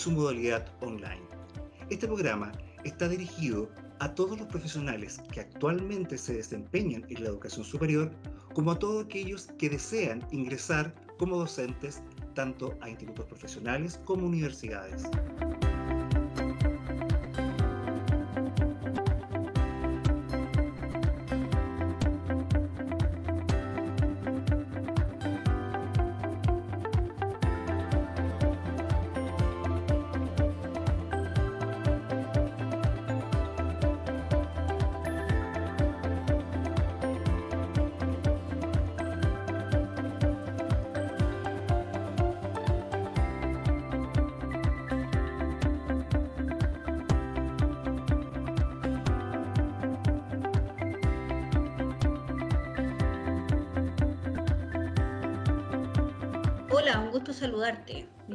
su modalidad online. Este programa está dirigido a todos los profesionales que actualmente se desempeñan en la educación superior, como a todos aquellos que desean ingresar como docentes tanto a institutos profesionales como universidades.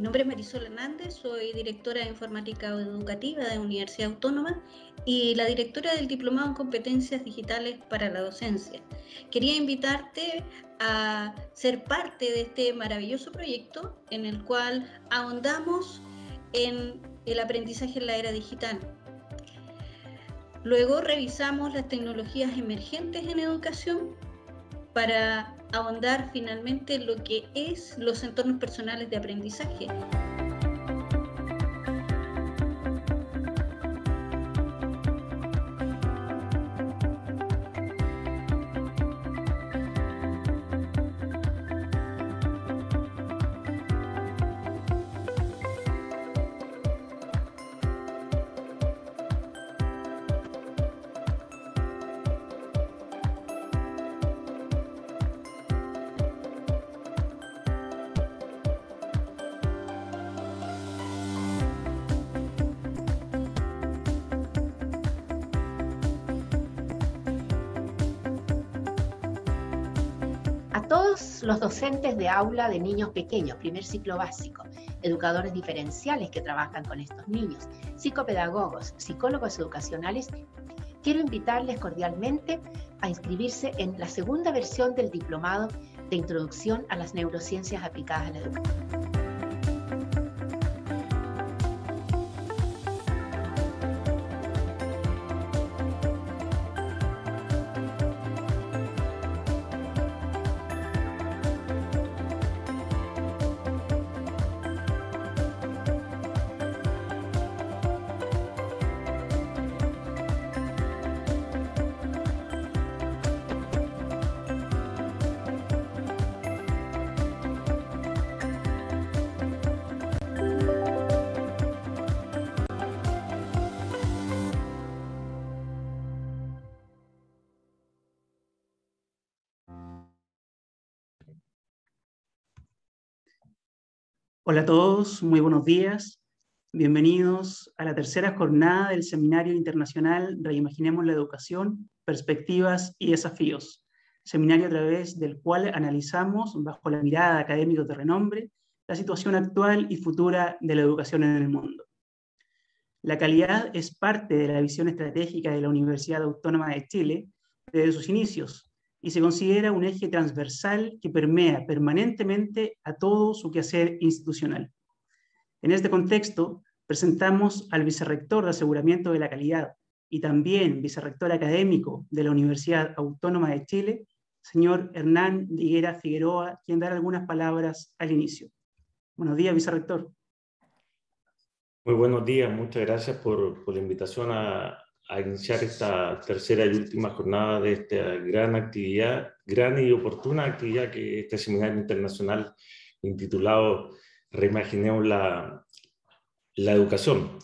Mi nombre es Marisol Hernández, soy directora de informática educativa de la Universidad Autónoma y la directora del Diplomado en Competencias Digitales para la Docencia. Quería invitarte a ser parte de este maravilloso proyecto en el cual ahondamos en el aprendizaje en la era digital. Luego revisamos las tecnologías emergentes en educación para ahondar finalmente lo que es los entornos personales de aprendizaje. los docentes de aula de niños pequeños, primer ciclo básico, educadores diferenciales que trabajan con estos niños, psicopedagogos, psicólogos educacionales, quiero invitarles cordialmente a inscribirse en la segunda versión del Diplomado de Introducción a las Neurociencias Aplicadas a la Educación. Hola a todos, muy buenos días. Bienvenidos a la tercera jornada del Seminario Internacional Reimaginemos la Educación, Perspectivas y Desafíos, seminario a través del cual analizamos, bajo la mirada de académicos de renombre, la situación actual y futura de la educación en el mundo. La calidad es parte de la visión estratégica de la Universidad Autónoma de Chile desde sus inicios, y se considera un eje transversal que permea permanentemente a todo su quehacer institucional. En este contexto, presentamos al vicerrector de Aseguramiento de la Calidad y también vicerrector académico de la Universidad Autónoma de Chile, señor Hernán de Figueroa, quien dará algunas palabras al inicio. Buenos días, vicerrector. Muy buenos días, muchas gracias por, por la invitación a, a iniciar esta tercera y última jornada de esta gran actividad, gran y oportuna actividad que este seminario internacional intitulado Reimaginemos la, la educación.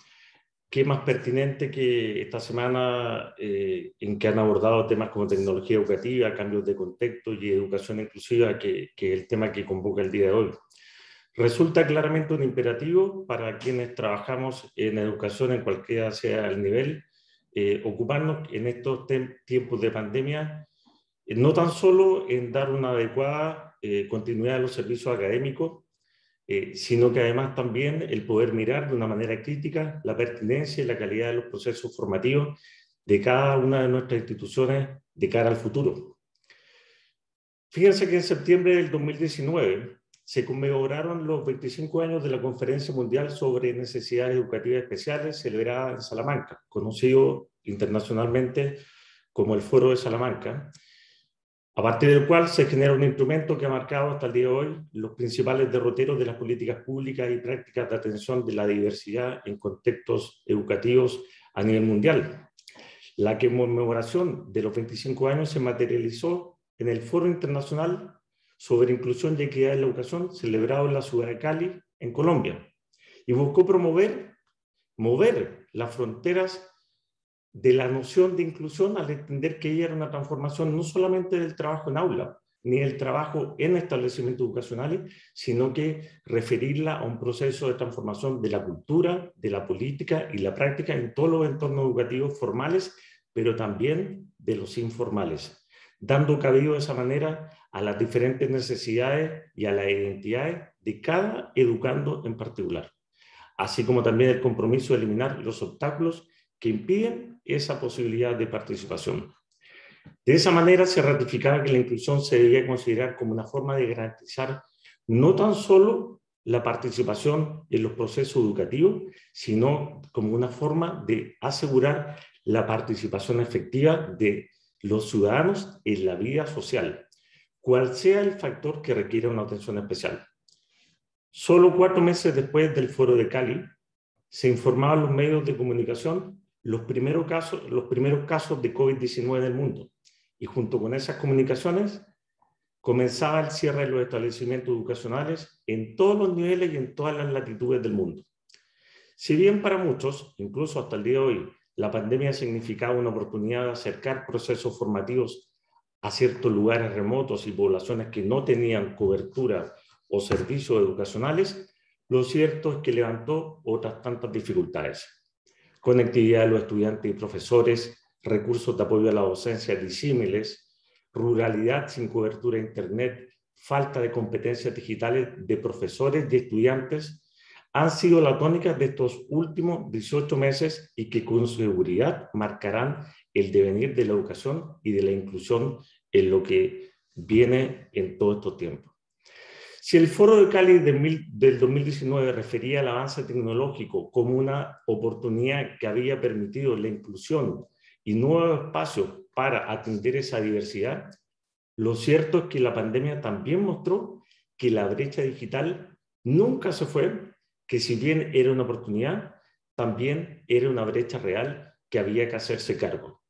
¿Qué más pertinente que esta semana eh, en que han abordado temas como tecnología educativa, cambios de contexto y educación inclusiva, que, que es el tema que convoca el día de hoy? Resulta claramente un imperativo para quienes trabajamos en educación en cualquiera sea el nivel, eh, ocuparnos en estos tiempos de pandemia, eh, no tan solo en dar una adecuada eh, continuidad a los servicios académicos, sino que además también el poder mirar de una manera crítica la pertinencia y la calidad de los procesos formativos de cada una de nuestras instituciones de cara al futuro. Fíjense que en septiembre del 2019, se conmemoraron los 25 años de la Conferencia Mundial sobre Necesidades Educativas Especiales celebrada en Salamanca, conocido internacionalmente como el Foro de Salamanca, a partir del cual se genera un instrumento que ha marcado hasta el día de hoy los principales derroteros de las políticas públicas y prácticas de atención de la diversidad en contextos educativos a nivel mundial. La conmemoración de los 25 años se materializó en el Foro Internacional sobre inclusión y equidad en la educación celebrado en la ciudad de Cali, en Colombia, y buscó promover, mover las fronteras de la noción de inclusión al entender que ella era una transformación no solamente del trabajo en aula, ni del trabajo en establecimientos educacionales, sino que referirla a un proceso de transformación de la cultura, de la política y la práctica en todos los entornos educativos formales, pero también de los informales, dando cabello de esa manera a las diferentes necesidades y a las identidades de cada educando en particular, así como también el compromiso de eliminar los obstáculos que impiden esa posibilidad de participación. De esa manera se ratificaba que la inclusión se debía considerar como una forma de garantizar no tan solo la participación en los procesos educativos, sino como una forma de asegurar la participación efectiva de los ciudadanos en la vida social, cual sea el factor que requiera una atención especial. Solo cuatro meses después del foro de Cali, se informaban los medios de comunicación los primeros casos, los primeros casos de COVID-19 en el mundo. Y junto con esas comunicaciones, comenzaba el cierre de los establecimientos educacionales en todos los niveles y en todas las latitudes del mundo. Si bien para muchos, incluso hasta el día de hoy, la pandemia significaba una oportunidad de acercar procesos formativos a ciertos lugares remotos y poblaciones que no tenían cobertura o servicios educacionales, lo cierto es que levantó otras tantas dificultades. Conectividad de los estudiantes y profesores, recursos de apoyo a la docencia disímiles, ruralidad sin cobertura Internet, falta de competencias digitales de profesores y estudiantes han sido la tónica de estos últimos 18 meses y que con seguridad marcarán el devenir de la educación y de la inclusión en lo que viene en todo estos tiempos. Si el Foro de Cali del 2019 refería al avance tecnológico como una oportunidad que había permitido la inclusión y nuevos espacios para atender esa diversidad, lo cierto es que la pandemia también mostró que la brecha digital nunca se fue que si bien era una oportunidad, también era una brecha real que había que hacerse cargo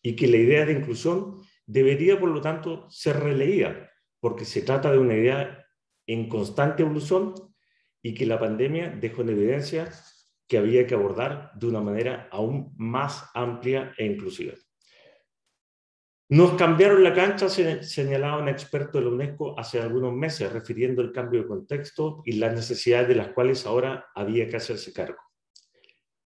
y que la idea de inclusión debería, por lo tanto, ser releída, porque se trata de una idea en constante evolución y que la pandemia dejó en evidencia que había que abordar de una manera aún más amplia e inclusiva. Nos cambiaron la cancha, señalaba un experto de la UNESCO hace algunos meses, refiriendo el cambio de contexto y las necesidades de las cuales ahora había que hacerse cargo.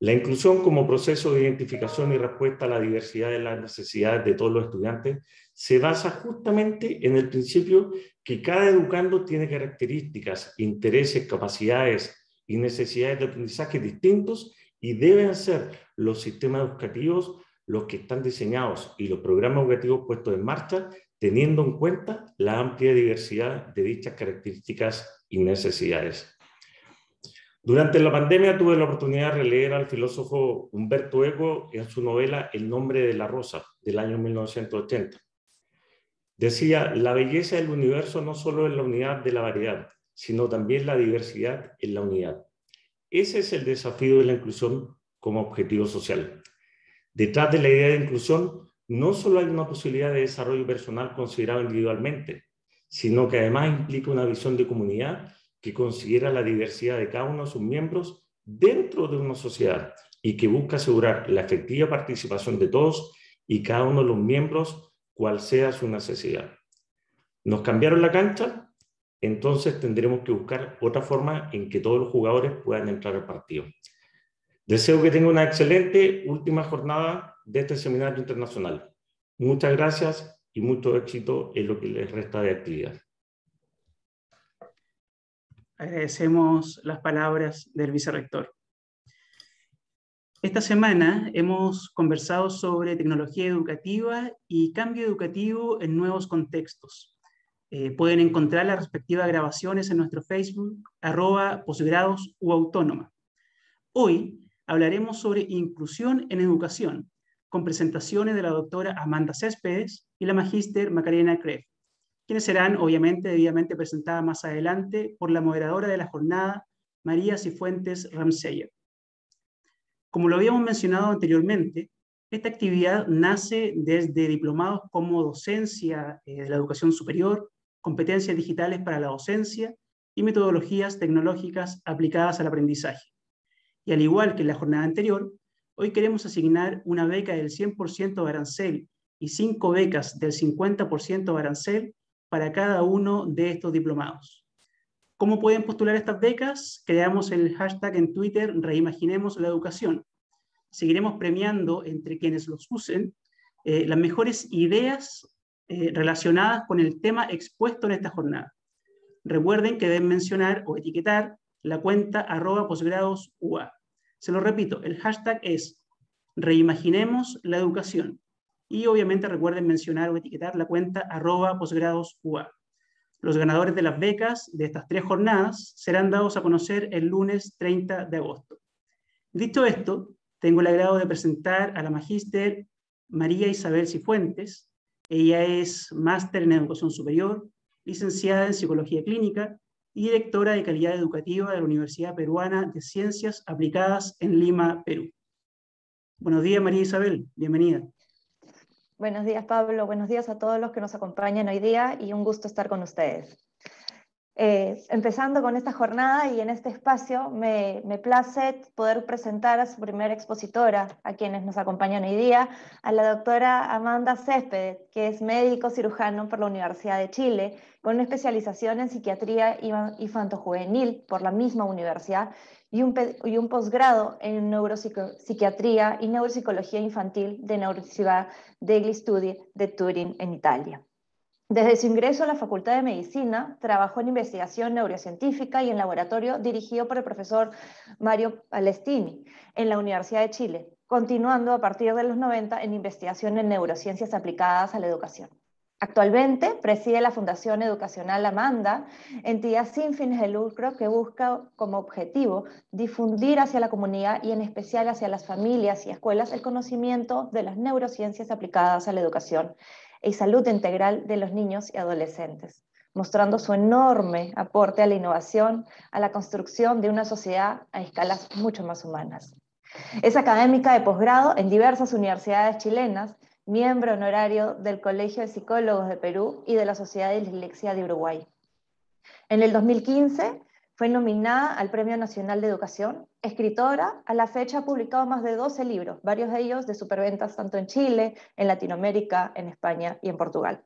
La inclusión como proceso de identificación y respuesta a la diversidad de las necesidades de todos los estudiantes se basa justamente en el principio que cada educando tiene características, intereses, capacidades y necesidades de aprendizaje distintos y deben ser los sistemas educativos los que están diseñados y los programas objetivos puestos en marcha, teniendo en cuenta la amplia diversidad de dichas características y necesidades. Durante la pandemia tuve la oportunidad de releer al filósofo Humberto Eco en su novela El nombre de la rosa del año 1980. Decía, la belleza del universo no solo es la unidad de la variedad, sino también la diversidad en la unidad. Ese es el desafío de la inclusión como objetivo social. Detrás de la idea de inclusión, no solo hay una posibilidad de desarrollo personal considerado individualmente, sino que además implica una visión de comunidad que considera la diversidad de cada uno de sus miembros dentro de una sociedad y que busca asegurar la efectiva participación de todos y cada uno de los miembros, cual sea su necesidad. ¿Nos cambiaron la cancha? Entonces tendremos que buscar otra forma en que todos los jugadores puedan entrar al partido. Deseo que tenga una excelente última jornada de este seminario internacional. Muchas gracias y mucho éxito en lo que les resta de actividad. Agradecemos las palabras del vicerrector. Esta semana hemos conversado sobre tecnología educativa y cambio educativo en nuevos contextos. Eh, pueden encontrar las respectivas grabaciones en nuestro Facebook, arroba posgrados u autónoma. Hoy hablaremos sobre inclusión en educación, con presentaciones de la doctora Amanda Céspedes y la magíster Macarena Kreff, quienes serán obviamente debidamente presentadas más adelante por la moderadora de la jornada, María Cifuentes Ramseyer. Como lo habíamos mencionado anteriormente, esta actividad nace desde diplomados como docencia eh, de la educación superior, competencias digitales para la docencia y metodologías tecnológicas aplicadas al aprendizaje. Y al igual que en la jornada anterior, hoy queremos asignar una beca del 100% de arancel y cinco becas del 50% de arancel para cada uno de estos diplomados. ¿Cómo pueden postular estas becas? Creamos el hashtag en Twitter Reimaginemos la Educación. Seguiremos premiando entre quienes los usen eh, las mejores ideas eh, relacionadas con el tema expuesto en esta jornada. Recuerden que deben mencionar o etiquetar la cuenta arroba posgrados UA. Se lo repito, el hashtag es reimaginemos la educación. Y obviamente recuerden mencionar o etiquetar la cuenta arroba posgrados UA. Los ganadores de las becas de estas tres jornadas serán dados a conocer el lunes 30 de agosto. Dicho esto, tengo el agrado de presentar a la magíster María Isabel Cifuentes. Ella es máster en educación superior, licenciada en psicología clínica y directora de calidad educativa de la Universidad Peruana de Ciencias Aplicadas en Lima, Perú. Buenos días, María Isabel, bienvenida. Buenos días, Pablo, buenos días a todos los que nos acompañan hoy día y un gusto estar con ustedes. Eh, empezando con esta jornada y en este espacio, me, place poder presentar a su primera expositora, a quienes nos acompañan hoy día, a la doctora Amanda Céspedes, que es médico cirujano por la Universidad de Chile, con una especialización en psiquiatría infantojuvenil por la misma universidad y un, posgrado en neuropsiquiatría y neuropsicología infantil de Universidad degli Studi de Turín, en Italia. Desde su ingreso a la Facultad de Medicina, trabajó en investigación neurocientífica y en laboratorio dirigido por el profesor Mario Palestini en la Universidad de Chile, continuando a partir de los 90 en investigación en neurociencias aplicadas a la educación. Actualmente preside la Fundación Educacional Amanda, entidad sin fines de lucro que busca como objetivo difundir hacia la comunidad y en especial hacia las familias y escuelas el conocimiento de las neurociencias aplicadas a la educación y salud integral de los niños y adolescentes, mostrando su enorme aporte a la innovación, a la construcción de una sociedad a escalas mucho más humanas. Es académica de posgrado en diversas universidades chilenas, miembro honorario del Colegio de Psicólogos de Perú y de la Sociedad de Dislexia de Uruguay. En el 2015 fue nominada al Premio Nacional de Educación Escritora, a la fecha ha publicado más de 12 libros, varios de ellos de superventas tanto en Chile, en Latinoamérica, en España y en Portugal.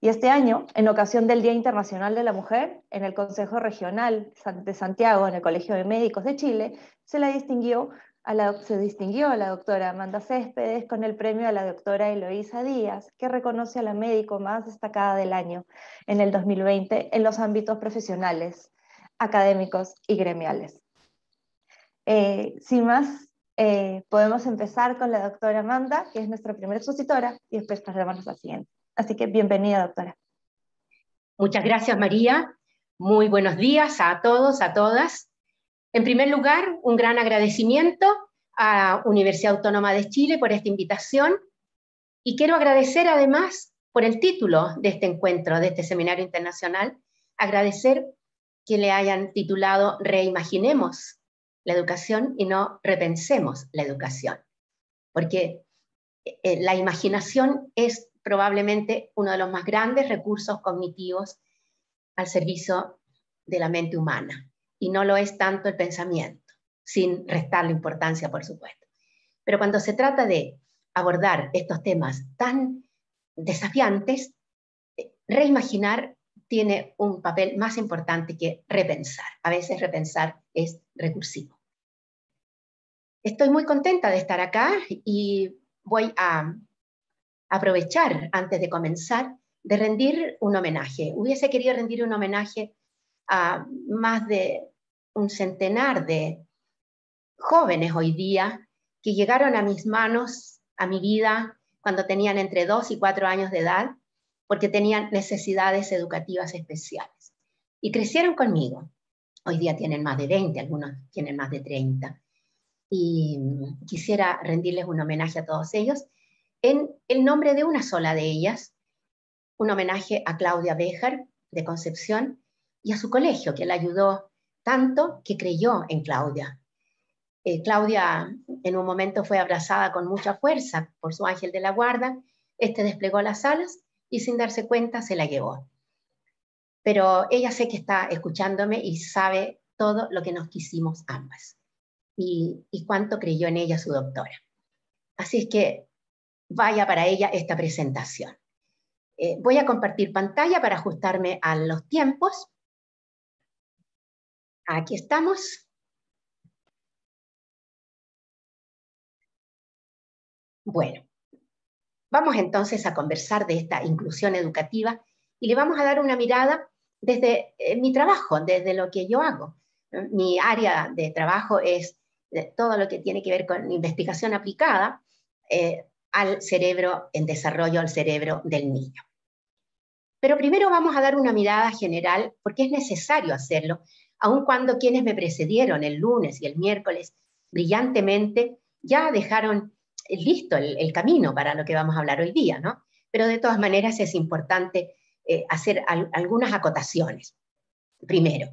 Y este año, en ocasión del Día Internacional de la Mujer, en el Consejo Regional de Santiago, en el Colegio de Médicos de Chile, se, la distinguió a la, se distinguió a la doctora Amanda Céspedes con el premio a la doctora Eloísa Díaz, que reconoce a la médico más destacada del año en el 2020 en los ámbitos profesionales, académicos y gremiales. Eh, sin más, eh, podemos empezar con la doctora Amanda, que es nuestra primera expositora, y después pasaremos a la siguiente. Así que bienvenida, doctora. Muchas gracias, María. Muy buenos días a todos, a todas. En primer lugar, un gran agradecimiento a Universidad Autónoma de Chile por esta invitación y quiero agradecer además por el título de este encuentro, de este seminario internacional, agradecer que le hayan titulado Reimaginemos la educación y no repensemos la educación, porque eh, la imaginación es probablemente uno de los más grandes recursos cognitivos al servicio de la mente humana, y no lo es tanto el pensamiento, sin restarle importancia, por supuesto. Pero cuando se trata de abordar estos temas tan desafiantes, reimaginar tiene un papel más importante que repensar. A veces repensar es recursivo. Estoy muy contenta de estar acá y voy a aprovechar antes de comenzar de rendir un homenaje. Hubiese querido rendir un homenaje a más de un centenar de jóvenes hoy día que llegaron a mis manos, a mi vida, cuando tenían entre dos y cuatro años de edad, porque tenían necesidades educativas especiales. Y crecieron conmigo. Hoy día tienen más de 20, algunos tienen más de 30. Y mm, quisiera rendirles un homenaje a todos ellos en el nombre de una sola de ellas, un homenaje a Claudia Bejar de Concepción y a su colegio, que la ayudó tanto que creyó en Claudia. Eh, Claudia en un momento fue abrazada con mucha fuerza por su ángel de la guarda, este desplegó las alas y sin darse cuenta se la llevó pero ella sé que está escuchándome y sabe todo lo que nos quisimos ambas y, cuánto creyó en ella su doctora. Así es que vaya para ella esta presentación. Eh, voy a compartir pantalla para ajustarme a los tiempos. Aquí estamos. Bueno, vamos entonces a conversar de esta inclusión educativa y le vamos a dar una mirada desde eh, mi trabajo, desde lo que yo hago. Mi área de trabajo es eh, todo lo que tiene que ver con investigación aplicada eh, al cerebro en desarrollo, al cerebro del niño. Pero primero vamos a dar una mirada general, porque es necesario hacerlo, aun cuando quienes me precedieron el lunes y el miércoles brillantemente ya dejaron listo el, el camino para lo que vamos a hablar hoy día, ¿no? Pero de todas maneras es importante eh, hacer algunas acotaciones. Primero,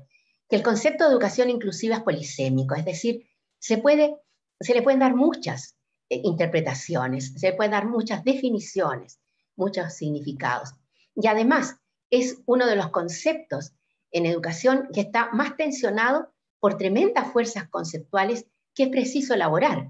que el concepto de educación inclusiva es polisémico, es decir, se, puede, se le pueden dar muchas eh, interpretaciones, se le pueden dar muchas definiciones, muchos significados. Y además es uno de los conceptos en educación que está más tensionado por tremendas fuerzas conceptuales que es preciso elaborar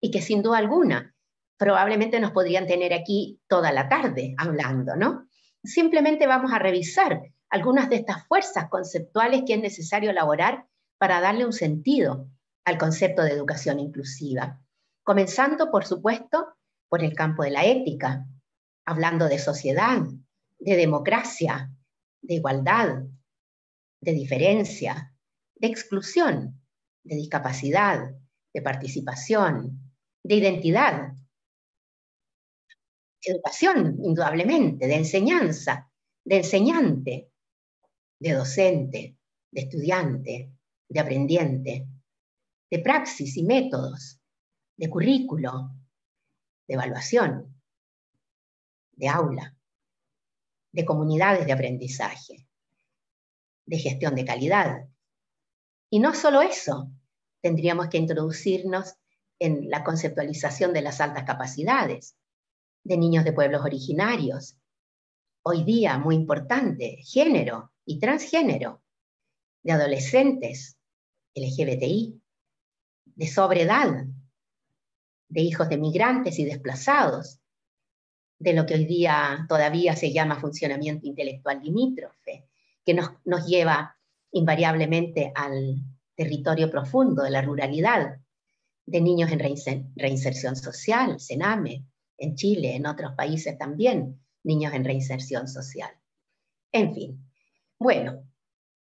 y que sin duda alguna probablemente nos podrían tener aquí toda la tarde hablando, ¿no? Simplemente vamos a revisar algunas de estas fuerzas conceptuales que es necesario elaborar para darle un sentido al concepto de educación inclusiva. Comenzando, por supuesto, por el campo de la ética, hablando de sociedad, de democracia, de igualdad, de diferencia, de exclusión, de discapacidad, de participación, de identidad, educación, indudablemente, de enseñanza, de enseñante, de docente, de estudiante, de aprendiente, de praxis y métodos, de currículo, de evaluación, de aula, de comunidades de aprendizaje, de gestión de calidad. Y no solo eso, tendríamos que introducirnos en la conceptualización de las altas capacidades, de niños de pueblos originarios. Hoy día, muy importante, género y transgénero, de adolescentes LGBTI, de sobredad, de hijos de migrantes y desplazados, de lo que hoy día todavía se llama funcionamiento intelectual limítrofe, que nos, lleva invariablemente al territorio profundo de la ruralidad, de niños en reinserción social, Sename, en Chile, en otros países también, niños en reinserción social. En fin, bueno,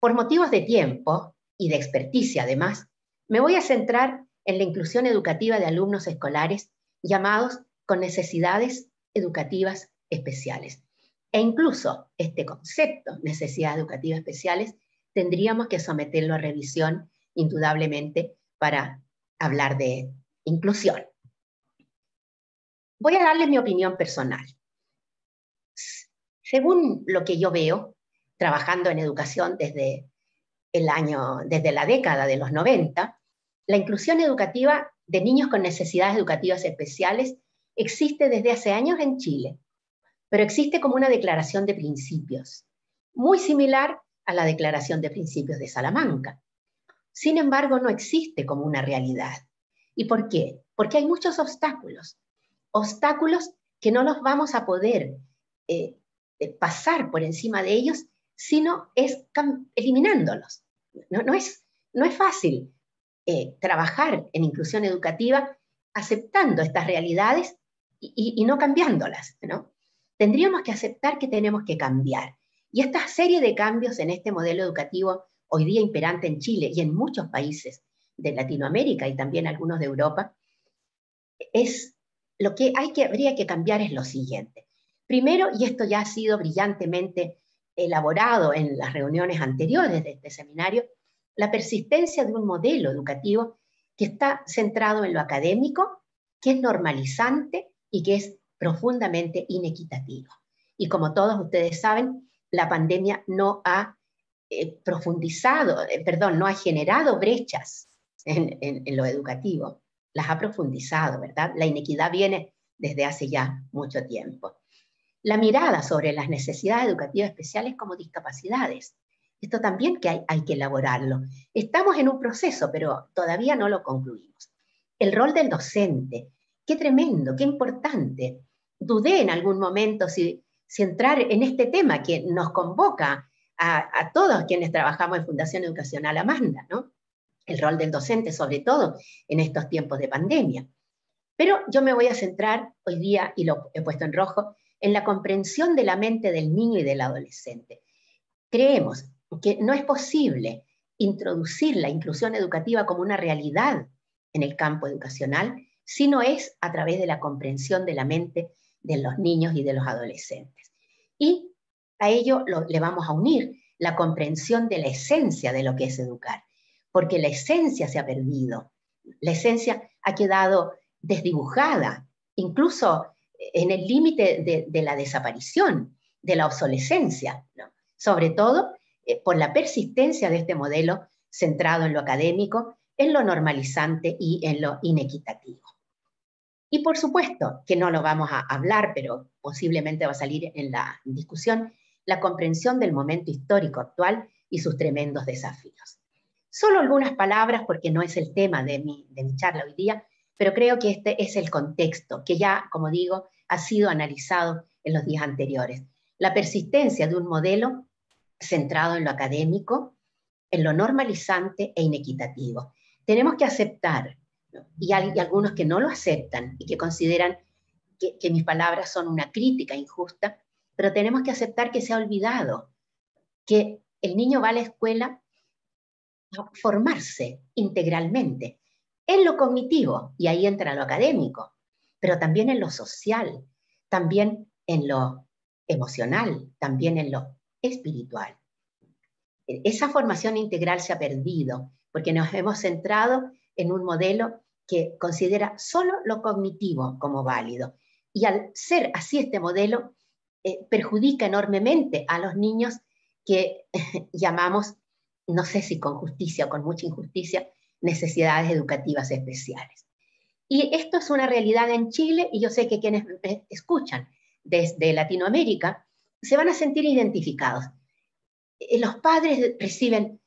por motivos de tiempo y de experticia además, me voy a centrar en la inclusión educativa de alumnos escolares llamados con necesidades educativas especiales. E incluso este concepto, necesidades educativas especiales, tendríamos que someterlo a revisión indudablemente para hablar de inclusión. Voy a darle mi opinión personal. Según lo que yo veo, trabajando en educación desde, el año, desde la década de los 90, la inclusión educativa de niños con necesidades educativas especiales existe desde hace años en Chile, pero existe como una declaración de principios, muy similar a la declaración de principios de Salamanca. Sin embargo, no existe como una realidad. ¿Y por qué? Porque hay muchos obstáculos obstáculos que no los vamos a poder eh, eh, pasar por encima de ellos, sino es eliminándolos. No, es, no es fácil eh, trabajar en inclusión educativa aceptando estas realidades y, y no cambiándolas. ¿no? Tendríamos que aceptar que tenemos que cambiar. Y esta serie de cambios en este modelo educativo hoy día imperante en Chile y en muchos países de Latinoamérica y también algunos de Europa, es lo que, habría que cambiar es lo siguiente. Primero, y esto ya ha sido brillantemente elaborado en las reuniones anteriores de este seminario, la persistencia de un modelo educativo que está centrado en lo académico, que es normalizante y que es profundamente inequitativo. Y como todos ustedes saben, la pandemia no ha eh, profundizado, eh, perdón, no ha generado brechas en, lo educativo, las ha profundizado, ¿verdad? La inequidad viene desde hace ya mucho tiempo. La mirada sobre las necesidades educativas especiales como discapacidades. Esto también que hay, hay que elaborarlo. Estamos en un proceso, pero todavía no lo concluimos. El rol del docente. Qué tremendo, qué importante. Dudé en algún momento si, entrar en este tema que nos convoca a, a todos quienes trabajamos en Fundación Educacional Amanda, ¿no? el rol del docente, sobre todo en estos tiempos de pandemia. Pero yo me voy a centrar hoy día, y lo he puesto en rojo, en la comprensión de la mente del niño y del adolescente. Creemos que no es posible introducir la inclusión educativa como una realidad en el campo educacional, si no es a través de la comprensión de la mente de los niños y de los adolescentes. Y a ello le vamos a unir la comprensión de la esencia de lo que es educar, porque la esencia se ha perdido, la esencia ha quedado desdibujada, incluso eh, en el límite de, la desaparición, de la obsolescencia, sobre todo eh, por la persistencia de este modelo centrado en lo académico, en lo normalizante y en lo inequitativo. Y por supuesto, que no lo vamos a hablar, pero posiblemente va a salir en la discusión, la comprensión del momento histórico actual y sus tremendos desafíos. Solo algunas palabras, porque no es el tema de mi, charla hoy día, pero creo que este es el contexto que ya, como digo, ha sido analizado en los días anteriores. La persistencia de un modelo centrado en lo académico, en lo normalizante e inequitativo. Tenemos que aceptar, y, hay, algunos que no lo aceptan y que consideran que, que mis palabras son una crítica injusta, pero tenemos que aceptar que se ha olvidado que el niño va a la escuela formarse integralmente en lo cognitivo, y ahí entra lo académico, pero también en lo social, también en lo emocional, también en lo espiritual. Esa formación integral se ha perdido porque nos hemos centrado en un modelo que considera solo lo cognitivo como válido. Y al ser así este modelo, eh, perjudica enormemente a los niños que llamamos no sé si con justicia o con mucha injusticia, necesidades educativas especiales. Y esto es una realidad en Chile y yo sé que quienes escuchan desde Latinoamérica se van a sentir identificados. Eh, los padres reciben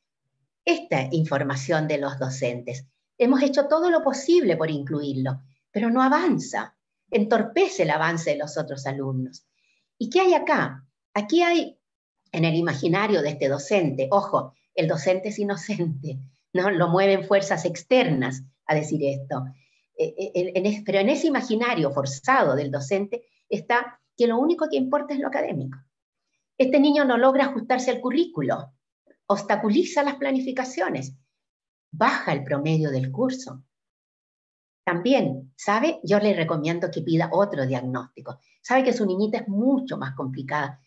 esta información de los docentes. Hemos hecho todo lo posible por incluirlo, pero no avanza, entorpece el avance de los otros alumnos. ¿Y qué hay acá? Aquí hay en el imaginario de este docente, ojo, el docente es inocente, ¿no? Lo mueven fuerzas externas a decir esto. Eh, eh, pero en ese imaginario forzado del docente está que lo único que importa es lo académico. Este niño no logra ajustarse al currículo, obstaculiza las planificaciones, baja el promedio del curso. También, ¿sabe? Yo le recomiendo que pida otro diagnóstico. Sabe que su niñita es mucho más complicada.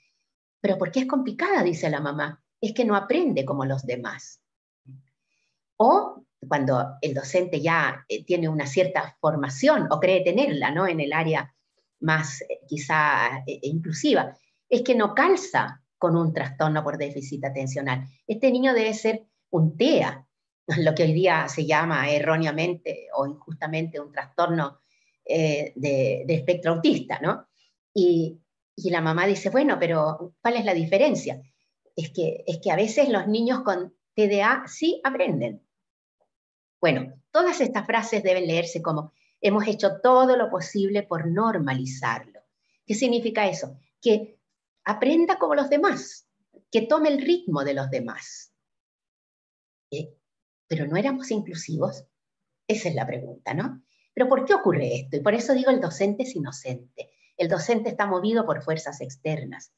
¿Pero por qué es complicada? Dice la mamá es que no aprende como los demás. O cuando el docente ya eh, tiene una cierta formación o cree tenerla, ¿no? En el área más eh, quizá eh, inclusiva, es que no calza con un trastorno por déficit atencional. Este niño debe ser un TEA, lo que hoy día se llama erróneamente o injustamente un trastorno de, espectro autista, ¿no? Y, y la mamá dice, bueno, pero ¿cuál es la diferencia? es que, a veces los niños con TDA sí aprenden. Bueno, todas estas frases deben leerse como hemos hecho todo lo posible por normalizarlo. ¿Qué significa eso? Que aprenda como los demás, que tome el ritmo de los demás. ¿Eh? Pero no éramos inclusivos. Esa es la pregunta, ¿no? Pero ¿por qué ocurre esto? Y por eso digo el docente es inocente. El docente está movido por fuerzas externas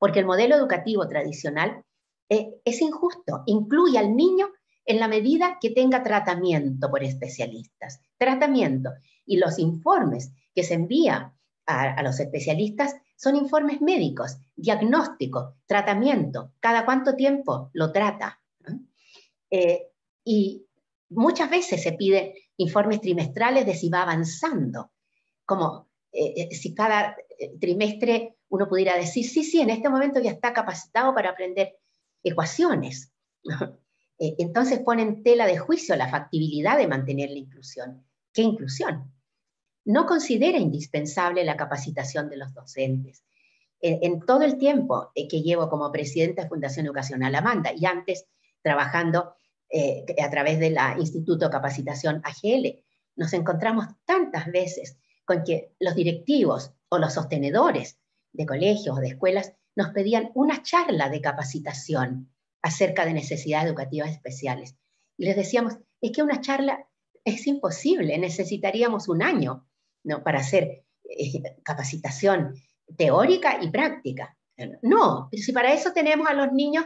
porque el modelo educativo tradicional eh, es injusto, incluye al niño en la medida que tenga tratamiento por especialistas, tratamiento. Y los informes que se envía a, los especialistas son informes médicos, diagnóstico, tratamiento, cada cuánto tiempo lo trata. Eh, y muchas veces se piden informes trimestrales de si va avanzando, como eh, si cada trimestre uno pudiera decir, sí, sí, en este momento ya está capacitado para aprender ecuaciones. Eh, entonces pone en tela de juicio la factibilidad de mantener la inclusión. ¿Qué inclusión? No considera indispensable la capacitación de los docentes. En todo el tiempo eh, que llevo como presidenta de Fundación Educacional Amanda y antes trabajando eh, a través del Instituto Capacitación AGL, nos encontramos tantas veces con que los directivos o los sostenedores de colegios o de escuelas nos pedían una charla de capacitación acerca de necesidades educativas especiales. Y les decíamos, es que una charla es imposible, necesitaríamos un año ¿no? para hacer eh, capacitación teórica y práctica. No, si para eso tenemos a los niños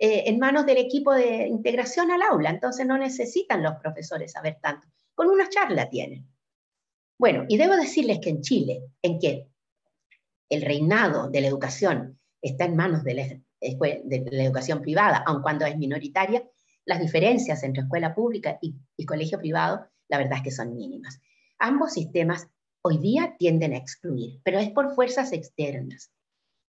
eh, en manos del equipo de integración al aula, entonces no necesitan los profesores saber tanto. Con una charla tienen. Bueno, y debo decirles que en Chile, en qué? el reinado de la educación está en manos de la, educación privada, aun cuando es minoritaria, las diferencias entre escuela pública y, colegio privado, la verdad es que son mínimas. Ambos sistemas hoy día tienden a excluir, pero es por fuerzas externas.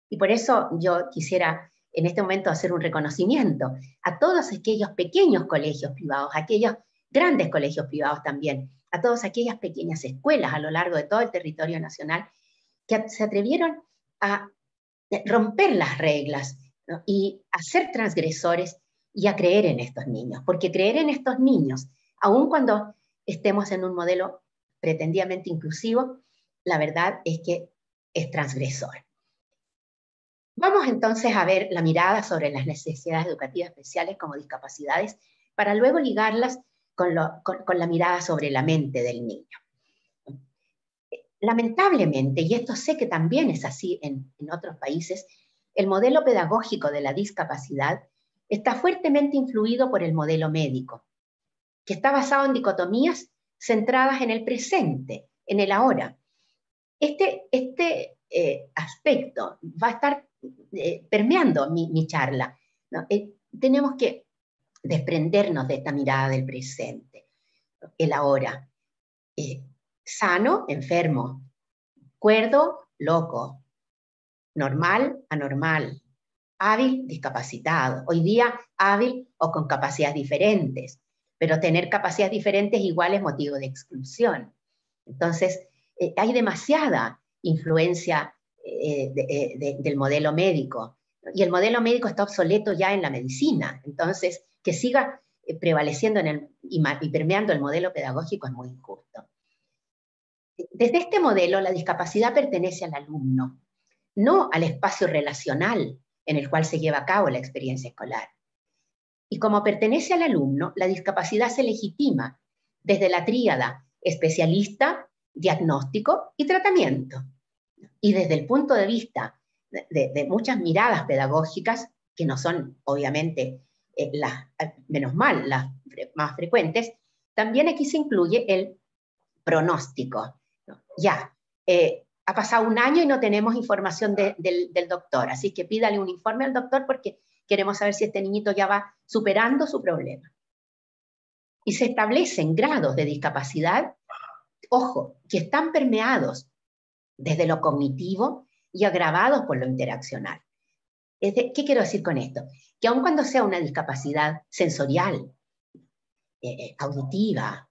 Y por eso yo quisiera en este momento hacer un reconocimiento a todos aquellos pequeños colegios privados, a aquellos grandes colegios privados también, a todas aquellas pequeñas escuelas a lo largo de todo el territorio nacional que se atrevieron a eh, romper las reglas y a ser transgresores y a creer en estos niños, porque creer en estos niños, aun cuando estemos en un modelo pretendidamente inclusivo, la verdad es que es transgresor. Vamos entonces a ver la mirada sobre las necesidades educativas especiales como discapacidades para luego ligarlas con la mirada sobre la mente del niño. Lamentablemente, y esto sé que también es así en, otros países, el modelo pedagógico de la discapacidad está fuertemente influido por el modelo médico, que está basado en dicotomías centradas en el presente, en el ahora. Este, este eh, aspecto va a estar eh, permeando mi, charla. Eh, tenemos que desprendernos de esta mirada del presente, el ahora. Sano, enfermo. Cuerdo, loco. Normal, anormal. Hábil, discapacitado. Hoy día hábil o con capacidades diferentes, pero tener capacidades diferentes igual es motivo de exclusión. Entonces, eh, hay demasiada influencia eh, eh, del modelo médico y el modelo médico está obsoleto ya en la medicina. Entonces, que siga prevaleciendo en el, y, y permeando el modelo pedagógico es muy injusto. Desde este modelo, la discapacidad pertenece al alumno, no al espacio relacional en el cual se lleva a cabo la experiencia escolar. Y como pertenece al alumno, la discapacidad se legitima desde la tríada especialista, diagnóstico y tratamiento. Y desde el punto de vista de, muchas miradas pedagógicas, que no son obviamente eh, las, menos mal, las más frecuentes, también aquí se incluye el pronóstico, ya, eh, ha pasado un año y no tenemos información del, doctor, así que pídale un informe al doctor porque queremos saber si este niñito ya va superando su problema. Y se establecen grados de discapacidad, ojo, que están permeados desde lo cognitivo y agravados por lo interaccional. ¿Qué quiero decir con esto? Que aun cuando sea una discapacidad sensorial, eh, eh, auditiva,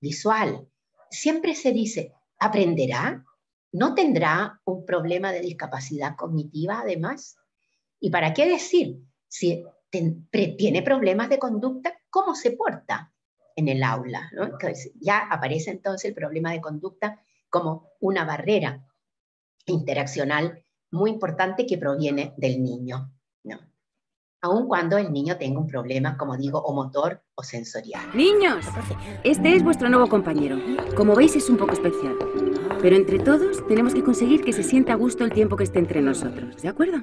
visual, siempre se dice, aprenderá, no tendrá un problema de discapacidad cognitiva además. ¿Y para qué decir? Si tiene problemas de conducta, ¿cómo se porta en el aula? ya aparece entonces el problema de conducta como una barrera interaccional muy importante que proviene del niño aun cuando el niño tenga un problema, como digo, o motor o sensorial. Niños, este es vuestro nuevo compañero. Como veis es un poco especial, pero entre todos tenemos que conseguir que se sienta a gusto el tiempo que esté entre nosotros, ¿de acuerdo?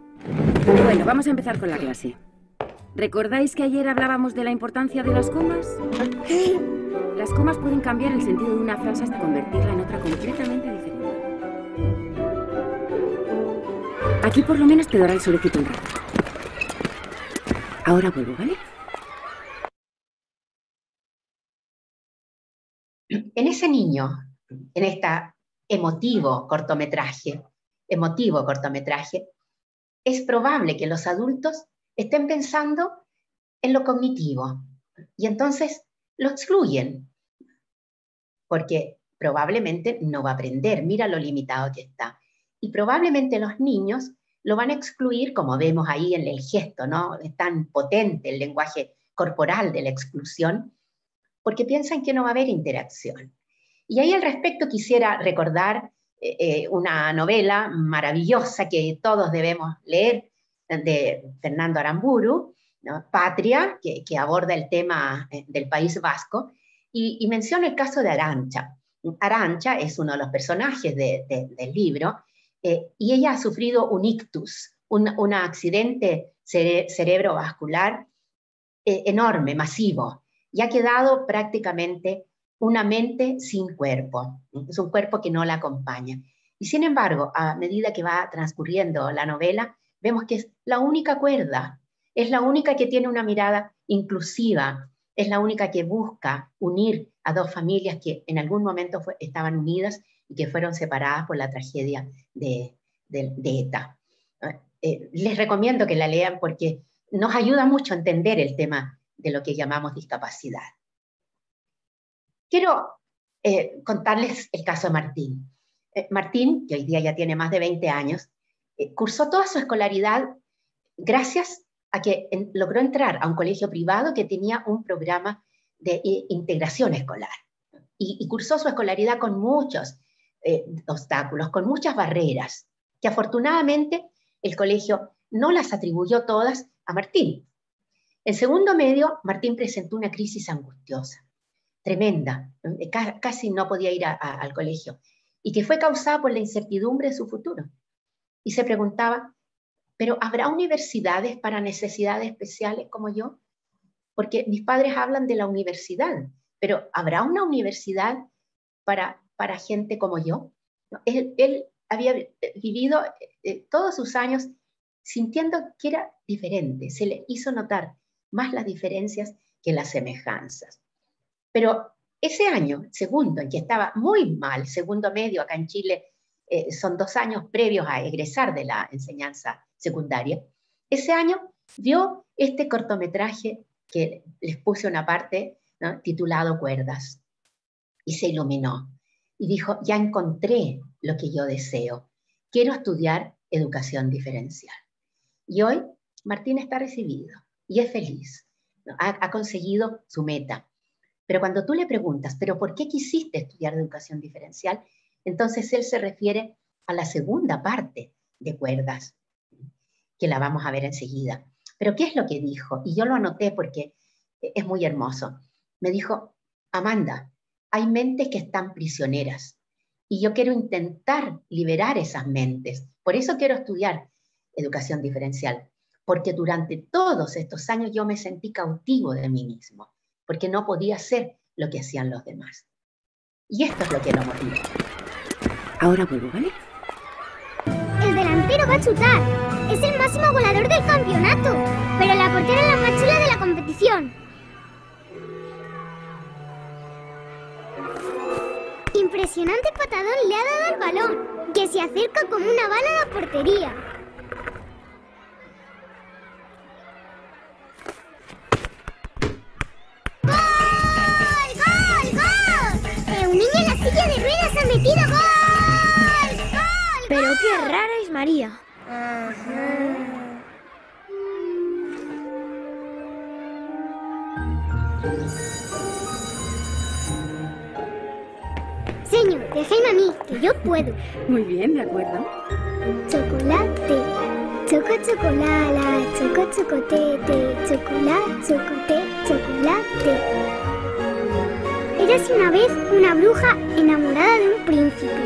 Bueno, vamos a empezar con la clase. ¿Recordáis que ayer hablábamos de la importancia de las comas? Las comas pueden cambiar el sentido de una frase hasta convertirla en otra completamente diferente. Aquí por lo menos te dará el solicitud. Ahora vuelvo, ¿vale? En ese niño, en este emotivo cortometraje, emotivo cortometraje, es probable que los adultos estén pensando en lo cognitivo y entonces lo excluyen, porque probablemente no va a aprender, mira lo limitado que está. Y probablemente los niños lo van a excluir, como vemos ahí en el gesto, ¿no? Es tan potente el lenguaje corporal de la exclusión, porque piensan que no va a haber interacción. Y ahí al respecto quisiera recordar eh, eh, una novela maravillosa que todos debemos leer, de Fernando Aramburu, Patria, que, aborda el tema eh, del País Vasco, y, menciona el caso de Arancha. Arancha es uno de los personajes del libro, eh, y ella ha sufrido un ictus, un, accidente cerebrovascular eh, enorme, masivo, y ha quedado prácticamente una mente sin cuerpo, es un cuerpo que no la acompaña. Y sin embargo, a medida que va transcurriendo la novela, vemos que es la única cuerda, es la única que tiene una mirada inclusiva, es la única que busca unir a dos familias que en algún momento estaban unidas y que fueron separadas por la tragedia de, ETA. Eh, les recomiendo que la lean porque nos ayuda mucho a entender el tema de lo que llamamos discapacidad. Quiero eh, contarles el caso de Martín. Eh, Martín, que hoy día ya tiene más de 20 años, cursó toda su escolaridad gracias a que logró entrar a un colegio privado que tenía un programa de integración escolar. Y, y, cursó su escolaridad con muchos eh, obstáculos, con muchas barreras, que afortunadamente el colegio no las atribuyó todas a Martín. En segundo medio, Martín presentó una crisis angustiosa, tremenda, eh, casi no podía ir al colegio, y que fue causada por la incertidumbre de su futuro. Y se preguntaba, ¿pero habrá universidades para necesidades especiales como yo? Porque mis padres hablan de la universidad, pero ¿habrá una universidad para para gente como yo. Él, había vivido eh, todos sus años sintiendo que era diferente, se le hizo notar más las diferencias que las semejanzas. Pero ese año, segundo, en que estaba muy mal, segundo medio acá en Chile, eh, son dos años previos a egresar de la enseñanza secundaria, ese año vio este cortometraje que les puse una parte titulado Cuerdas y se iluminó y dijo, ya encontré lo que yo deseo, quiero estudiar educación diferencial. Y hoy Martín está recibido y es feliz, ha, conseguido su meta. Pero cuando tú le preguntas, ¿pero por qué quisiste estudiar educación diferencial? Entonces él se refiere a la segunda parte de cuerdas, que la vamos a ver enseguida. Pero ¿qué es lo que dijo? Y yo lo anoté porque es muy hermoso. Me dijo, Amanda, hay mentes que están prisioneras y yo quiero intentar liberar esas mentes. Por eso quiero estudiar educación diferencial, porque durante todos estos años yo me sentí cautivo de mí mismo, porque no podía hacer lo que hacían los demás. Y esto es lo que lo motiva. Ahora vuelvo, ¿vale? El delantero va a chutar. Es el máximo goleador del campeonato, pero la portera es la más chula de la competición. Impresionante patadón le ha dado el balón, que se acerca como una bala a la portería. ¡Gol! ¡Gol! ¡Gol! Eh, un niño en la silla de ruedas ha metido gol! ¡Gol! ¡Gol! Pero qué rara es María. niño, a mí, que yo puedo. Muy bien, de acuerdo. Chocolate, choco chocolala, choco chocotete, chocolate, chocote, chocolate. Eras una vez una bruja enamorada de un príncipe.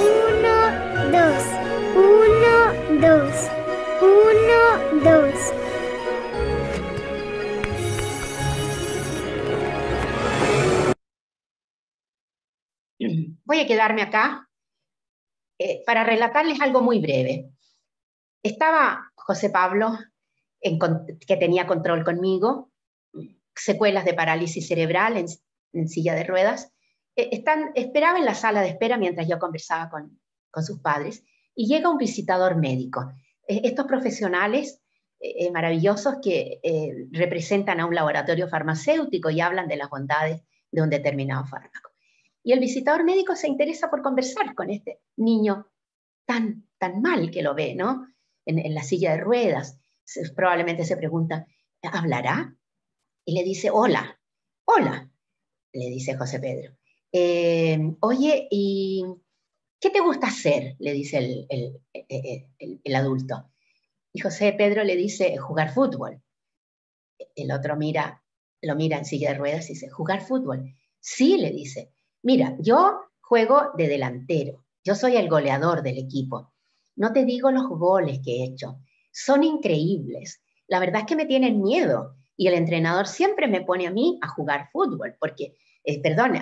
Uno, dos, uno, dos, uno, dos. voy a quedarme acá eh, para relatarles algo muy breve. Estaba José Pablo, que tenía control conmigo, secuelas de parálisis cerebral en, silla de ruedas, eh, están, esperaba en la sala de espera mientras yo conversaba con, sus padres, y llega un visitador médico. Eh, estos profesionales maravillosos que representan a un laboratorio farmacéutico y hablan de las bondades de un determinado fármaco. Y el visitador médico se interesa por conversar con este niño tan, tan mal que lo ve, ¿no? En, la silla de ruedas. probablemente se pregunta, ¿hablará? Y le dice, hola, hola, le dice José Pedro. Em, oye, ¿y qué te gusta hacer? le dice el, adulto. Y José Pedro le dice, jugar fútbol. El otro mira, lo mira en silla de ruedas y dice, jugar fútbol. Sí, le dice, Mira, yo juego de delantero, yo soy el goleador del equipo. No te digo los goles que he hecho, son increíbles. La verdad es que me tienen miedo y el entrenador siempre me pone a mí a jugar fútbol, porque, eh, perdón,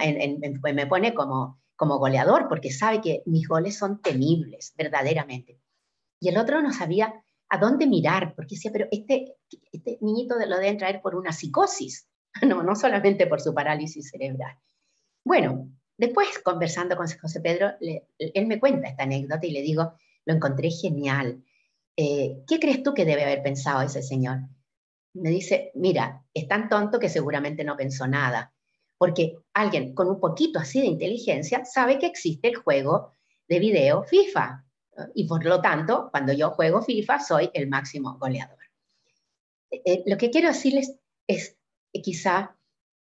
pues, me pone como, como goleador, porque sabe que mis goles son temibles, verdaderamente. Y el otro no sabía a dónde mirar, porque decía, pero este, este niñito lo deben traer por una psicosis, no, no solamente por su parálisis cerebral. Bueno, después conversando con José Pedro, él me cuenta esta anécdota y le digo, lo encontré genial. Eh, ¿Qué crees tú que debe haber pensado ese señor? Me dice, mira, es tan tonto que seguramente no pensó nada, porque alguien con un poquito así de inteligencia sabe que existe el juego de video FIFA. Y por lo tanto, cuando yo juego FIFA, soy el máximo goleador. Eh, eh, lo que quiero decirles es, quizá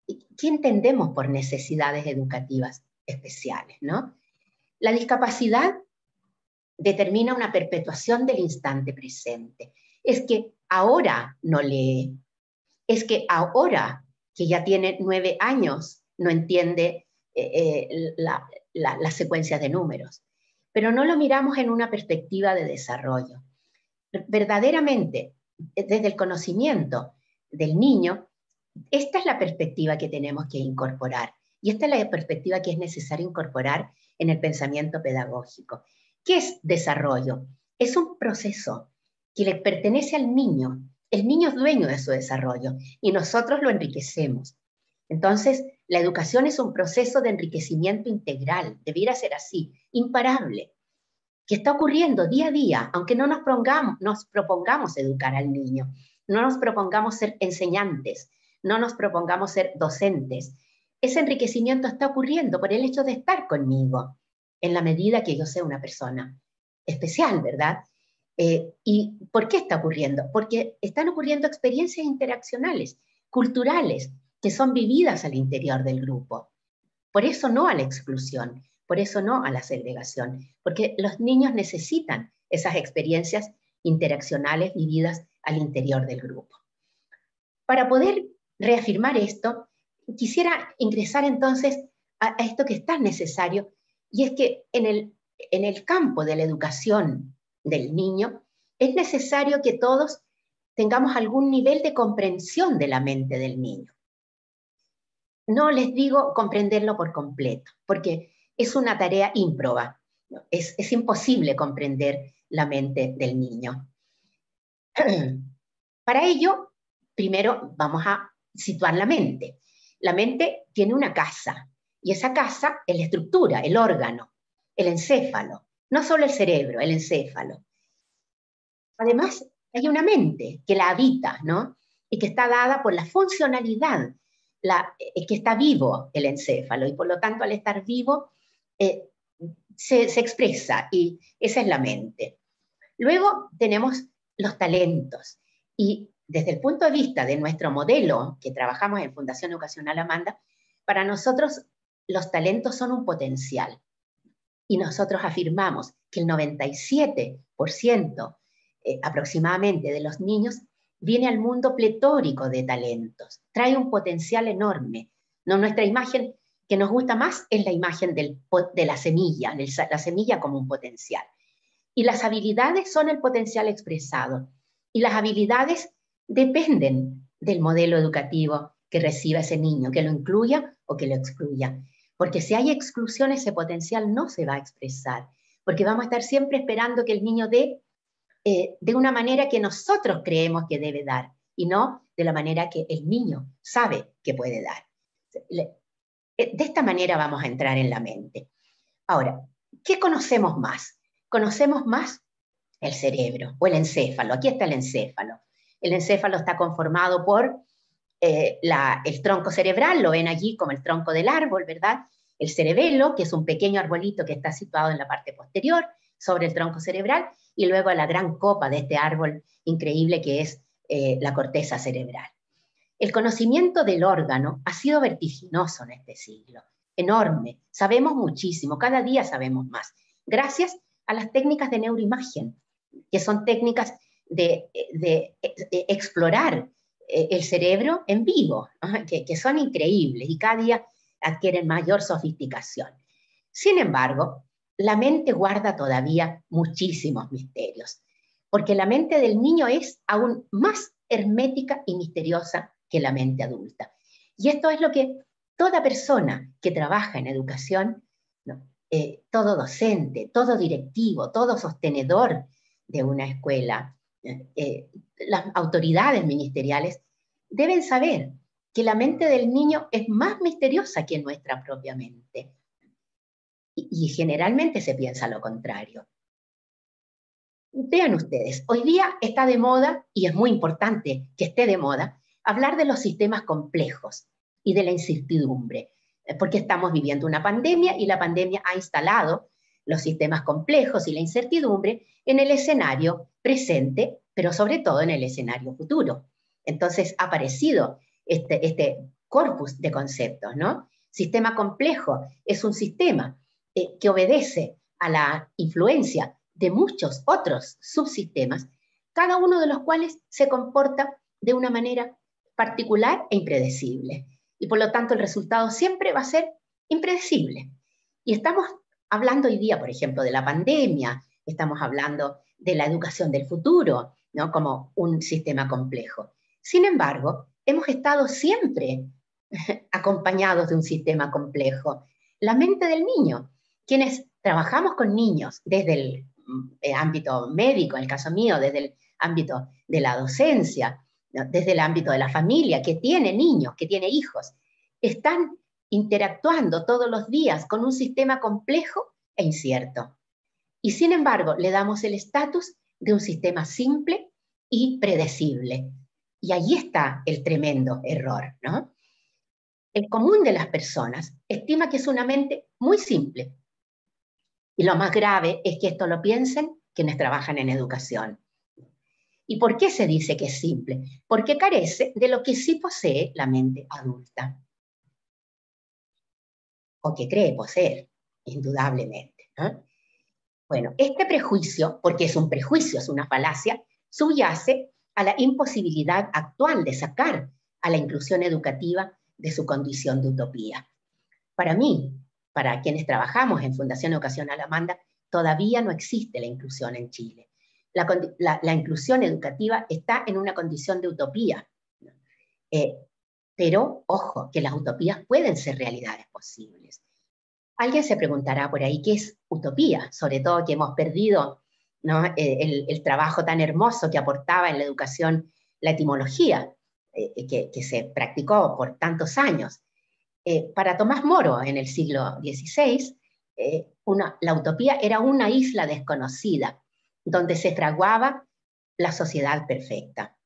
¿Qué entendemos por necesidades educativas especiales? ¿no? La discapacidad determina una perpetuación del instante presente. Es que ahora no lee, es que ahora que ya tiene nueve años no entiende eh, eh, la, las secuencias de números, pero no lo miramos en una perspectiva de desarrollo. Verdaderamente, desde el conocimiento del niño, esta es la perspectiva que tenemos que incorporar y esta es la perspectiva que es necesario incorporar en el pensamiento pedagógico. ¿Qué es desarrollo? Es un proceso que le pertenece al niño. El niño es dueño de su desarrollo y nosotros lo enriquecemos. Entonces, la educación es un proceso de enriquecimiento integral, debiera ser así, imparable, que está ocurriendo día a día, aunque no nos propongamos, nos propongamos educar al niño, no nos propongamos ser enseñantes, no nos propongamos ser docentes. Ese enriquecimiento está ocurriendo por el hecho de estar conmigo, en la medida que yo sea una persona especial, ¿verdad? Eh, ¿Y por qué está ocurriendo? Porque están ocurriendo experiencias interaccionales, culturales, que son vividas al interior del grupo. Por eso no a la exclusión, por eso no a la segregación, porque los niños necesitan esas experiencias interaccionales vividas al interior del grupo. Para poder reafirmar esto, quisiera ingresar entonces a, esto que es tan necesario, y es que en el, en el campo de la educación del niño es necesario que todos tengamos algún nivel de comprensión de la mente del niño. No les digo comprenderlo por completo, porque es una tarea ímproba. es imposible comprender la mente del niño. Para ello, primero vamos a situar la mente. La mente tiene una casa y esa casa es la estructura, el órgano, el encéfalo, no solo el cerebro, el encéfalo. Además, hay una mente que la habita, ¿no? Y que está dada por la funcionalidad, la, eh, que está vivo el encéfalo y por lo tanto al estar vivo eh, se expresa y esa es la mente. Luego tenemos los talentos y desde el punto de vista de nuestro modelo que trabajamos en Fundación Educacional Amanda, para nosotros los talentos son un potencial. Y nosotros afirmamos que el 97% eh, aproximadamente de los niños viene al mundo pletórico de talentos, trae un potencial enorme. No, nuestra imagen que nos gusta más es la imagen del, de la semilla, la semilla como un potencial. Y las habilidades son el potencial expresado. Y las habilidades dependen del modelo educativo que reciba ese niño, que lo incluya o que lo excluya. Porque si hay exclusión, ese potencial no se va a expresar, porque vamos a estar siempre esperando que el niño dé eh, de una manera que nosotros creemos que debe dar y no de la manera que el niño sabe que puede dar. Eh, de esta manera vamos a entrar en la mente. Ahora, ¿qué conocemos más? Conocemos más el cerebro o el encéfalo. Aquí está el encéfalo. El encéfalo está conformado por eh, el tronco cerebral, lo ven allí como el tronco del árbol, ¿verdad? El cerebelo, que es un pequeño arbolito que está situado en la parte posterior sobre el tronco cerebral, y luego la gran copa de este árbol increíble que es eh, la corteza cerebral. El conocimiento del órgano ha sido vertiginoso en este siglo, enorme. Sabemos muchísimo, cada día sabemos más, gracias a las técnicas de neuroimagen, que son técnicas de, explorar eh, el cerebro en vivo, que, son increíbles y cada día adquieren mayor sofisticación. Sin embargo, la mente guarda todavía muchísimos misterios, porque la mente del niño es aún más hermética y misteriosa que la mente adulta. Y esto es lo que toda persona que trabaja en educación, eh, todo docente, todo directivo, todo sostenedor de una escuela eh, las autoridades ministeriales deben saber que la mente del niño es más misteriosa que nuestra propia mente. Y, y generalmente se piensa lo contrario. Vean ustedes, hoy día está de moda, y es muy importante que esté de moda, hablar de los sistemas complejos y de la incertidumbre, eh, porque estamos viviendo una pandemia y la pandemia ha instalado los sistemas complejos y la incertidumbre en el escenario presente, pero sobre todo en el escenario futuro. Entonces ha aparecido este, este corpus de conceptos, ¿no? Sistema complejo es un sistema eh, que obedece a la influencia de muchos otros subsistemas, cada uno de los cuales se comporta de una manera particular e impredecible. Y por lo tanto el resultado siempre va a ser impredecible. Y estamos hablando hoy día, por ejemplo, de la pandemia, estamos hablando de la educación del futuro, ¿no? como un sistema complejo. Sin embargo, hemos estado siempre acompañados de un sistema complejo. La mente del niño, quienes trabajamos con niños desde el eh, ámbito médico, en el caso mío, desde el ámbito de la docencia, desde el ámbito de la familia, que tiene niños, que tiene hijos, están interactuando todos los días con un sistema complejo e incierto. Y sin embargo, le damos el estatus de un sistema simple y predecible. Y ahí está el tremendo error, ¿no? El común de las personas estima que es una mente muy simple. Y lo más grave es que esto lo piensen quienes trabajan en educación. ¿Y por qué se dice que es simple? Porque carece de lo que sí posee la mente adulta o que cree poseer, indudablemente. Bueno, este prejuicio, porque es un prejuicio, es una falacia, subyace a la imposibilidad actual de sacar a la inclusión educativa de su condición de utopía. Para mí, para quienes trabajamos en Fundación Educación Alamanda, todavía no existe la inclusión en Chile. La, inclusión educativa está en una condición de utopía. Eh, pero ojo, que las utopías pueden ser realidades posibles. Alguien se preguntará por ahí qué es utopía, sobre todo que hemos perdido eh, el, trabajo tan hermoso que aportaba en la educación la etimología, eh, que, se practicó por tantos años. Eh, para Tomás Moro, en el siglo XVI, la utopía era una isla desconocida, donde se fraguaba la sociedad perfecta.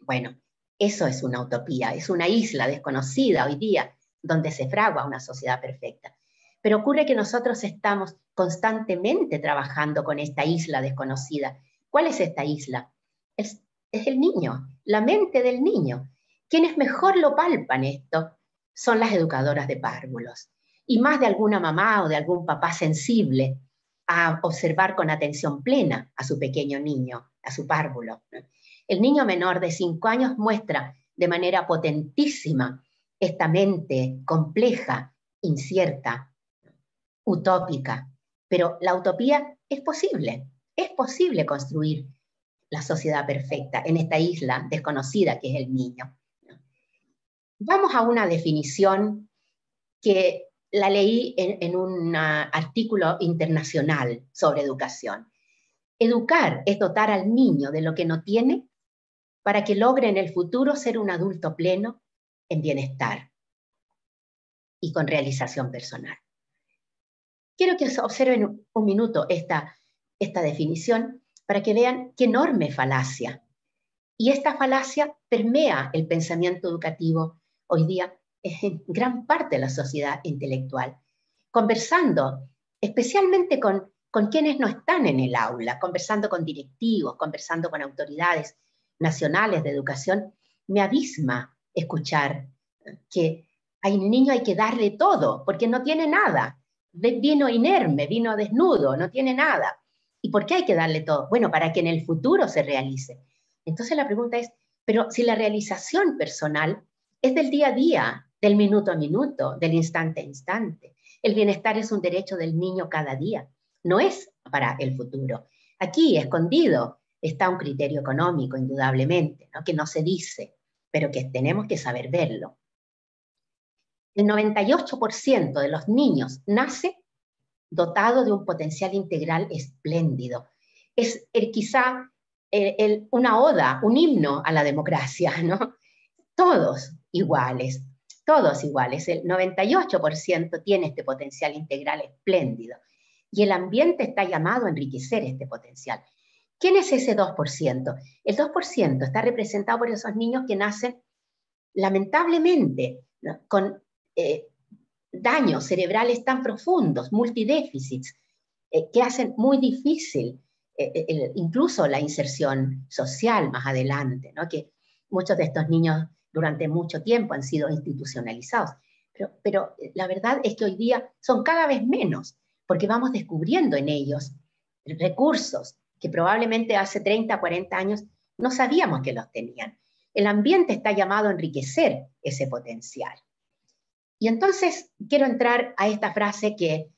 Bueno, eso es una utopía, es una isla desconocida hoy día donde se fragua una sociedad perfecta. Pero ocurre que nosotros estamos constantemente trabajando con esta isla desconocida. ¿Cuál es esta isla? Es, el niño, la mente del niño. Quienes mejor lo palpan esto son las educadoras de párvulos y más de alguna mamá o de algún papá sensible a observar con atención plena a su pequeño niño, a su párvulo. El niño menor de 5 años muestra de manera potentísima esta mente compleja, incierta, utópica. Pero la utopía es posible, es posible construir la sociedad perfecta en esta isla desconocida que es el niño. Vamos a una definición que la leí en, un artículo internacional sobre educación. Educar es dotar al niño de lo que no tiene para que logre en el futuro ser un adulto pleno en bienestar y con realización personal. Quiero que observen un minuto esta, esta definición para que vean qué enorme falacia. Y esta falacia permea el pensamiento educativo hoy día en gran parte de la sociedad intelectual, conversando especialmente con, con quienes no están en el aula, conversando con directivos, conversando con autoridades, nacionales de educación, me abisma escuchar que hay un niño hay que darle todo, porque no tiene nada. Vino inerme, vino desnudo, no tiene nada. ¿Y por qué hay que darle todo? Bueno, para que en el futuro se realice. Entonces la pregunta es, pero si la realización personal es del día a día, del minuto a minuto, del instante a instante, el bienestar es un derecho del niño cada día, no es para el futuro. Aquí, escondido, está un criterio económico, indudablemente, que no se dice, pero que tenemos que saber verlo. El 98% de los niños nace dotado de un potencial integral espléndido. Es el, quizá una oda, un himno a la democracia, ¿no? Todos iguales, todos iguales. El 98% tiene este potencial integral espléndido y el ambiente está llamado a enriquecer este potencial. ¿Quién es ese 2%? El 2% está representado por esos niños que nacen lamentablemente con eh, daños cerebrales tan profundos, multidéficits, eh, que hacen muy difícil eh, incluso la inserción social más adelante, que muchos de estos niños durante mucho tiempo han sido institucionalizados. Pero, pero la verdad es que hoy día son cada vez menos, porque vamos descubriendo en ellos recursos, que probablemente hace 30, 40 años no sabíamos que los tenían. El ambiente está llamado a enriquecer ese potencial. Y entonces quiero entrar a esta frase que,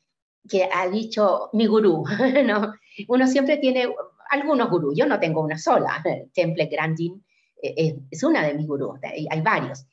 ha dicho mi gurú. ¿no? Uno siempre tiene algunos gurús, yo no tengo una sola. Temple Grandin eh, es una de mis gurús, hay varios.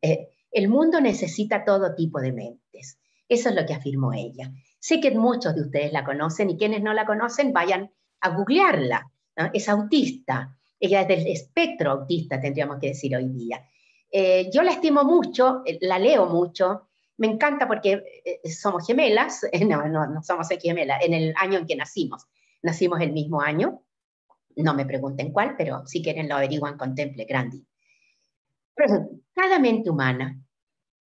Eh, el mundo necesita todo tipo de mentes. Eso es lo que afirmó ella. Sé que muchos de ustedes la conocen y quienes no la conocen, vayan a googlearla. Es autista, ella es del espectro autista, tendríamos que decir hoy día. Eh, yo la estimo mucho, eh, la leo mucho, me encanta porque eh, somos gemelas, no, no, somos gemelas, en el año en que nacimos, nacimos el mismo año, no me pregunten cuál, pero si quieren lo averiguan, contemple, Grandi. cada mente humana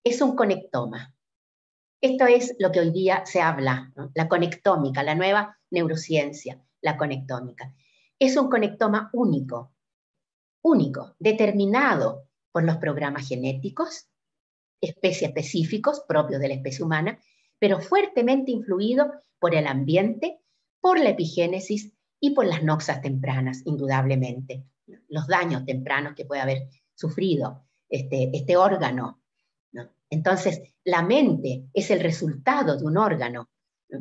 es un conectoma. Esto es lo que hoy día se habla, la conectómica, la nueva neurociencia la conectómica. Es un conectoma único, único, determinado por los programas genéticos, especies específicos propios de la especie humana, pero fuertemente influido por el ambiente, por la epigénesis y por las noxas tempranas, indudablemente, los daños tempranos que puede haber sufrido este, este órgano. Entonces, la mente es el resultado de un órgano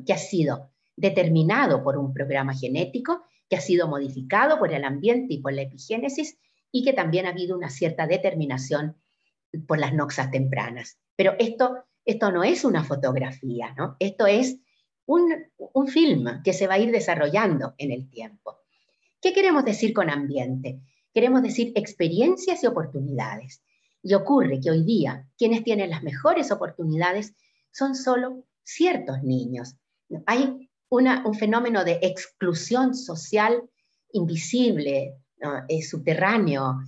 que ha sido determinado por un programa genético que ha sido modificado por el ambiente y por la epigénesis y que también ha habido una cierta determinación por las noxas tempranas. Pero esto, esto no es una fotografía, ¿no? esto es un, un film que se va a ir desarrollando en el tiempo. ¿Qué queremos decir con ambiente? Queremos decir experiencias y oportunidades. Y ocurre que hoy día quienes tienen las mejores oportunidades son solo ciertos niños. Hay un fenómeno de exclusión social invisible, eh, subterráneo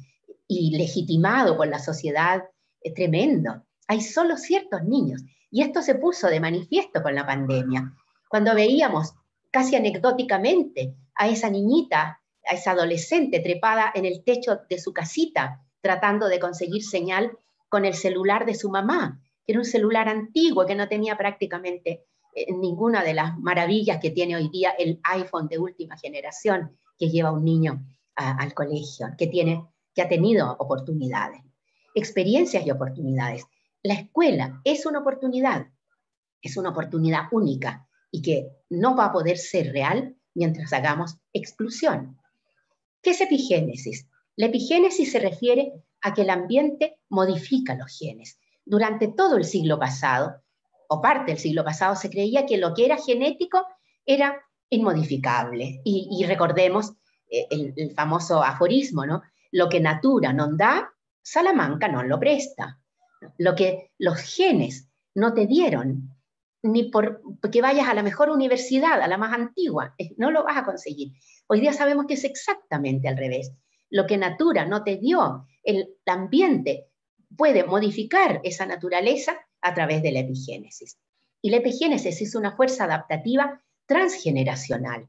y legitimado con la sociedad es eh, tremendo. Hay solo ciertos niños. Y esto se puso de manifiesto con la pandemia, cuando veíamos casi anecdóticamente a esa niñita, a esa adolescente trepada en el techo de su casita, tratando de conseguir señal con el celular de su mamá, que era un celular antiguo que no tenía prácticamente eh, ninguna de las maravillas que tiene hoy día el iPhone de última generación que lleva un niño al colegio, que, tiene, que ha tenido oportunidades, experiencias y oportunidades. La escuela es una oportunidad, es una oportunidad única y que no va a poder ser real mientras hagamos exclusión. ¿Qué es epigénesis? La epigénesis se refiere a que el ambiente modifica los genes. Durante todo el siglo pasado, o parte del siglo pasado, se creía que lo que era genético era inmodificable. Y, recordemos eh, el, famoso aforismo, ¿no? Lo que natura no da, Salamanca no lo presta. Lo que los genes no te dieron, ni por que vayas a la mejor universidad, a la más antigua, eh, no lo vas a conseguir. Hoy día sabemos que es exactamente al revés. Lo que natura no te dio, el ambiente puede modificar esa naturaleza a través de la epigénesis. Y la epigénesis es una fuerza adaptativa transgeneracional,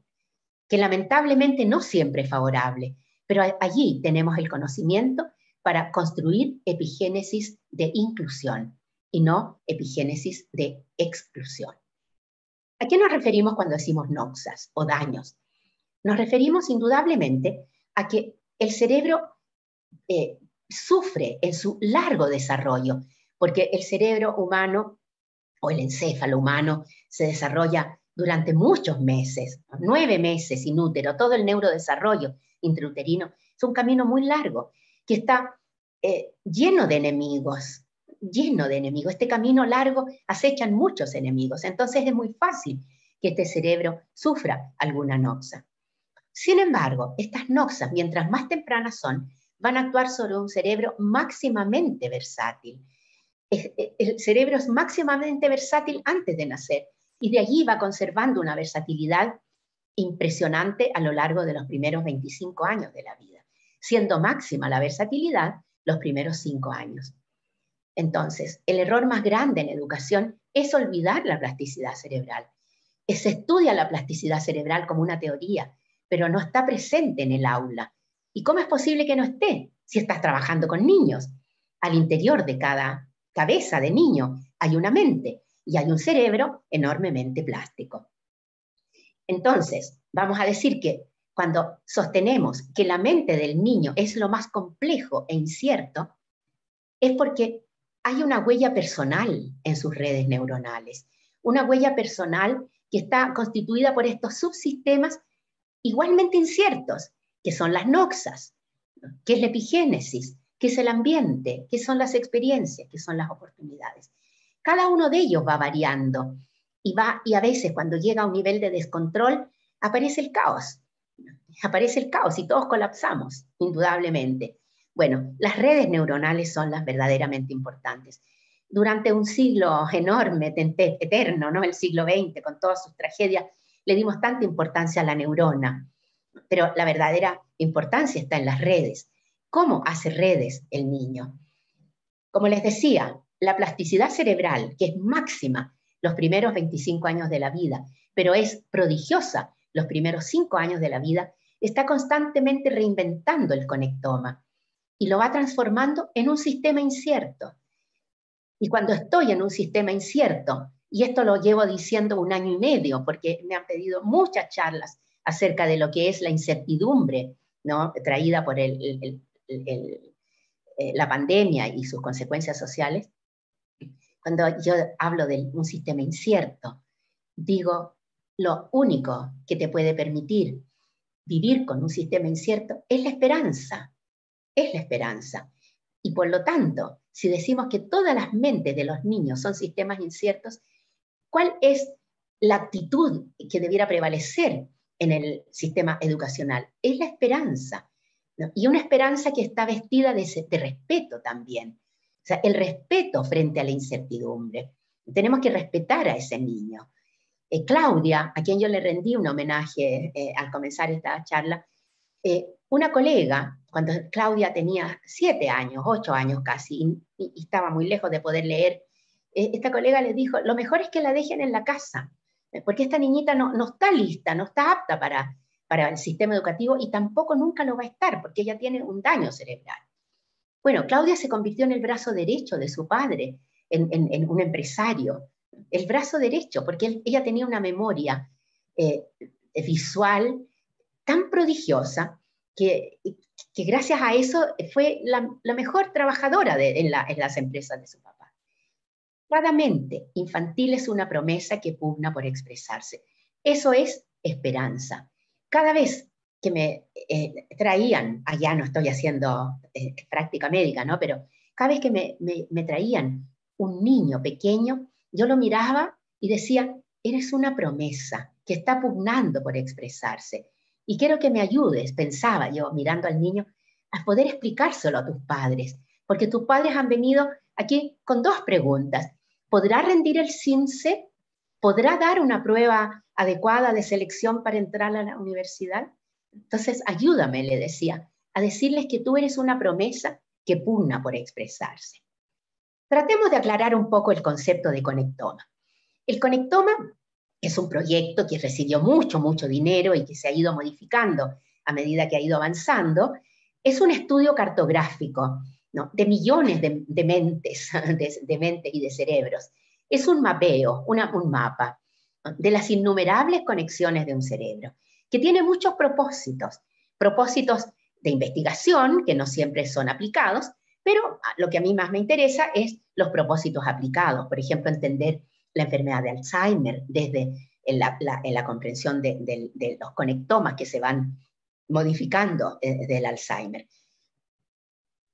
que lamentablemente no siempre es favorable, pero allí tenemos el conocimiento para construir epigénesis de inclusión y no epigénesis de exclusión. ¿A qué nos referimos cuando decimos noxas o daños? Nos referimos indudablemente a que el cerebro eh, sufre en su largo desarrollo porque el cerebro humano o el encéfalo humano se desarrolla durante muchos meses, nueve meses inútero, todo el neurodesarrollo intrauterino, es un camino muy largo que está eh, lleno de enemigos, lleno de enemigos. Este camino largo acechan muchos enemigos, entonces es muy fácil que este cerebro sufra alguna noxa. Sin embargo, estas noxas, mientras más tempranas son, van a actuar sobre un cerebro máximamente versátil, el cerebro es máximamente versátil antes de nacer y de allí va conservando una versatilidad impresionante a lo largo de los primeros 25 años de la vida, siendo máxima la versatilidad los primeros 5 años. Entonces, el error más grande en educación es olvidar la plasticidad cerebral. Se estudia la plasticidad cerebral como una teoría, pero no está presente en el aula. ¿Y cómo es posible que no esté si estás trabajando con niños al interior de cada cabeza de niño, hay una mente y hay un cerebro enormemente plástico. Entonces, vamos a decir que cuando sostenemos que la mente del niño es lo más complejo e incierto, es porque hay una huella personal en sus redes neuronales, una huella personal que está constituida por estos subsistemas igualmente inciertos, que son las noxas, que es la epigénesis, qué es el ambiente, qué son las experiencias, que son las oportunidades. Cada uno de ellos va variando y, va, y a veces cuando llega a un nivel de descontrol aparece el caos, aparece el caos y todos colapsamos, indudablemente. Bueno, las redes neuronales son las verdaderamente importantes. Durante un siglo enorme, eterno, ¿no? el siglo XX, con todas sus tragedias, le dimos tanta importancia a la neurona, pero la verdadera importancia está en las redes. ¿Cómo hace redes el niño? Como les decía, la plasticidad cerebral, que es máxima los primeros 25 años de la vida, pero es prodigiosa los primeros 5 años de la vida, está constantemente reinventando el conectoma y lo va transformando en un sistema incierto. Y cuando estoy en un sistema incierto, y esto lo llevo diciendo un año y medio, porque me han pedido muchas charlas acerca de lo que es la incertidumbre ¿no? traída por el, el, eh, la pandemia y sus consecuencias sociales, cuando yo hablo de un sistema incierto, digo, lo único que te puede permitir vivir con un sistema incierto es la esperanza, es la esperanza. Y por lo tanto, si decimos que todas las mentes de los niños son sistemas inciertos, ¿cuál es la actitud que debiera prevalecer en el sistema educacional? Es la esperanza. Y una esperanza que está vestida de, respeto también. O sea, el respeto frente a la incertidumbre. Tenemos que respetar a ese niño. Eh, Claudia, a quien yo le rendí un homenaje eh, al comenzar esta charla, eh, una colega, cuando Claudia tenía siete años, ocho años casi, y, estaba muy lejos de poder leer, esta colega le dijo, lo mejor es que la dejen en la casa, porque esta niñita no está lista, no está apta para, para el sistema educativo y tampoco nunca lo va a estar porque ella tiene un daño cerebral. Bueno, Claudia se convirtió en el brazo derecho de su padre, en, un empresario, el brazo derecho, porque ella tenía una memoria eh, visual tan prodigiosa que, que, gracias a eso fue la, mejor trabajadora en, en las empresas de su papá. Claramente, infantil es una promesa que pugna por expresarse. Eso es esperanza cada vez que me eh, traían, allá no estoy haciendo eh, práctica médica, ¿no? Pero cada vez que me, traían un niño pequeño, yo lo miraba y decía, eres una promesa que está pugnando por expresarse. Y quiero que me ayudes, pensaba yo mirando al niño, a poder explicárselo a tus padres, porque tus padres han venido aquí con dos preguntas. ¿Podrá rendir el CINCE? ¿Podrá dar una prueba adecuada de selección para entrar a la universidad. Entonces, ayúdame, le decía, a decirles que tú eres una promesa que pugna por expresarse. Tratemos de aclarar un poco el concepto de conectoma. El conectoma es un proyecto que recibió mucho, mucho dinero y que se ha ido modificando a medida que ha ido avanzando. Es un estudio cartográfico de millones de, mentes, de, de, mentes y de cerebros. Es un mapeo, un mapa de las innumerables conexiones de un cerebro, que tiene muchos propósitos, propósitos de investigación, que no siempre son aplicados, pero lo que a mí más me interesa es los propósitos aplicados, por ejemplo, entender la enfermedad de Alzheimer desde la, comprensión de, los conectomas que se van modificando desde eh, del Alzheimer.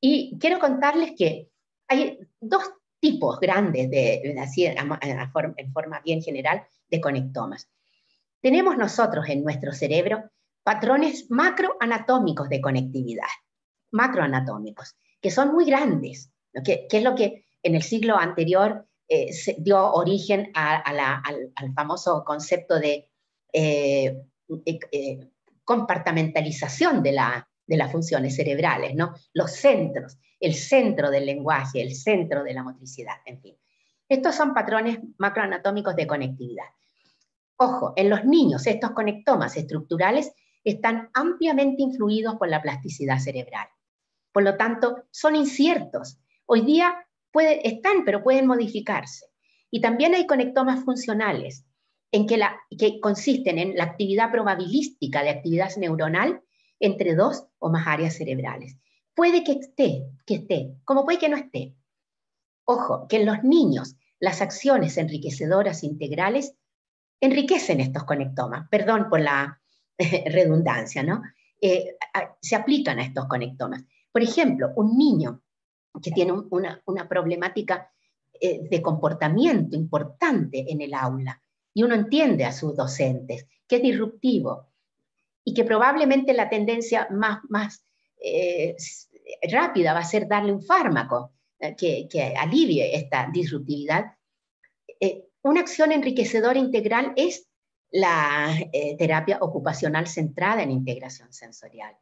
Y quiero contarles que hay dos tipos grandes, de, así en forma bien general, de conectomas. Tenemos nosotros en nuestro cerebro patrones macroanatómicos de conectividad, macroanatómicos, que son muy grandes, que, es lo que en el siglo anterior eh, dio origen al, famoso concepto de eh, eh, compartamentalización de, de las funciones cerebrales, ¿no? los centros, el centro del lenguaje, el centro de la motricidad, en fin. Estos son patrones macroanatómicos de conectividad. Ojo, en los niños estos conectomas estructurales están ampliamente influidos por la plasticidad cerebral. Por lo tanto, son inciertos. Hoy día están, pero pueden modificarse. Y también hay conectomas funcionales, en que, que consisten en la actividad probabilística de actividad neuronal entre dos o más áreas cerebrales. Puede que esté, que esté, como puede que no esté. Ojo, que en los niños las acciones enriquecedoras integrales enriquecen estos conectomas, perdón por la redundancia, ¿no? Eh, se aplican a estos conectomas. Por ejemplo, un niño que tiene una, problemática eh, de comportamiento importante en el aula y uno entiende a sus docentes que es disruptivo y que probablemente la tendencia más, eh, rápida va a ser darle un fármaco eh, que, alivie esta disruptividad. Eh, una acción enriquecedora integral es la eh, terapia ocupacional centrada en integración sensorial.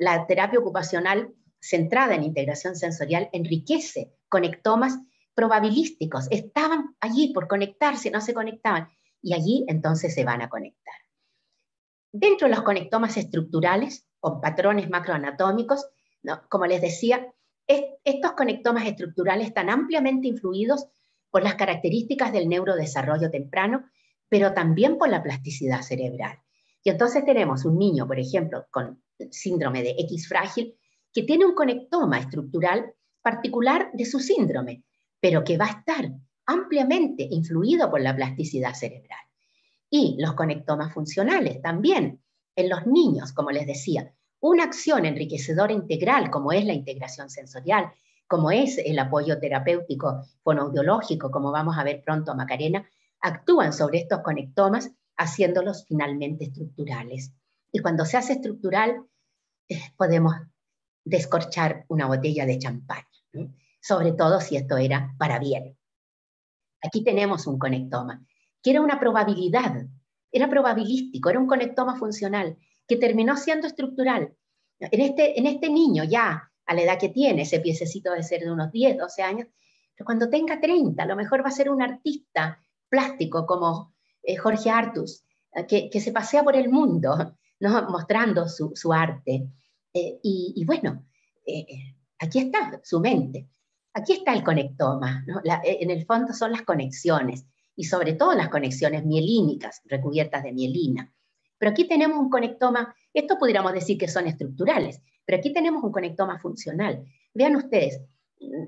La terapia ocupacional centrada en integración sensorial enriquece conectomas probabilísticos. Estaban allí por conectarse, no se conectaban. Y allí entonces se van a conectar. Dentro de los conectomas estructurales, o patrones macroanatómicos, como les decía, estos conectomas estructurales están ampliamente influidos por las características del neurodesarrollo temprano, pero también por la plasticidad cerebral. Y entonces tenemos un niño, por ejemplo, con síndrome de X frágil, que tiene un conectoma estructural particular de su síndrome, pero que va a estar ampliamente influido por la plasticidad cerebral. Y los conectomas funcionales también en los niños, como les decía, una acción enriquecedora integral como es la integración sensorial, como es el apoyo terapéutico fonoaudiológico, como vamos a ver pronto a Macarena, actúan sobre estos conectomas haciéndolos finalmente estructurales. Y cuando se hace estructural, eh, podemos descorchar una botella de champán, sobre todo si esto era para bien. Aquí tenemos un conectoma, que era una probabilidad, era probabilístico, era un conectoma funcional, que terminó siendo estructural. En este, en este niño ya, a la edad que tiene, ese piececito de ser de unos 10, 12 años, cuando tenga 30, a lo mejor va a ser un artista plástico como eh, Jorge Artus, eh, que, se pasea por el mundo mostrando su, arte. Eh, y, bueno, aquí está su mente, aquí está el conectoma, en el fondo son las conexiones, y sobre todo las conexiones mielínicas, recubiertas de mielina. Pero aquí tenemos un conectoma, esto pudiéramos decir que son estructurales, pero aquí tenemos un conectoma funcional. Vean ustedes,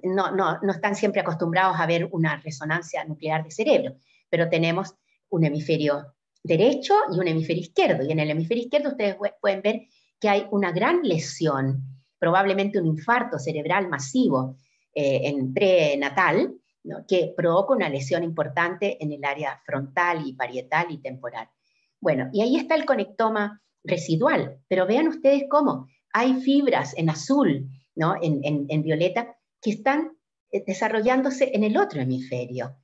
no, están siempre acostumbrados a ver una resonancia nuclear de cerebro, pero tenemos un hemisferio derecho y un hemisferio izquierdo. Y en el hemisferio izquierdo ustedes pueden ver que hay una gran lesión, probablemente un infarto cerebral masivo eh, en prenatal, que provoca una lesión importante en el área frontal y parietal y temporal. Bueno, y ahí está el conectoma residual, pero vean ustedes cómo hay fibras en azul, ¿no? en, en violeta, que están eh, desarrollándose en el otro hemisferio.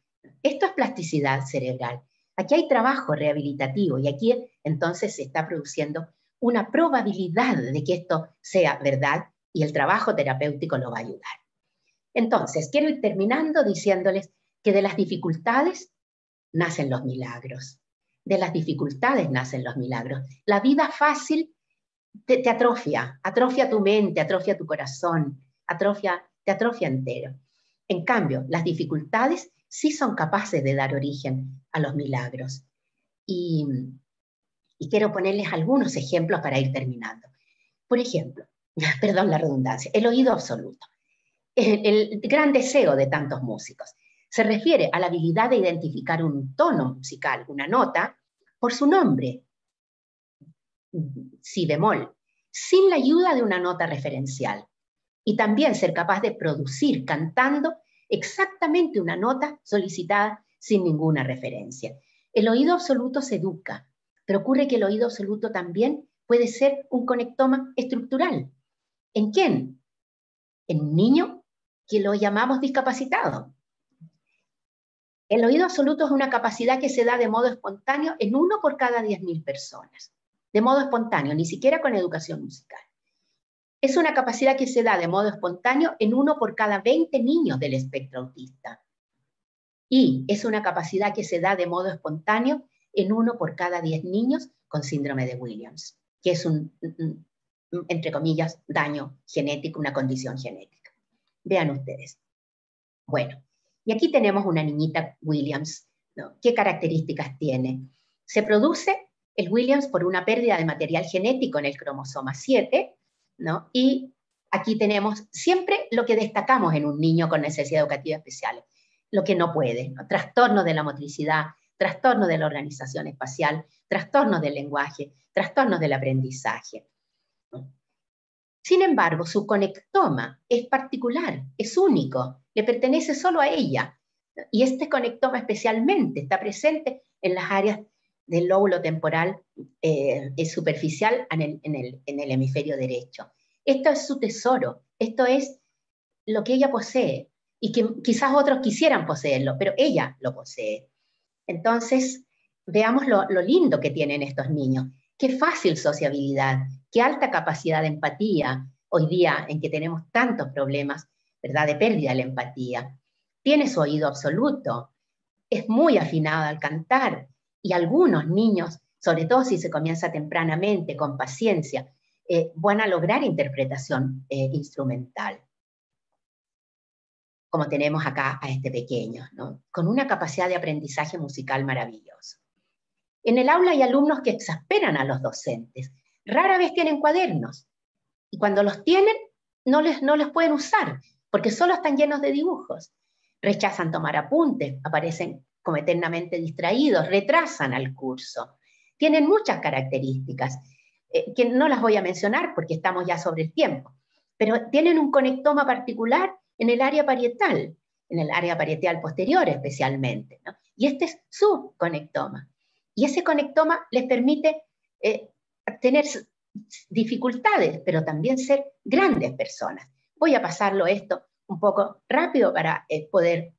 Esto es plasticidad cerebral. Aquí hay trabajo rehabilitativo y aquí entonces se está produciendo una probabilidad de que esto sea verdad y el trabajo terapéutico lo va a ayudar. Entonces, quiero ir terminando diciéndoles que de las dificultades nacen los milagros de las dificultades nacen los milagros. La vida fácil te, atrofia, atrofia tu mente, atrofia tu corazón, atrofia, te atrofia entero. En cambio, las dificultades sí son capaces de dar origen a los milagros. Y, quiero ponerles algunos ejemplos para ir terminando. Por ejemplo, perdón la redundancia, el oído absoluto, el gran deseo de tantos músicos. Se refiere a la habilidad de identificar un tono musical, una nota, por su nombre, si bemol, sin la ayuda de una nota referencial. Y también ser capaz de producir cantando exactamente una nota solicitada sin ninguna referencia. El oído absoluto se educa, pero ocurre que el oído absoluto también puede ser un conectoma estructural. ¿En quién? En un niño que lo llamamos discapacitado, el oído absoluto es una capacidad que se da de modo espontáneo en uno por cada 10.000 personas, de modo espontáneo, ni siquiera con educación musical. Es una capacidad que se da de modo espontáneo en uno por cada 20 niños del espectro autista. Y es una capacidad que se da de modo espontáneo en uno por cada 10 niños con síndrome de Williams, que es un, entre comillas, daño genético, una condición genética. Vean ustedes. Bueno, y aquí tenemos una niñita Williams. ¿Qué características tiene? Se produce el Williams por una pérdida de material genético en el cromosoma 7, y aquí tenemos siempre lo que destacamos en un niño con necesidad educativa especial, lo que no puede, trastorno de la motricidad, trastorno de la organización espacial, trastornos del lenguaje, trastornos del aprendizaje. Sin embargo, su conectoma es particular, es único, le pertenece solo a ella. Y este conectoma especialmente está presente en las áreas del lóbulo temporal eh, superficial en el, hemisferio derecho. Esto es su tesoro, esto es lo que ella posee y que quizás otros quisieran poseerlo, pero ella lo posee. Entonces, veamos lo, lindo que tienen estos niños. Qué fácil sociabilidad, qué alta capacidad de empatía hoy día en que tenemos tantos problemas ¿verdad? De pérdida la empatía. Tiene su oído absoluto, es muy afinado al cantar y algunos niños, sobre todo si se comienza tempranamente, con paciencia, eh, van a lograr interpretación eh, instrumental. Como tenemos acá a este pequeño, con una capacidad de aprendizaje musical maravillosa. En el aula hay alumnos que exasperan a los docentes. Rara vez tienen cuadernos y cuando los tienen no les, no les pueden usar porque solo están llenos de dibujos. Rechazan tomar apuntes, aparecen como eternamente distraídos, retrasan al curso. Tienen muchas características, eh, que no las voy a mencionar porque estamos ya sobre el tiempo, pero tienen un conectoma particular en el área parietal, en el área parietal posterior especialmente. Y este es su conectoma. Y ese conectoma les permite eh, tener dificultades, pero también ser grandes personas voy a pasarlo esto un poco rápido para eh, poder,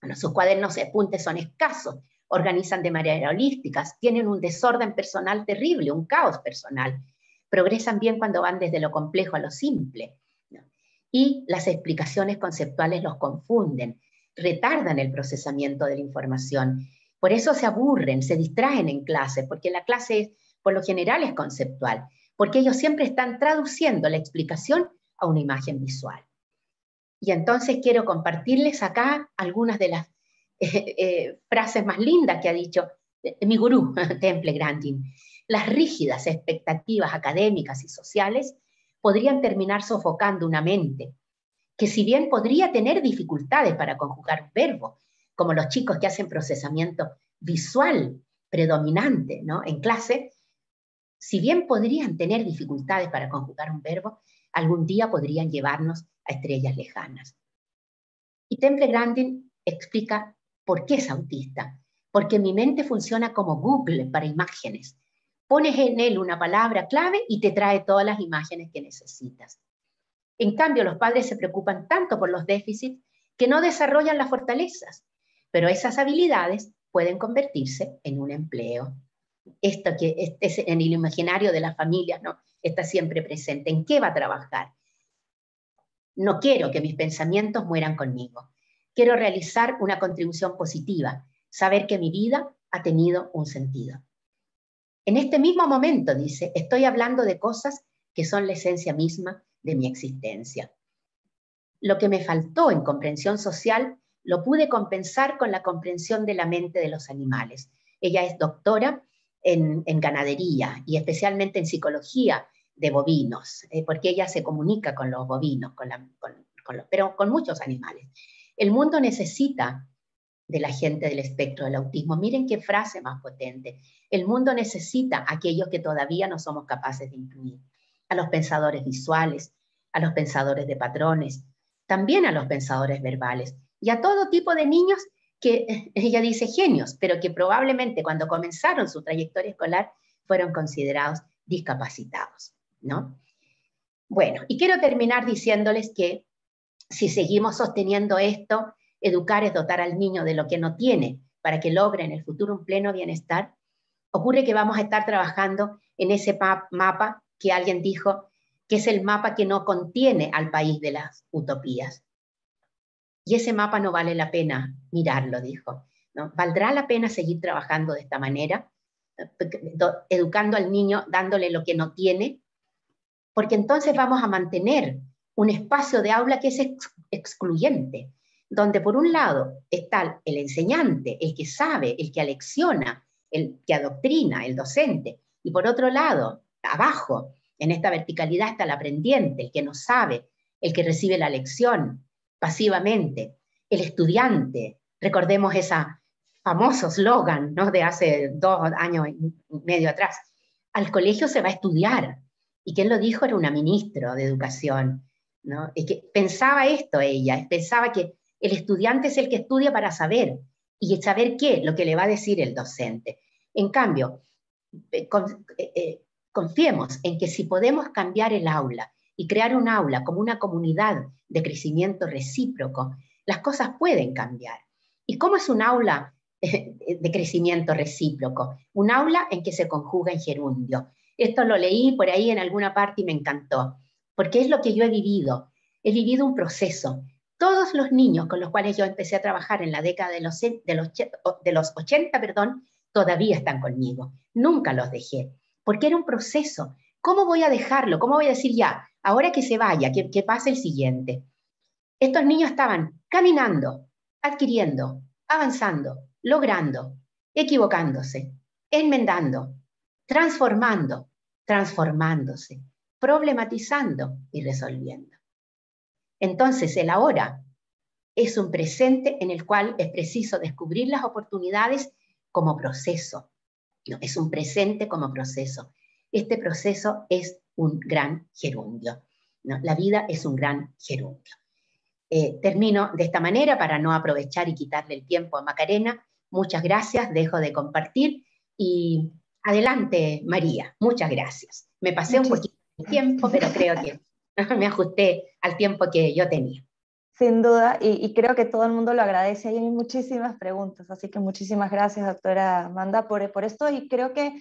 bueno, sus cuadernos de apuntes son escasos, organizan de manera holística, tienen un desorden personal terrible, un caos personal, progresan bien cuando van desde lo complejo a lo simple, y las explicaciones conceptuales los confunden, retardan el procesamiento de la información, por eso se aburren, se distraen en clase, porque la clase por lo general es conceptual, porque ellos siempre están traduciendo la explicación a una imagen visual. Y entonces quiero compartirles acá algunas de las eh, eh, frases más lindas que ha dicho eh, mi gurú, Temple Grandin. Las rígidas expectativas académicas y sociales podrían terminar sofocando una mente, que si bien podría tener dificultades para conjugar un verbo, como los chicos que hacen procesamiento visual predominante ¿no? en clase, si bien podrían tener dificultades para conjugar un verbo, algún día podrían llevarnos a estrellas lejanas. Y Temple Grandin explica por qué es autista, porque mi mente funciona como Google para imágenes. Pones en él una palabra clave y te trae todas las imágenes que necesitas. En cambio, los padres se preocupan tanto por los déficits que no desarrollan las fortalezas, pero esas habilidades pueden convertirse en un empleo. Esto que es en el imaginario de las familias, ¿no? está siempre presente, en qué va a trabajar. No quiero que mis pensamientos mueran conmigo. Quiero realizar una contribución positiva, saber que mi vida ha tenido un sentido. En este mismo momento, dice, estoy hablando de cosas que son la esencia misma de mi existencia. Lo que me faltó en comprensión social lo pude compensar con la comprensión de la mente de los animales. Ella es doctora en, en, ganadería y especialmente en psicología de bovinos, eh, porque ella se comunica con los bovinos, pero con muchos animales. El mundo necesita de la gente del espectro del autismo. Miren qué frase más potente. El mundo necesita a aquellos que todavía no somos capaces de incluir, a los pensadores visuales, a los pensadores de patrones, también a los pensadores verbales y a todo tipo de niños que ella dice genios, pero que probablemente cuando comenzaron su trayectoria escolar fueron considerados discapacitados. Bueno, y quiero terminar diciéndoles que si seguimos sosteniendo esto, educar es dotar al niño de lo que no tiene para que logre en el futuro un pleno bienestar, ocurre que vamos a estar trabajando en ese mapa que alguien dijo que es el mapa que no contiene al país de las utopías. Y ese mapa no vale la pena mirarlo, dijo. ¿no? ¿Valdrá la pena seguir trabajando de esta manera, educando al niño, dándole lo que no tiene porque entonces vamos a mantener un espacio de aula que es excluyente, donde por un lado está el enseñante, el que sabe, el que alecciona, el que adoctrina, el docente, y por otro lado, abajo, en esta verticalidad está el aprendiente, el que no sabe, el que recibe la lección pasivamente, el estudiante. Recordemos ese famoso slogan ¿no? de hace dos años y medio atrás. Al colegio se va a estudiar, y quien lo dijo era una ministra de educación. ¿no? pensaba esto ella, pensaba que el estudiante es el que estudia para saber, y saber qué, lo que le va a decir el docente. En cambio, eh, eh, eh, confiemos en que si podemos cambiar el aula y crear un aula como una comunidad de crecimiento recíproco, las cosas pueden cambiar. ¿Y cómo es un aula de crecimiento recíproco? Un aula en que se conjuga en gerundio, esto lo leí por ahí en alguna parte y me encantó, porque es lo que yo he vivido. He vivido un proceso. Todos los niños con los cuales yo empecé a trabajar en la década de los, de los, de 80, perdón, todavía están conmigo. Nunca los dejé, porque era un proceso. ¿Cómo voy a dejarlo? ¿Cómo voy a decir ya, ahora que se vaya, que, que pase el siguiente? Estos niños estaban caminando, adquiriendo, avanzando, logrando, equivocándose, enmendando, transformando, transformándose, problematizando y resolviendo. Entonces, el ahora es un presente en el cual es preciso descubrir las oportunidades como proceso. es un presente como proceso. Este proceso es un gran gerundio. La vida es un gran gerundio. Eh, termino de esta manera para no aprovechar y quitarle el tiempo a Macarena. Muchas gracias, dejo de compartir y Adelante, María. Muchas gracias. Me pasé un poquito de tiempo, pero creo que me ajusté al tiempo que yo tenía. Sin duda, y, creo que todo el mundo lo agradece. Hay muchísimas preguntas, así que muchísimas gracias, doctora Amanda, por, esto. Y creo que eh,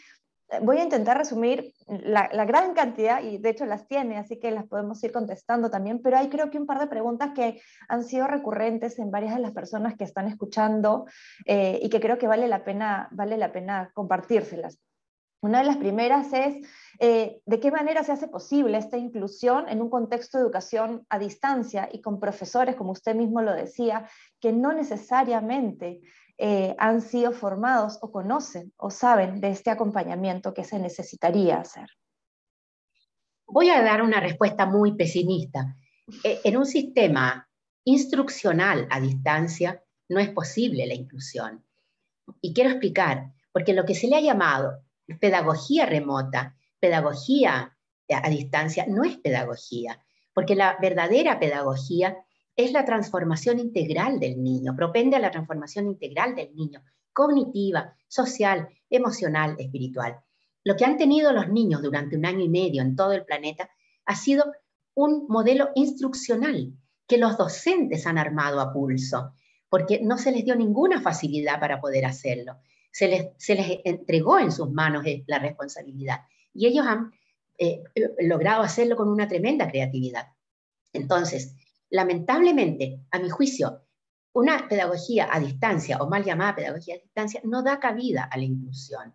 voy a intentar resumir la, gran cantidad, y de hecho las tiene, así que las podemos ir contestando también, pero hay creo que un par de preguntas que han sido recurrentes en varias de las personas que están escuchando eh, y que creo que vale la pena, vale la pena compartírselas. Una de las primeras es eh, de qué manera se hace posible esta inclusión en un contexto de educación a distancia y con profesores, como usted mismo lo decía, que no necesariamente eh, han sido formados o conocen o saben de este acompañamiento que se necesitaría hacer. Voy a dar una respuesta muy pesimista. E, en un sistema instruccional a distancia no es posible la inclusión. Y quiero explicar, porque lo que se le ha llamado pedagogía remota, pedagogía a distancia, no es pedagogía, porque la verdadera pedagogía es la transformación integral del niño, propende a la transformación integral del niño, cognitiva, social, emocional, espiritual. Lo que han tenido los niños durante un año y medio en todo el planeta ha sido un modelo instruccional que los docentes han armado a pulso, porque no se les dio ninguna facilidad para poder hacerlo se les, entregó en sus manos eh, la responsabilidad. Y ellos han eh, logrado hacerlo con una tremenda creatividad. Entonces, lamentablemente, a mi juicio, una pedagogía a distancia o mal llamada pedagogía a distancia no da cabida a la inclusión.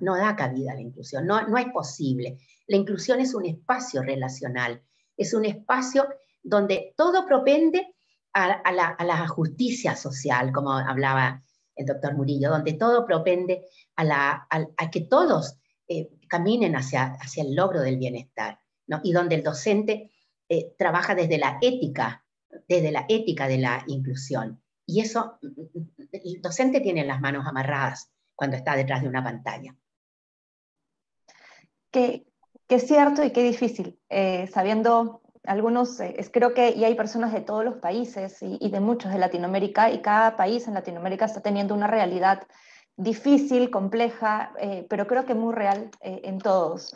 No, da cabida a la inclusión, no, es posible. La inclusión es un espacio relacional, es un espacio donde todo propende a, la, justicia social, como hablaba el doctor Murillo, donde todo propende a, que todos eh, caminen hacia, el logro del bienestar, y donde el docente eh, trabaja desde la ética, desde la ética de la inclusión. Y eso, mm, mm, el docente tiene las manos amarradas cuando está detrás de una pantalla. Qué, cierto y qué difícil, eh, sabiendo algunos, eh, creo que y hay personas de todos los países y, de muchos de Latinoamérica, y cada país en Latinoamérica está teniendo una realidad difícil, compleja, eh, pero creo que muy real eh, en todos.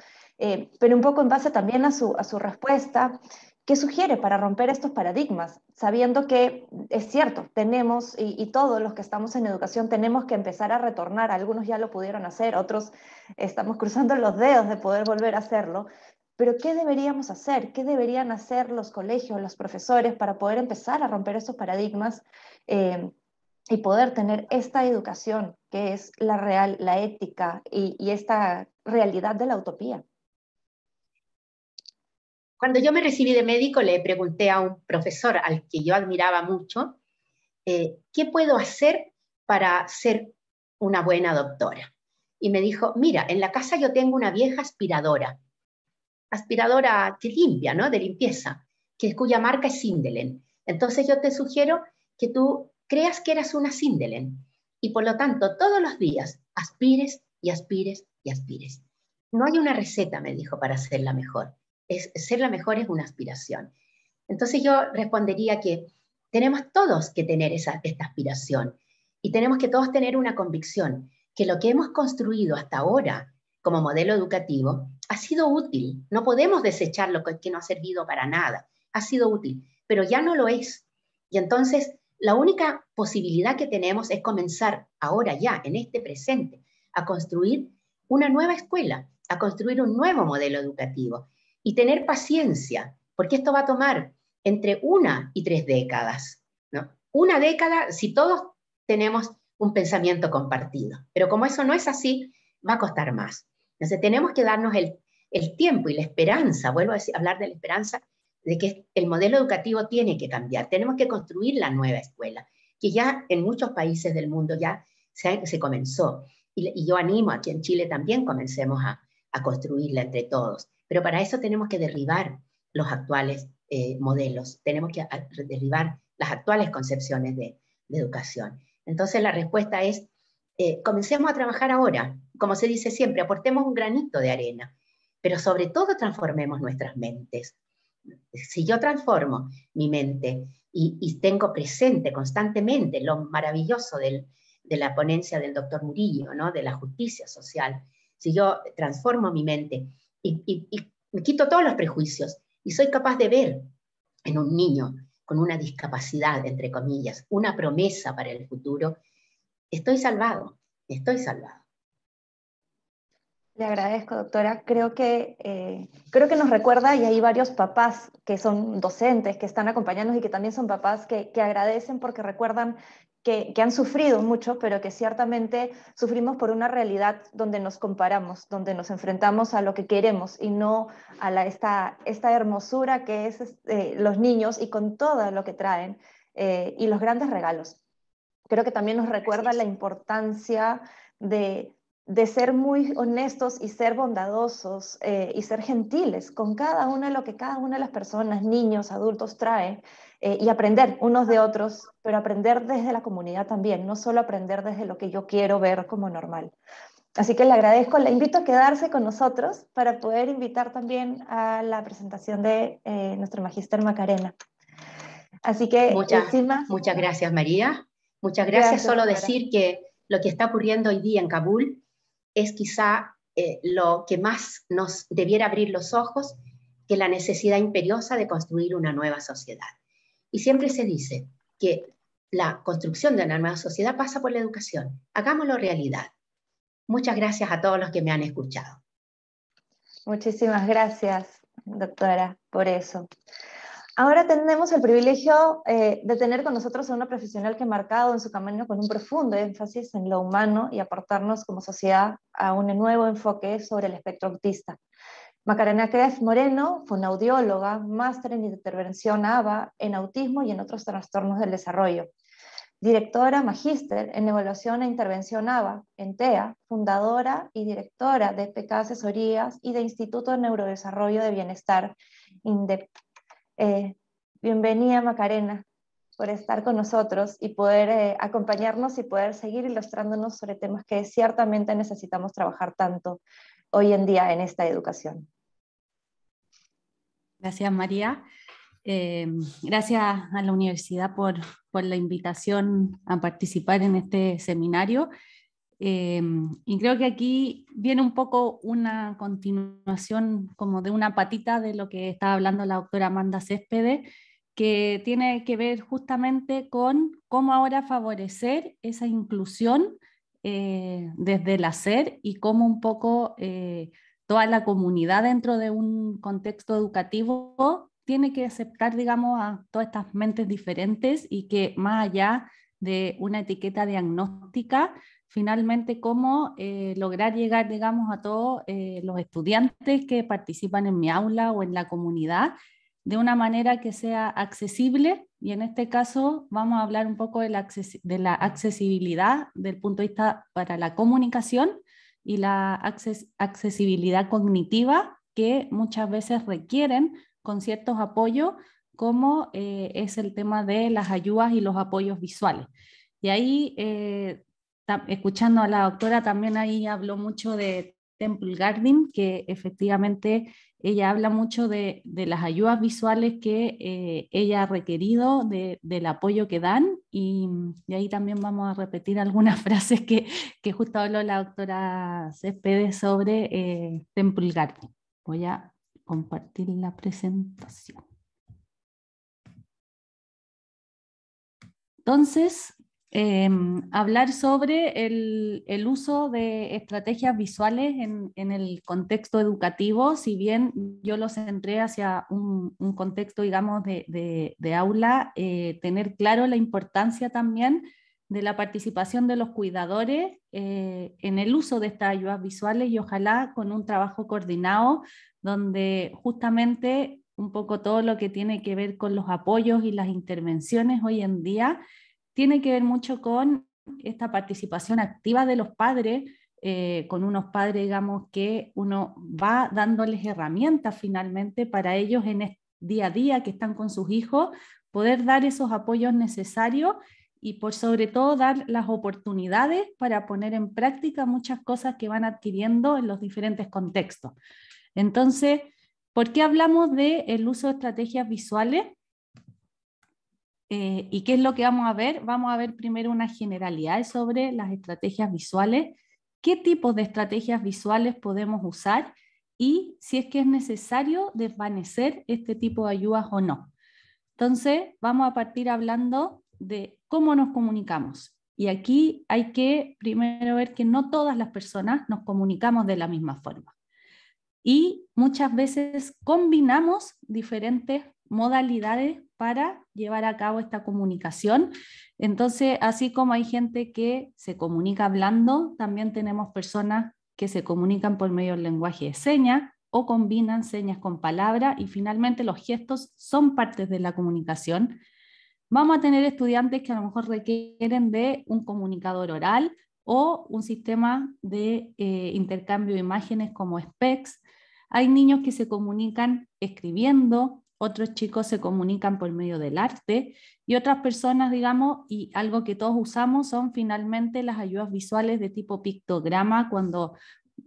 pero un poco en base también a su, a su respuesta, ¿Qué sugiere para romper estos paradigmas? Sabiendo que es cierto, tenemos, y, y, todos los que estamos en educación, tenemos que empezar a retornar. Algunos ya lo pudieron hacer, otros estamos cruzando los dedos de poder volver a hacerlo, pero ¿qué deberíamos hacer? ¿Qué deberían hacer los colegios, los profesores para poder empezar a romper esos paradigmas eh, y poder tener esta educación que es la real, la ética y, esta realidad de la utopía? Cuando yo me recibí de médico le pregunté a un profesor al que yo admiraba mucho, eh, ¿qué puedo hacer para ser una buena doctora? Y me dijo, mira, en la casa yo tengo una vieja aspiradora aspiradora que limpia, ¿no? De limpieza, que, cuya marca es Sindelen. Entonces yo te sugiero que tú creas que eras una Sindelen y por lo tanto todos los días aspires y aspires y aspires. No hay una receta, me dijo, para ser la mejor. Es, ser la mejor es una aspiración. Entonces yo respondería que tenemos todos que tener esa, esta aspiración y tenemos que todos tener una convicción que lo que hemos construido hasta ahora como modelo educativo ha sido útil. No podemos desechar lo que, no ha servido para nada. Ha sido útil, pero ya no lo es. Y entonces la única posibilidad que tenemos es comenzar ahora ya, en este presente, a construir una nueva escuela, a construir un nuevo modelo educativo y tener paciencia, porque esto va a tomar entre una y tres décadas. Una década si todos tenemos un pensamiento compartido, pero como eso no es así, va a costar más. Entonces tenemos que darnos el, tiempo y la esperanza, vuelvo a decir, hablar de la esperanza, de que el modelo educativo tiene que cambiar, tenemos que construir la nueva escuela, que ya en muchos países del mundo ya se, se comenzó. Y, yo animo a que en Chile también comencemos a, construirla entre todos. Pero para eso tenemos que derribar los actuales eh, modelos, tenemos que derribar las actuales concepciones de educación. Entonces la respuesta es eh, comencemos a trabajar ahora, como se dice siempre, aportemos un granito de arena, pero sobre todo transformemos nuestras mentes. Si yo transformo mi mente y, tengo presente constantemente lo maravilloso de la ponencia del doctor Murillo, ¿no? de la justicia social, si yo transformo mi mente y, y me quito todos los prejuicios y soy capaz de ver en un niño con una discapacidad, entre comillas, una promesa para el futuro, estoy salvado, estoy salvado. Le agradezco, doctora. Creo que, eh, creo que nos recuerda, y hay varios papás que son docentes, que están acompañándonos y que también son papás que, agradecen porque recuerdan que, han sufrido mucho, pero que ciertamente sufrimos por una realidad donde nos comparamos, donde nos enfrentamos a lo que queremos y no a la, esta, hermosura que es eh, los niños y con todo lo que traen eh, y los grandes regalos creo que también nos recuerda la importancia de, ser muy honestos y ser bondadosos eh, y ser gentiles con cada una de lo que cada una de las personas, niños, adultos, trae eh, y aprender unos de otros, pero aprender desde la comunidad también, no solo aprender desde lo que yo quiero ver como normal. Así que le agradezco, le invito a quedarse con nosotros para poder invitar también a la presentación de eh, nuestro magister Macarena. Así que, muchísimas, muchas gracias María. Muchas gracias. Solo decir que lo que está ocurriendo hoy día en Kabul es quizá eh, lo que más nos debiera abrir los ojos que la necesidad imperiosa de construir una nueva sociedad. Y siempre se dice que la construcción de una nueva sociedad pasa por la educación. Hagámoslo realidad. Muchas gracias a todos los que me han escuchado. Muchísimas gracias, doctora, por eso. Ahora tenemos el privilegio eh, de tener con nosotros a una profesional que ha marcado en su camino con un profundo énfasis en lo humano y aportarnos como sociedad a un nuevo enfoque sobre el espectro autista. Macarena Cref Moreno fue una audióloga, máster en intervención ABA en autismo y en otros trastornos del desarrollo. Directora magíster en evaluación e intervención ABA en TEA, fundadora y directora de PK Asesorías y de Instituto de Neurodesarrollo de Bienestar, INDEP eh, bienvenida Macarena por estar con nosotros y poder eh, acompañarnos y poder seguir ilustrándonos sobre temas que ciertamente necesitamos trabajar tanto hoy en día en esta educación. Gracias María. Em, gracias a la universidad por la invitación a participar en este seminario eh, y creo que aquí viene un poco una continuación como de una patita de lo que estaba hablando la doctora Amanda Céspedes, que tiene que ver justamente con cómo ahora favorecer esa inclusión eh, desde el hacer y cómo un poco eh, toda la comunidad dentro de un contexto educativo tiene que aceptar, digamos, a todas estas mentes diferentes y que más allá de una etiqueta diagnóstica, finalmente cómo eh, lograr llegar, digamos, a todos eh, los estudiantes que participan en mi aula o en la comunidad de una manera que sea accesible y en este caso vamos a hablar un poco de la, de la accesibilidad del punto de vista para la comunicación y la accesibilidad cognitiva que muchas veces requieren con ciertos apoyos como eh, es el tema de las ayudas y los apoyos visuales. Y ahí escuchando a la doctora, también ahí habló mucho de Temple Garden, que efectivamente ella habla mucho de, las ayudas visuales que eh, ella ha requerido, del apoyo que dan, y, ahí también vamos a repetir algunas frases que, justo habló la doctora Céspedes sobre eh, Temple Garden. Voy a compartir la presentación. Entonces, Em, hablar sobre el, uso de estrategias visuales en, el contexto educativo, si bien yo los centré hacia un, contexto, digamos, de, aula, eh, tener claro la importancia también de la participación de los cuidadores eh, en el uso de estas ayudas visuales y ojalá con un trabajo coordinado donde justamente un poco todo lo que tiene que ver con los apoyos y las intervenciones hoy en día tiene que ver mucho con esta participación activa de los padres, eh, con unos padres, digamos, que uno va dándoles herramientas finalmente para ellos en el día a día que están con sus hijos, poder dar esos apoyos necesarios y por sobre todo dar las oportunidades para poner en práctica muchas cosas que van adquiriendo en los diferentes contextos. Entonces, ¿por qué hablamos del uso de estrategias visuales? Eh, ¿Y qué es lo que vamos a ver? Vamos a ver primero una generalidad sobre las estrategias visuales, qué tipos de estrategias visuales podemos usar y si es que es necesario desvanecer este tipo de ayudas o no. Entonces, vamos a partir hablando de cómo nos comunicamos. Y aquí hay que primero ver que no todas las personas nos comunicamos de la misma forma. Y muchas veces combinamos diferentes modalidades para llevar a cabo esta comunicación. Entonces, así como hay gente que se comunica hablando, también tenemos personas que se comunican por medio del lenguaje de señas o combinan señas con palabras y finalmente los gestos son partes de la comunicación. Vamos a tener estudiantes que a lo mejor requieren de un comunicador oral o un sistema de eh, intercambio de imágenes como SPECS. Hay niños que se comunican escribiendo, otros chicos se comunican por medio del arte y otras personas, digamos, y algo que todos usamos son finalmente las ayudas visuales de tipo pictograma cuando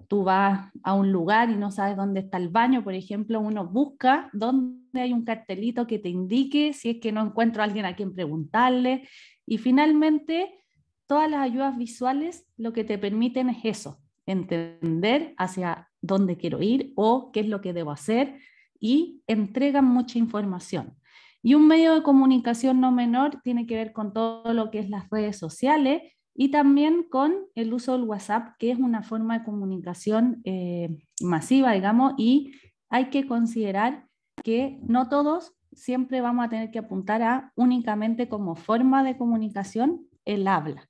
tú vas a un lugar y no sabes dónde está el baño, por ejemplo, uno busca dónde hay un cartelito que te indique si es que no encuentro a alguien a quien preguntarle y finalmente todas las ayudas visuales lo que te permiten es eso, entender hacia dónde quiero ir o qué es lo que debo hacer y entregan mucha información. Y un medio de comunicación no menor tiene que ver con todo lo que es las redes sociales y también con el uso del WhatsApp, que es una forma de comunicación eh, masiva, digamos, y hay que considerar que no todos siempre vamos a tener que apuntar a únicamente como forma de comunicación el habla.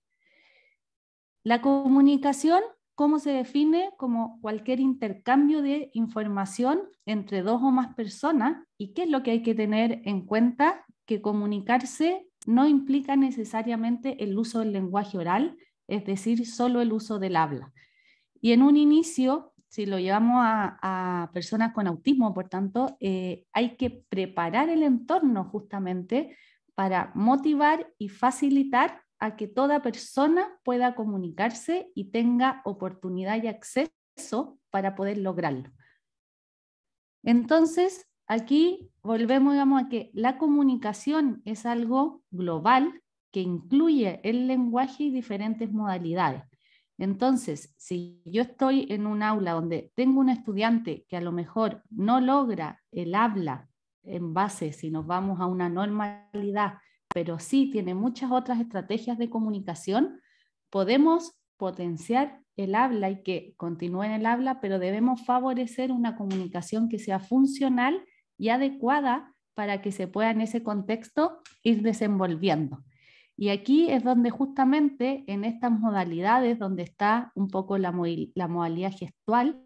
La comunicación cómo se define como cualquier intercambio de información entre dos o más personas y qué es lo que hay que tener en cuenta que comunicarse no implica necesariamente el uso del lenguaje oral, es decir, solo el uso del habla. Y en un inicio, si lo llevamos a, personas con autismo, por tanto, eh, hay que preparar el entorno justamente para motivar y facilitar a que toda persona pueda comunicarse y tenga oportunidad y acceso para poder lograrlo. Entonces, aquí volvemos a que la comunicación es algo global que incluye el lenguaje y diferentes modalidades. Entonces, si yo estoy en un aula donde tengo un estudiante que a lo mejor no logra el habla en base, si nos vamos a una normalidad pero sí tiene muchas otras estrategias de comunicación, podemos potenciar el habla y que continúe el habla, pero debemos favorecer una comunicación que sea funcional y adecuada para que se pueda en ese contexto ir desenvolviendo. Y aquí es donde justamente en estas modalidades, donde está un poco la, modalidad gestual,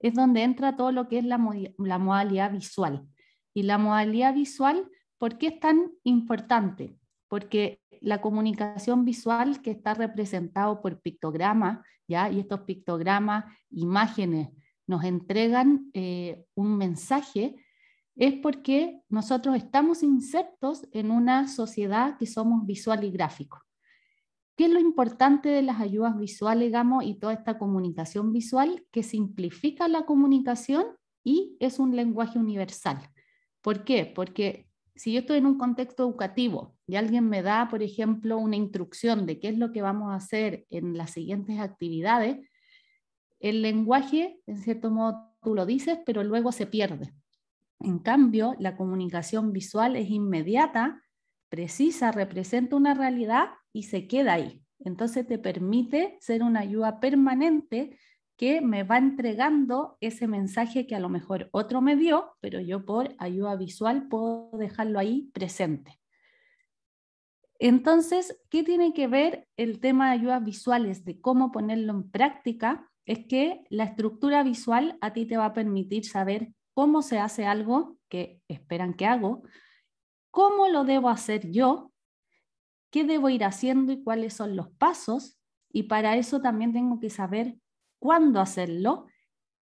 es donde entra todo lo que es la modalidad visual. Y la modalidad visual ¿Por qué es tan importante? Porque la comunicación visual que está representado por pictogramas, ¿ya? y estos pictogramas, imágenes, nos entregan eh, un mensaje, es porque nosotros estamos insertos en una sociedad que somos visual y gráfico. ¿Qué es lo importante de las ayudas visuales, GAMO, y toda esta comunicación visual? Que simplifica la comunicación y es un lenguaje universal. ¿Por qué? Porque si yo estoy en un contexto educativo y alguien me da, por ejemplo, una instrucción de qué es lo que vamos a hacer en las siguientes actividades, el lenguaje, en cierto modo, tú lo dices, pero luego se pierde. En cambio, la comunicación visual es inmediata, precisa, representa una realidad y se queda ahí. Entonces te permite ser una ayuda permanente que me va entregando ese mensaje que a lo mejor otro me dio, pero yo por ayuda visual puedo dejarlo ahí presente. Entonces, ¿qué tiene que ver el tema de ayudas visuales, de cómo ponerlo en práctica? Es que la estructura visual a ti te va a permitir saber cómo se hace algo que esperan que hago, cómo lo debo hacer yo, qué debo ir haciendo y cuáles son los pasos. Y para eso también tengo que saber cuándo hacerlo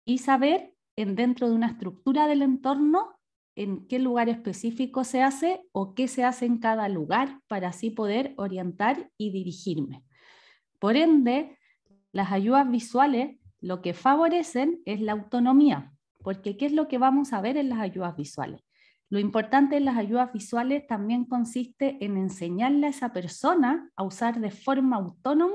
y saber en dentro de una estructura del entorno en qué lugar específico se hace o qué se hace en cada lugar para así poder orientar y dirigirme. Por ende, las ayudas visuales lo que favorecen es la autonomía, porque ¿qué es lo que vamos a ver en las ayudas visuales? Lo importante en las ayudas visuales también consiste en enseñarle a esa persona a usar de forma autónoma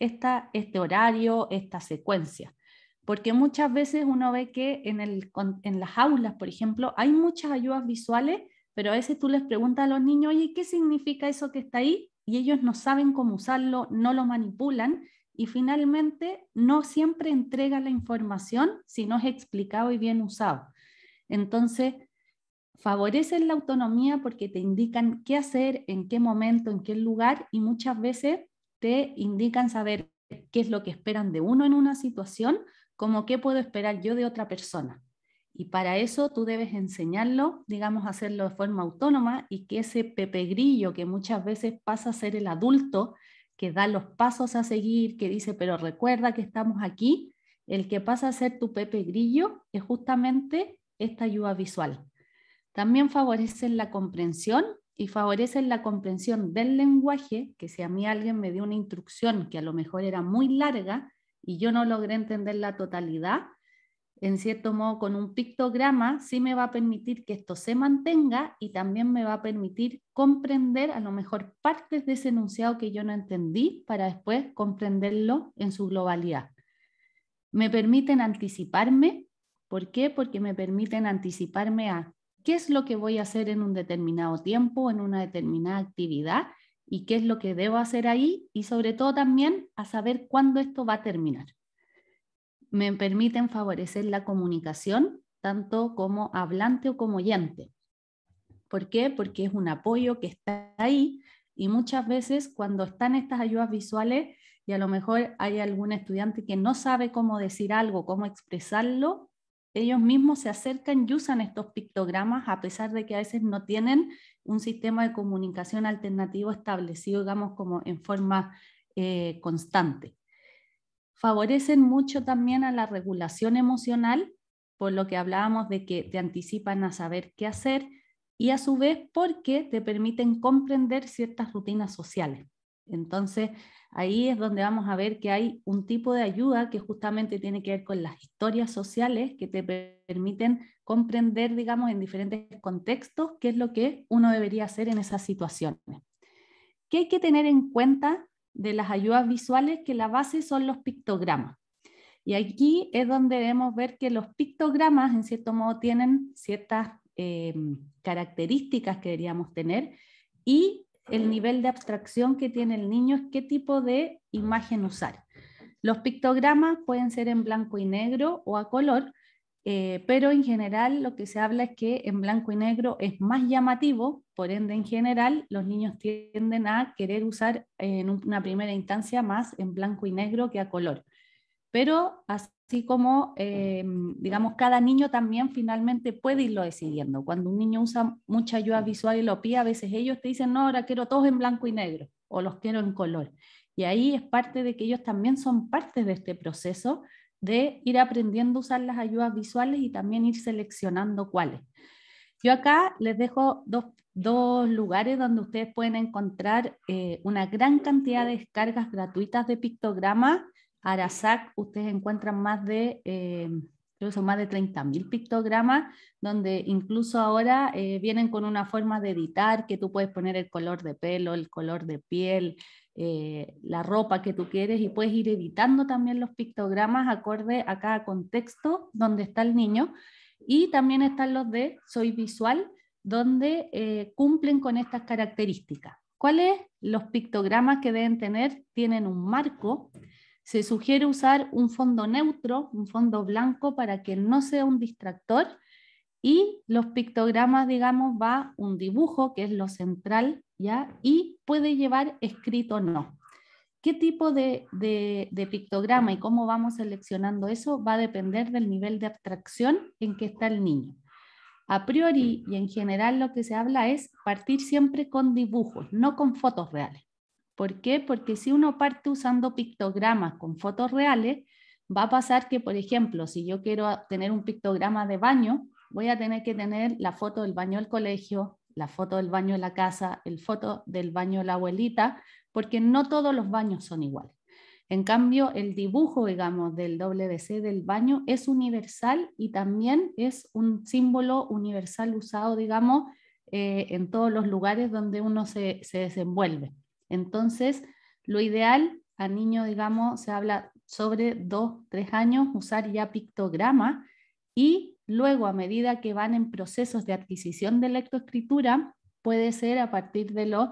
esta, este horario, esta secuencia. Porque muchas veces uno ve que en, en las aulas, por ejemplo, hay muchas ayudas visuales, pero a veces tú les preguntas a los niños, oye, ¿qué significa eso que está ahí? Y ellos no saben cómo usarlo, no lo manipulan y finalmente no siempre entrega la información si no es explicado y bien usado. Entonces, favorecen la autonomía porque te indican qué hacer, en qué momento, en qué lugar y muchas veces te indican saber qué es lo que esperan de uno en una situación, como qué puedo esperar yo de otra persona. Y para eso tú debes enseñarlo, digamos, hacerlo de forma autónoma y que ese pepe grillo que muchas veces pasa a ser el adulto, que da los pasos a seguir, que dice, pero recuerda que estamos aquí, el que pasa a ser tu pepe grillo es justamente esta ayuda visual. También favorecen la comprensión y favorecen la comprensión del lenguaje, que si a mí alguien me dio una instrucción que a lo mejor era muy larga y yo no logré entender la totalidad, en cierto modo con un pictograma sí me va a permitir que esto se mantenga y también me va a permitir comprender a lo mejor partes de ese enunciado que yo no entendí para después comprenderlo en su globalidad. Me permiten anticiparme, ¿por qué? Porque me permiten anticiparme a qué es lo que voy a hacer en un determinado tiempo, en una determinada actividad y qué es lo que debo hacer ahí y sobre todo también a saber cuándo esto va a terminar. Me permiten favorecer la comunicación tanto como hablante o como oyente. ¿Por qué? Porque es un apoyo que está ahí y muchas veces cuando están estas ayudas visuales y a lo mejor hay algún estudiante que no sabe cómo decir algo, cómo expresarlo, ellos mismos se acercan y usan estos pictogramas a pesar de que a veces no tienen un sistema de comunicación alternativo establecido, digamos, como en forma eh, constante. Favorecen mucho también a la regulación emocional, por lo que hablábamos de que te anticipan a saber qué hacer y a su vez porque te permiten comprender ciertas rutinas sociales. Entonces, ahí es donde vamos a ver que hay un tipo de ayuda que justamente tiene que ver con las historias sociales que te permiten comprender, digamos, en diferentes contextos qué es lo que uno debería hacer en esas situaciones. ¿Qué hay que tener en cuenta de las ayudas visuales? Que la base son los pictogramas. Y aquí es donde debemos ver que los pictogramas, en cierto modo, tienen ciertas eh, características que deberíamos tener y el nivel de abstracción que tiene el niño es qué tipo de imagen usar. Los pictogramas pueden ser en blanco y negro o a color, eh, pero en general lo que se habla es que en blanco y negro es más llamativo, por ende en general los niños tienden a querer usar en una primera instancia más en blanco y negro que a color pero así como, em, digamos, cada niño también finalmente puede irlo decidiendo. Cuando un niño usa mucha ayuda visual y lo pide, a veces ellos te dicen, no, ahora quiero todos en blanco y negro o los quiero en color. Y ahí es parte de que ellos también son parte de este proceso de ir aprendiendo a usar las ayudas visuales y también ir seleccionando cuáles. Yo acá les dejo dos, lugares donde ustedes pueden encontrar eh, una gran cantidad de descargas gratuitas de pictogramas Arasac, ustedes encuentran más de, eh, creo que son más de 30.000 pictogramas, donde incluso ahora eh, vienen con una forma de editar, que tú puedes poner el color de pelo, el color de piel, eh, la ropa que tú quieres y puedes ir editando también los pictogramas acorde a cada contexto donde está el niño. Y también están los de Soy Visual, donde cumplen con estas características. ¿Cuáles? Los pictogramas que deben tener tienen un marco, se sugiere usar un fondo neutro, un fondo blanco para que no sea un distractor y los pictogramas, digamos, va un dibujo que es lo central, ¿ya? Y puede llevar escrito no. ¿Qué tipo de pictograma y cómo vamos seleccionando eso va a depender del nivel de abstracción en que está el niño? A priori y en general lo que se habla es partir siempre con dibujos, no con fotos reales. ¿Por qué? Porque si uno parte usando pictogramas con fotos reales, va a pasar que, por ejemplo, si yo quiero tener un pictograma de baño, voy a tener que tener la foto del baño del colegio, la foto del baño de la casa, el foto del baño de la abuelita, porque no todos los baños son iguales. En cambio, el dibujo, digamos, del WC del baño es universal y también es un símbolo universal usado, digamos, eh, en todos los lugares donde uno se desenvuelve. Entonces, lo ideal a niño, digamos, se habla sobre dos, tres años, usar ya pictograma y luego a medida que van en procesos de adquisición de lectoescritura, puede ser a partir de los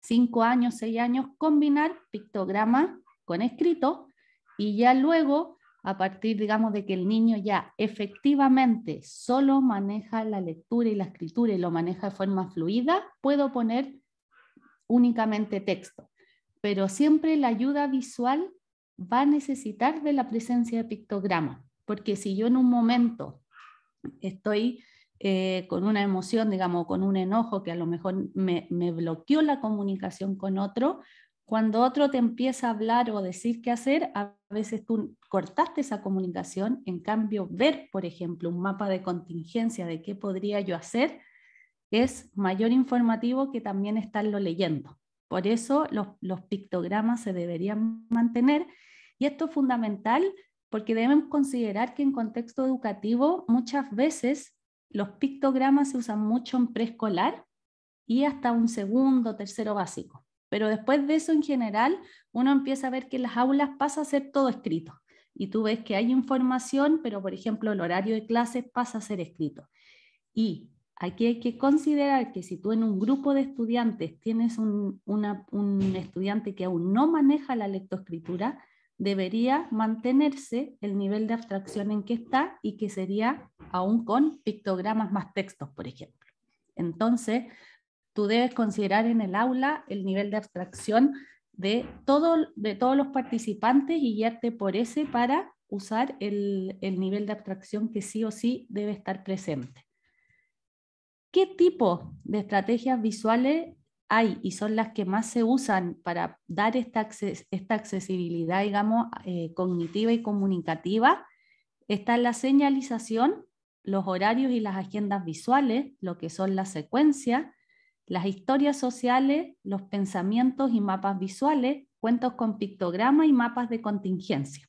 cinco años, seis años, combinar pictograma con escrito y ya luego, a partir, digamos, de que el niño ya efectivamente solo maneja la lectura y la escritura y lo maneja de forma fluida, puedo poner únicamente texto, pero siempre la ayuda visual va a necesitar de la presencia de pictogramas, porque si yo en un momento estoy eh, con una emoción, digamos, con un enojo que a lo mejor me, me bloqueó la comunicación con otro, cuando otro te empieza a hablar o decir qué hacer, a veces tú cortaste esa comunicación, en cambio ver, por ejemplo, un mapa de contingencia de qué podría yo hacer, es mayor informativo que también estarlo leyendo. Por eso los, pictogramas se deberían mantener y esto es fundamental porque debemos considerar que en contexto educativo muchas veces los pictogramas se usan mucho en preescolar y hasta un segundo, tercero básico. Pero después de eso, en general, uno empieza a ver que en las aulas pasa a ser todo escrito. Y tú ves que hay información, pero por ejemplo, el horario de clases pasa a ser escrito. Y Aquí hay que considerar que si tú en un grupo de estudiantes tienes un, estudiante que aún no maneja la lectoescritura, debería mantenerse el nivel de abstracción en que está y que sería aún con pictogramas más textos, por ejemplo. Entonces, tú debes considerar en el aula el nivel de abstracción de, todos los participantes y guiarte por ese para usar el nivel de abstracción que sí o sí debe estar presente. ¿Qué tipo de estrategias visuales hay y son las que más se usan para dar esta, accesibilidad, digamos, eh, cognitiva y comunicativa? Está la señalización, los horarios y las agendas visuales, lo que son las secuencias, las historias sociales, los pensamientos y mapas visuales, cuentos con pictogramas y mapas de contingencia.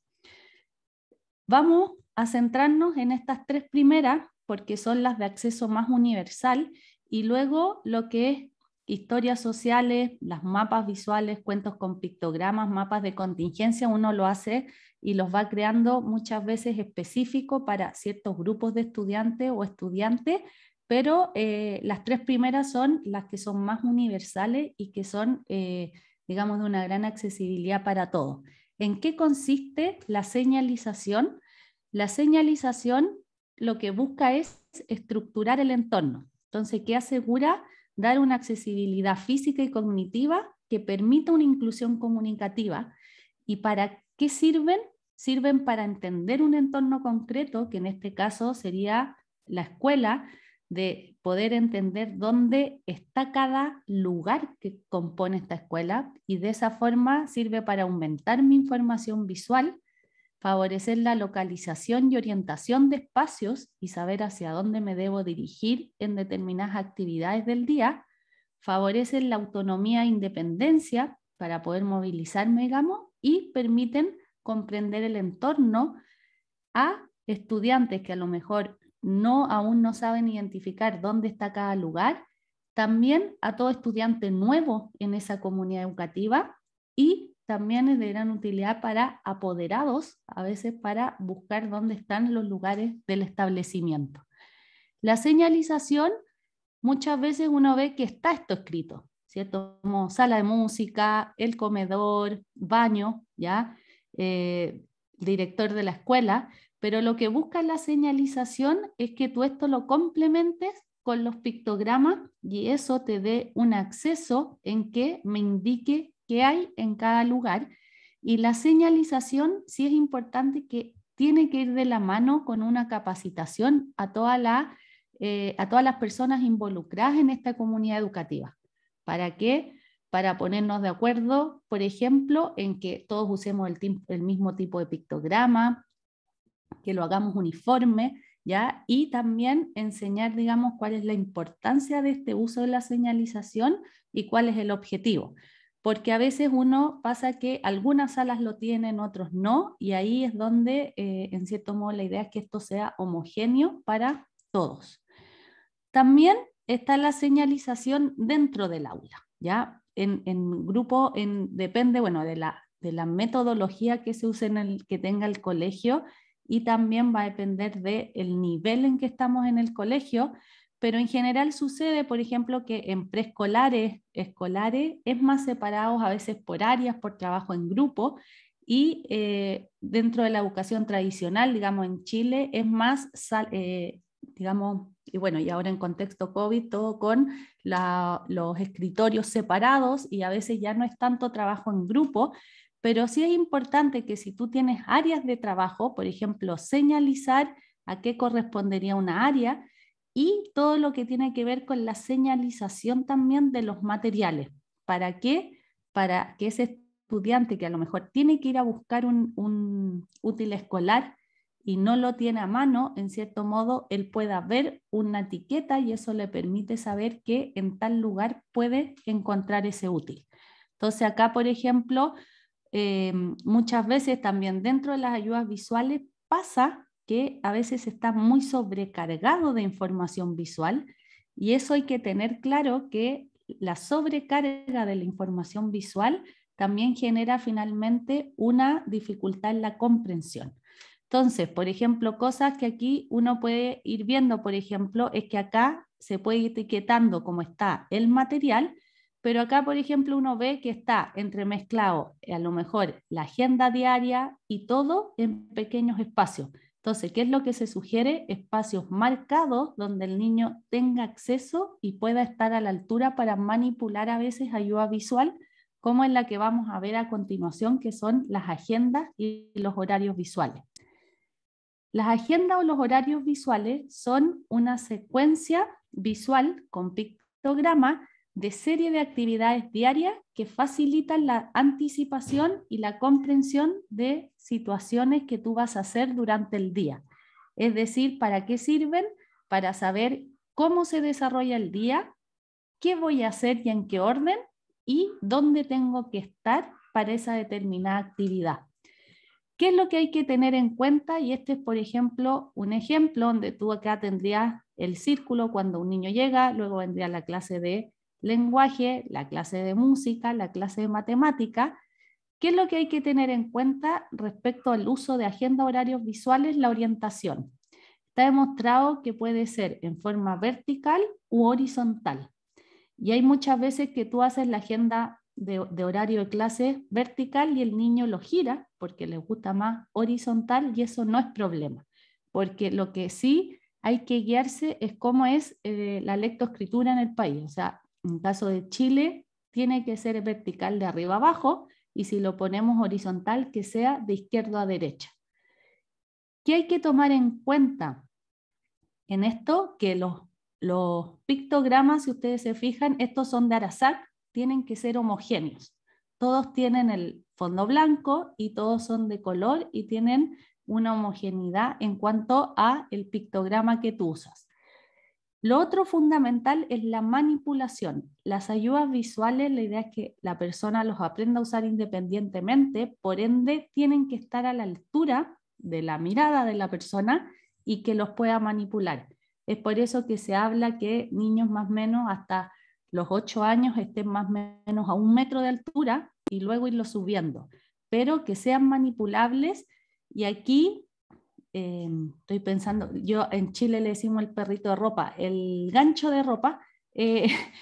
Vamos a centrarnos en estas tres primeras porque son las de acceso más universal, y luego lo que es historias sociales, las mapas visuales, cuentos con pictogramas, mapas de contingencia, uno lo hace y los va creando muchas veces específico para ciertos grupos de estudiantes o estudiantes, pero eh, las tres primeras son las que son más universales y que son, eh, digamos, de una gran accesibilidad para todos. ¿En qué consiste la señalización? La señalización lo que busca es estructurar el entorno. Entonces, ¿qué asegura? Dar una accesibilidad física y cognitiva que permita una inclusión comunicativa. ¿Y para qué sirven? Sirven para entender un entorno concreto, que en este caso sería la escuela, de poder entender dónde está cada lugar que compone esta escuela y de esa forma sirve para aumentar mi información visual favorecer la localización y orientación de espacios y saber hacia dónde me debo dirigir en determinadas actividades del día, favorecen la autonomía e independencia para poder movilizarme, digamos, y permiten comprender el entorno a estudiantes que a lo mejor no aún no saben identificar dónde está cada lugar, también a todo estudiante nuevo en esa comunidad educativa y también es de gran utilidad para apoderados, a veces para buscar dónde están los lugares del establecimiento. La señalización, muchas veces uno ve que está esto escrito, ¿cierto? Como sala de música, el comedor, baño, ¿ya? Eh, director de la escuela, pero lo que busca la señalización es que tú esto lo complementes con los pictogramas y eso te dé un acceso en que me indique que hay en cada lugar. Y la señalización sí es importante que tiene que ir de la mano con una capacitación a, eh, a todas las personas involucradas en esta comunidad educativa. ¿Para qué? Para ponernos de acuerdo, por ejemplo, en que todos usemos el, el mismo tipo de pictograma, que lo hagamos uniforme, ¿ya? Y también enseñar, digamos, cuál es la importancia de este uso de la señalización y cuál es el objetivo porque a veces uno pasa que algunas salas lo tienen, otros no, y ahí es donde, eh, en cierto modo, la idea es que esto sea homogéneo para todos. También está la señalización dentro del aula, ¿ya? En, grupo, en, depende, bueno, de la, de la metodología que se use en el que tenga el colegio y también va a depender del nivel en que estamos en el colegio, pero en general sucede, por ejemplo, que en preescolares, escolares, es más separados a veces por áreas, por trabajo en grupo, y eh, dentro de la educación tradicional, digamos, en Chile, es más, eh, digamos, y bueno, y ahora en contexto COVID, todo con los escritorios separados y a veces ya no es tanto trabajo en grupo, pero sí es importante que si tú tienes áreas de trabajo, por ejemplo, señalizar a qué correspondería una área y todo lo que tiene que ver con la señalización también de los materiales. ¿Para qué? Para que ese estudiante que a lo mejor tiene que ir a buscar un, útil escolar y no lo tiene a mano, en cierto modo, él pueda ver una etiqueta y eso le permite saber que en tal lugar puede encontrar ese útil. Entonces acá, por ejemplo, eh, muchas veces también dentro de las ayudas visuales pasa que a veces está muy sobrecargado de información visual y eso hay que tener claro que la sobrecarga de la información visual también genera finalmente una dificultad en la comprensión. Entonces, por ejemplo, cosas que aquí uno puede ir viendo, por ejemplo, es que acá se puede ir etiquetando cómo está el material, pero acá, por ejemplo, uno ve que está entremezclado eh, a lo mejor la agenda diaria y todo en pequeños espacios. Entonces, ¿qué es lo que se sugiere? Espacios marcados donde el niño tenga acceso y pueda estar a la altura para manipular a veces ayuda visual, como en la que vamos a ver a continuación, que son las agendas y los horarios visuales. Las agendas o los horarios visuales son una secuencia visual con pictograma de serie de actividades diarias que facilitan la anticipación y la comprensión de situaciones que tú vas a hacer durante el día. Es decir, ¿para qué sirven? Para saber cómo se desarrolla el día, qué voy a hacer y en qué orden y dónde tengo que estar para esa determinada actividad. ¿Qué es lo que hay que tener en cuenta? Y este es, por ejemplo, un ejemplo donde tú acá tendrías el círculo cuando un niño llega, luego vendría la clase de lenguaje, la clase de música, la clase de matemática. ¿Qué es lo que hay que tener en cuenta respecto al uso de agenda horarios visuales? La orientación. Está demostrado que puede ser en forma vertical u horizontal. Y hay muchas veces que tú haces la agenda de, horario de clase vertical y el niño lo gira porque le gusta más horizontal y eso no es problema, porque lo que sí hay que guiarse es cómo es eh, la lectoescritura en el país. O sea, en caso de Chile, tiene que ser vertical de arriba abajo y si lo ponemos horizontal, que sea de izquierda a derecha. ¿Qué hay que tomar en cuenta en esto? Que los, los pictogramas, si ustedes se fijan, estos son de Arasac, tienen que ser homogéneos. Todos tienen el fondo blanco y todos son de color y tienen una homogeneidad en cuanto a el pictograma que tú usas. Lo otro fundamental es la manipulación. Las ayudas visuales, la idea es que la persona los aprenda a usar independientemente, por ende tienen que estar a la altura de la mirada de la persona y que los pueda manipular. Es por eso que se habla que niños más o menos hasta los 8 años estén más o menos a un metro de altura y luego irlos subiendo, pero que sean manipulables y aquí Em, estoy pensando, yo en Chile le decimos el perrito de ropa, el gancho de ropa, eh,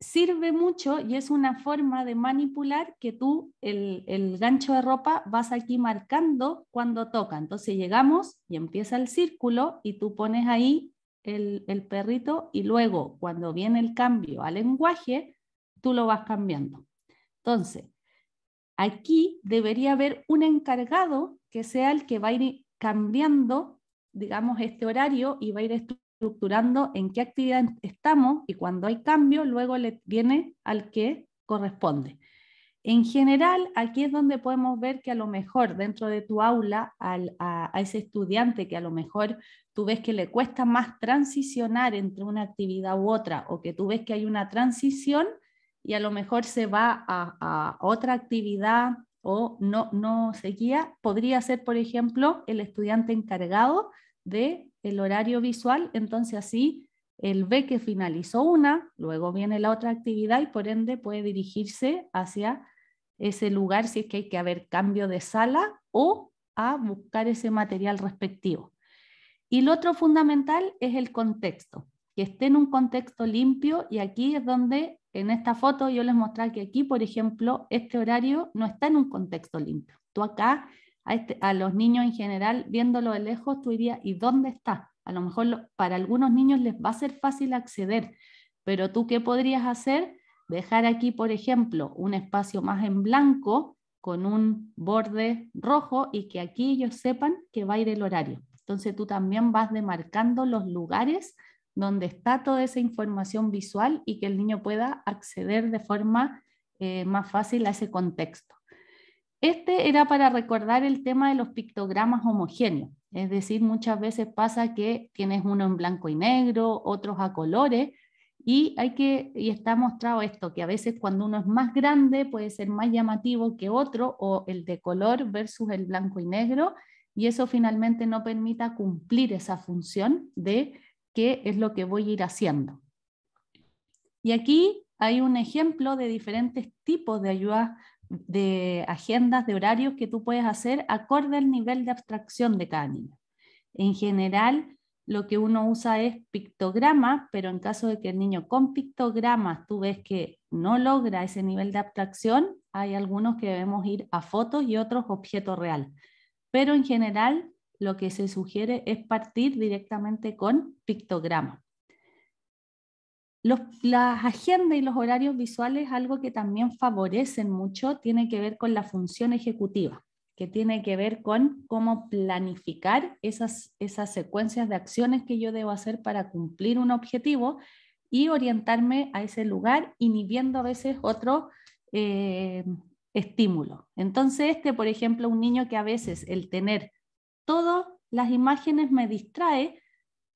sirve mucho y es una forma de manipular que tú, el, gancho de ropa, vas aquí marcando cuando toca. Entonces llegamos y empieza el círculo y tú pones ahí el, el perrito y luego cuando viene el cambio al lenguaje, tú lo vas cambiando. Entonces, aquí debería haber un encargado que sea el que va a ir cambiando, digamos, este horario y va a ir estructurando en qué actividad estamos y cuando hay cambio, luego le viene al que corresponde. En general, aquí es donde podemos ver que a lo mejor dentro de tu aula, a, ese estudiante que a lo mejor tú ves que le cuesta más transicionar entre una actividad u otra, o que tú ves que hay una transición y a lo mejor se va a otra actividad o no, no seguía, podría ser, por ejemplo, el estudiante encargado del el horario visual, entonces así él ve que finalizó una, luego viene la otra actividad y por ende puede dirigirse hacia ese lugar si es que hay que haber cambio de sala o a buscar ese material respectivo. Y lo otro fundamental es el contexto, que esté en un contexto limpio y aquí es donde en esta foto yo les mostré que aquí, por ejemplo, este horario no está en un contexto limpio. Tú acá, este, a, los niños en general, viéndolo de lejos, tú dirías, ¿y dónde está? A lo mejor para algunos niños les va a ser fácil acceder, pero tú qué podrías hacer? Dejar aquí, por ejemplo, un espacio más en blanco con un borde rojo y que aquí ellos sepan que va a ir el horario. Entonces tú también vas demarcando los lugares donde está toda esa información visual y que el niño pueda acceder de forma eh, más fácil a ese contexto. Este era para recordar el tema de los pictogramas homogéneos, es decir, muchas veces pasa que tienes uno en blanco y negro, otros a colores, y, hay que, y está mostrado esto, que a veces cuando uno es más grande puede ser más llamativo que otro, o el de color versus el blanco y negro, y eso finalmente no permita cumplir esa función de qué es lo que voy a ir haciendo. Y aquí hay un ejemplo de diferentes tipos de ayudas, de agendas, de horarios que tú puedes hacer acorde al nivel de abstracción de cada niño. En general, lo que uno usa es pictogramas, pero en caso de que el niño con pictogramas tú ves que no logra ese nivel de abstracción, hay algunos que debemos ir a fotos y otros objetos reales. Pero en general, lo que se sugiere es partir directamente con pictograma. las agendas y los horarios visuales, algo que también favorecen mucho, tiene que ver con la función ejecutiva, que tiene que ver con cómo planificar esas, secuencias de acciones que yo debo hacer para cumplir un objetivo y orientarme a ese lugar, inhibiendo a veces otro eh, estímulo. Entonces, este, por ejemplo, un niño que a veces el tener todas las imágenes me distrae,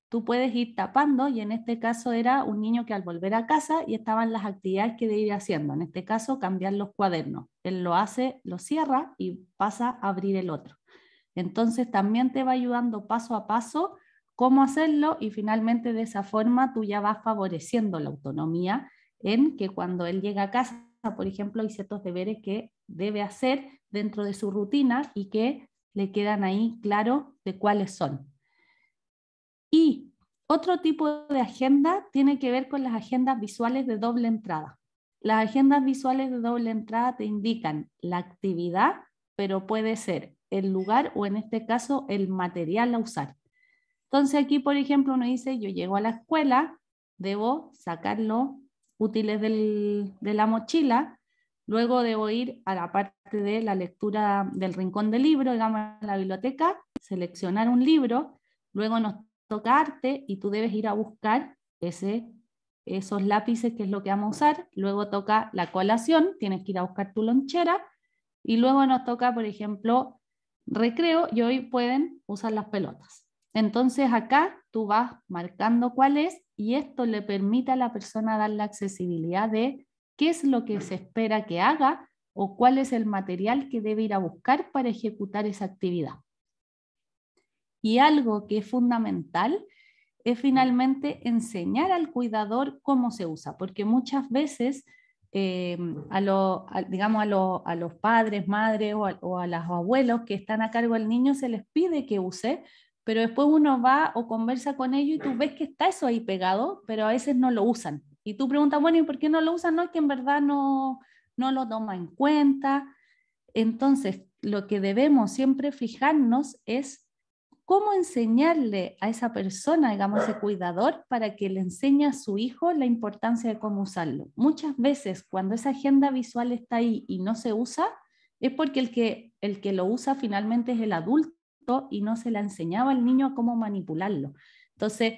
tú puedes ir tapando y en este caso era un niño que al volver a casa y estaban las actividades que debía ir haciendo, en este caso cambiar los cuadernos, él lo hace, lo cierra y pasa a abrir el otro. Entonces también te va ayudando paso a paso cómo hacerlo y finalmente de esa forma tú ya vas favoreciendo la autonomía en que cuando él llega a casa, por ejemplo, hay ciertos deberes que debe hacer dentro de su rutina y que le quedan ahí claro de cuáles son. Y otro tipo de agenda tiene que ver con las agendas visuales de doble entrada. Las agendas visuales de doble entrada te indican la actividad, pero puede ser el lugar o en este caso el material a usar. Entonces aquí, por ejemplo, uno dice, yo llego a la escuela, debo sacar los útiles de la mochila, Luego debo ir a la parte de la lectura del rincón del libro, digamos, en la biblioteca, seleccionar un libro, luego nos toca arte y tú debes ir a buscar ese, esos lápices que es lo que vamos a usar, luego toca la colación, tienes que ir a buscar tu lonchera y luego nos toca, por ejemplo, recreo y hoy pueden usar las pelotas. Entonces acá tú vas marcando cuál es y esto le permite a la persona dar la accesibilidad de qué es lo que se espera que haga o cuál es el material que debe ir a buscar para ejecutar esa actividad. Y algo que es fundamental es finalmente enseñar al cuidador cómo se usa, porque muchas veces eh, a, digamos, a, los padres, madres o a los abuelos que están a cargo del niño se les pide que use, pero después uno va o conversa con ellos y tú ves que está eso ahí pegado, pero a veces no lo usan y tú preguntas, bueno, ¿y por qué no lo usan? No, es que en verdad no, no lo toma en cuenta. Entonces, lo que debemos siempre fijarnos es cómo enseñarle a esa persona, digamos, ese cuidador, para que le enseñe a su hijo la importancia de cómo usarlo. Muchas veces, cuando esa agenda visual está ahí y no se usa, es porque el que, el que lo usa finalmente es el adulto y no se le enseñaba al niño a cómo manipularlo. Entonces,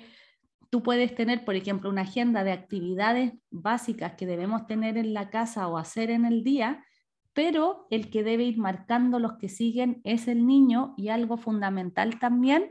tú puedes tener, por ejemplo, una agenda de actividades básicas que debemos tener en la casa o hacer en el día, pero el que debe ir marcando los que siguen es el niño y algo fundamental también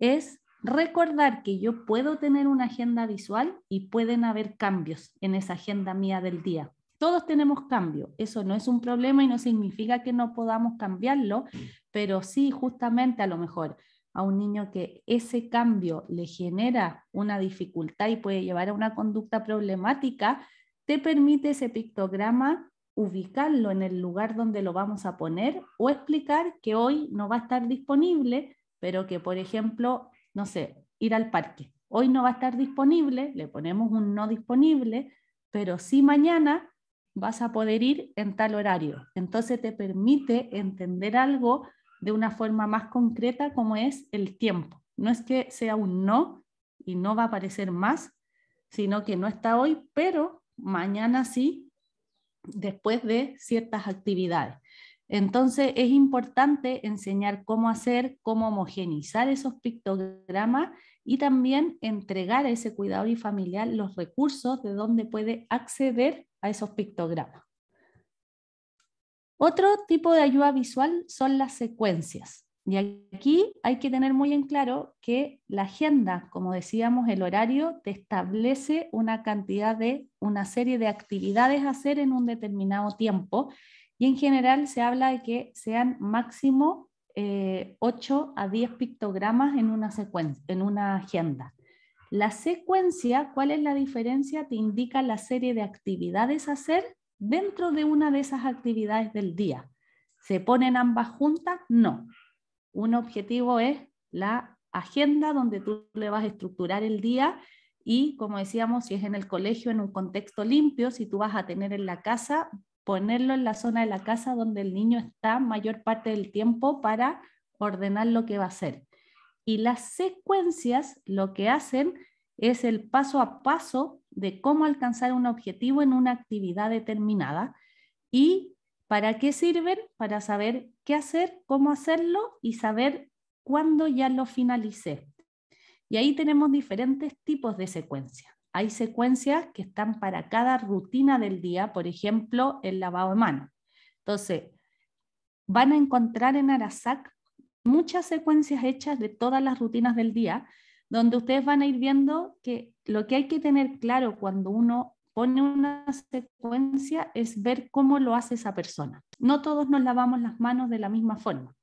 es recordar que yo puedo tener una agenda visual y pueden haber cambios en esa agenda mía del día. Todos tenemos cambio, eso no es un problema y no significa que no podamos cambiarlo, pero sí justamente a lo mejor a un niño que ese cambio le genera una dificultad y puede llevar a una conducta problemática, te permite ese pictograma ubicarlo en el lugar donde lo vamos a poner o explicar que hoy no va a estar disponible, pero que, por ejemplo, no sé, ir al parque. Hoy no va a estar disponible, le ponemos un no disponible, pero sí mañana vas a poder ir en tal horario. Entonces te permite entender algo de una forma más concreta como es el tiempo. No es que sea un no y no va a aparecer más, sino que no está hoy, pero mañana sí, después de ciertas actividades. Entonces es importante enseñar cómo hacer, cómo homogenizar esos pictogramas y también entregar a ese cuidador y familiar los recursos de dónde puede acceder a esos pictogramas. Otro tipo de ayuda visual son las secuencias. Y aquí hay que tener muy en claro que la agenda, como decíamos, el horario, te establece una cantidad de una serie de actividades a hacer en un determinado tiempo. Y en general se habla de que sean máximo 8 eh, a 10 pictogramas en una, en una agenda. La secuencia, ¿cuál es la diferencia? Te indica la serie de actividades a hacer dentro de una de esas actividades del día. ¿Se ponen ambas juntas? No. Un objetivo es la agenda donde tú le vas a estructurar el día y, como decíamos, si es en el colegio, en un contexto limpio, si tú vas a tener en la casa, ponerlo en la zona de la casa donde el niño está mayor parte del tiempo para ordenar lo que va a hacer. Y las secuencias lo que hacen es el paso a paso de cómo alcanzar un objetivo en una actividad determinada y para qué sirven, para saber qué hacer, cómo hacerlo y saber cuándo ya lo finalicé. Y ahí tenemos diferentes tipos de secuencias. Hay secuencias que están para cada rutina del día, por ejemplo, el lavado de manos. Entonces, van a encontrar en Arasac muchas secuencias hechas de todas las rutinas del día donde ustedes van a ir viendo que lo que hay que tener claro cuando uno pone una secuencia es ver cómo lo hace esa persona. No todos nos lavamos las manos de la misma forma.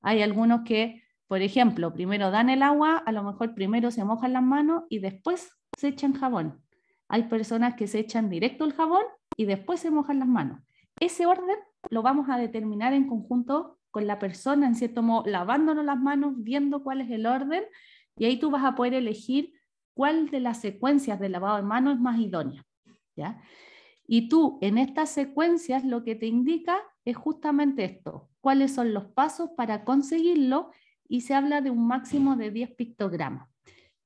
Hay algunos que, por ejemplo, primero dan el agua, a lo mejor primero se mojan las manos y después se echan jabón. Hay personas que se echan directo el jabón y después se mojan las manos. Ese orden lo vamos a determinar en conjunto con la persona, en cierto modo, lavándonos las manos, viendo cuál es el orden y ahí tú vas a poder elegir cuál de las secuencias de lavado de manos es más idónea. ¿ya? Y tú en estas secuencias lo que te indica es justamente esto, cuáles son los pasos para conseguirlo y se habla de un máximo de 10 pictogramas.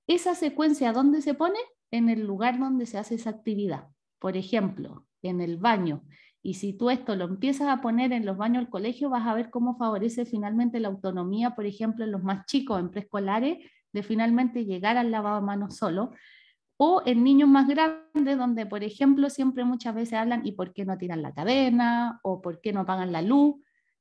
Esa secuencia, ¿dónde se pone? En el lugar donde se hace esa actividad. Por ejemplo, en el baño. Y si tú esto lo empiezas a poner en los baños del colegio, vas a ver cómo favorece finalmente la autonomía, por ejemplo, en los más chicos, en preescolares, de finalmente llegar al lavado a mano solo, o en niños más grandes, donde, por ejemplo, siempre muchas veces hablan, ¿y por qué no tiran la cadena? ¿O por qué no apagan la luz?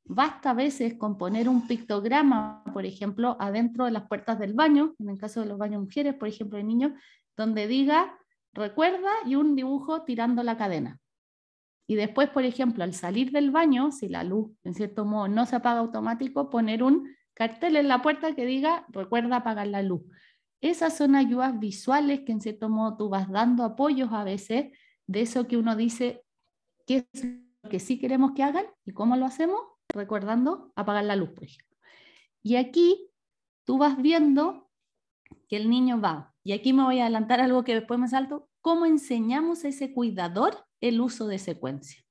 Basta a veces con poner un pictograma, por ejemplo, adentro de las puertas del baño, en el caso de los baños mujeres, por ejemplo, de niños, donde diga recuerda y un dibujo tirando la cadena. Y después, por ejemplo, al salir del baño, si la luz en cierto modo no se apaga automático, poner un cartel en la puerta que diga, recuerda apagar la luz. Esas son ayudas visuales que en cierto modo tú vas dando apoyos a veces de eso que uno dice, qué es lo que sí queremos que hagan y cómo lo hacemos, recordando apagar la luz, por ejemplo. Y aquí tú vas viendo que el niño va, y aquí me voy a adelantar algo que después me salto, cómo enseñamos a ese cuidador el uso de secuencia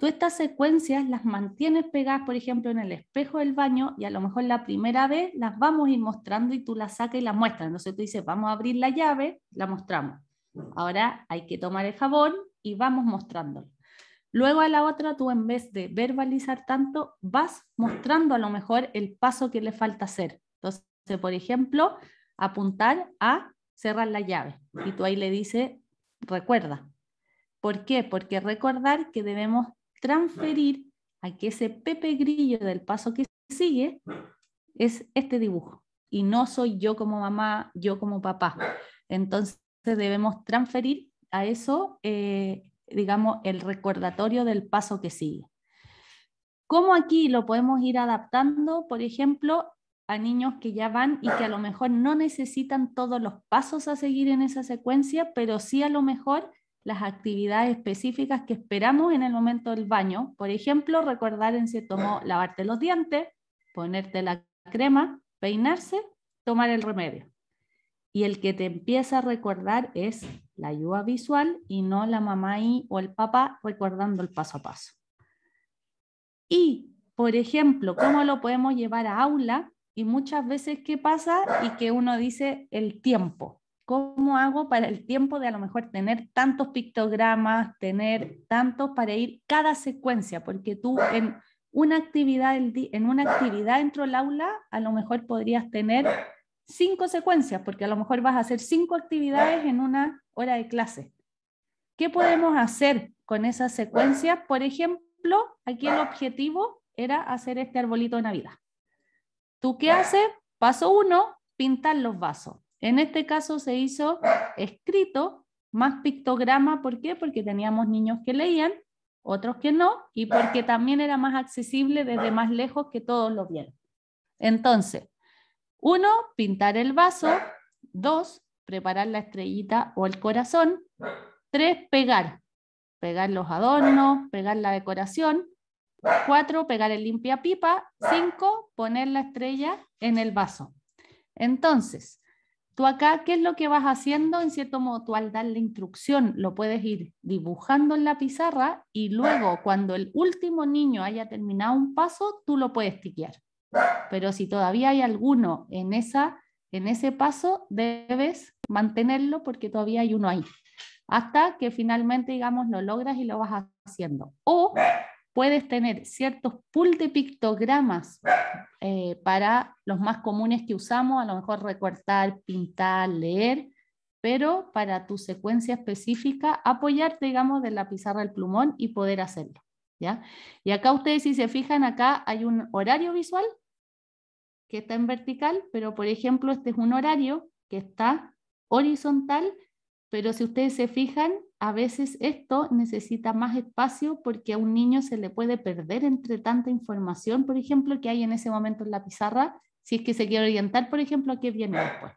tú estas secuencias las mantienes pegadas, por ejemplo, en el espejo del baño y a lo mejor la primera vez las vamos a ir mostrando y tú las sacas y las muestras. Entonces tú dices, vamos a abrir la llave, la mostramos. Ahora hay que tomar el jabón y vamos mostrándolo. Luego a la otra tú en vez de verbalizar tanto, vas mostrando a lo mejor el paso que le falta hacer. Entonces, por ejemplo, apuntar a cerrar la llave. Y tú ahí le dices, recuerda. ¿Por qué? Porque recordar que debemos transferir a que ese Pepe Grillo del paso que sigue es este dibujo. Y no soy yo como mamá, yo como papá. Entonces debemos transferir a eso, eh, digamos, el recordatorio del paso que sigue. ¿Cómo aquí lo podemos ir adaptando, por ejemplo, a niños que ya van y que a lo mejor no necesitan todos los pasos a seguir en esa secuencia, pero sí a lo mejor las actividades específicas que esperamos en el momento del baño. Por ejemplo, recordar en cierto modo lavarte los dientes, ponerte la crema, peinarse, tomar el remedio. Y el que te empieza a recordar es la ayuda visual y no la mamá y o el papá recordando el paso a paso. Y, por ejemplo, ¿cómo lo podemos llevar a aula? Y muchas veces, ¿qué pasa? Y que uno dice el tiempo. ¿Cómo hago para el tiempo de a lo mejor tener tantos pictogramas, tener tantos para ir cada secuencia? Porque tú en una actividad, en una actividad dentro del aula, a lo mejor podrías tener cinco secuencias, porque a lo mejor vas a hacer cinco actividades en una hora de clase. ¿Qué podemos hacer con esas secuencias? Por ejemplo, aquí el objetivo era hacer este arbolito de Navidad. ¿Tú qué haces? Paso uno, pintar los vasos. En este caso se hizo escrito más pictograma, ¿por qué? Porque teníamos niños que leían, otros que no, y porque también era más accesible desde más lejos que todos lo vieron. Entonces, uno, pintar el vaso. Dos, preparar la estrellita o el corazón. Tres, pegar. Pegar los adornos, pegar la decoración. Cuatro, pegar el limpia pipa. Cinco, poner la estrella en el vaso. Entonces, Tú acá, ¿qué es lo que vas haciendo? En cierto modo, tú al la instrucción lo puedes ir dibujando en la pizarra y luego cuando el último niño haya terminado un paso, tú lo puedes tiquear. Pero si todavía hay alguno en, esa, en ese paso, debes mantenerlo porque todavía hay uno ahí. Hasta que finalmente, digamos, lo logras y lo vas haciendo. O puedes tener ciertos pool de pictogramas eh, para los más comunes que usamos, a lo mejor recortar, pintar, leer, pero para tu secuencia específica apoyarte, digamos, de la pizarra del plumón y poder hacerlo. ¿ya? Y acá ustedes, si se fijan, acá hay un horario visual que está en vertical, pero por ejemplo, este es un horario que está horizontal, pero si ustedes se fijan, a veces esto necesita más espacio porque a un niño se le puede perder entre tanta información, por ejemplo, que hay en ese momento en la pizarra, si es que se quiere orientar, por ejemplo, a qué viene después.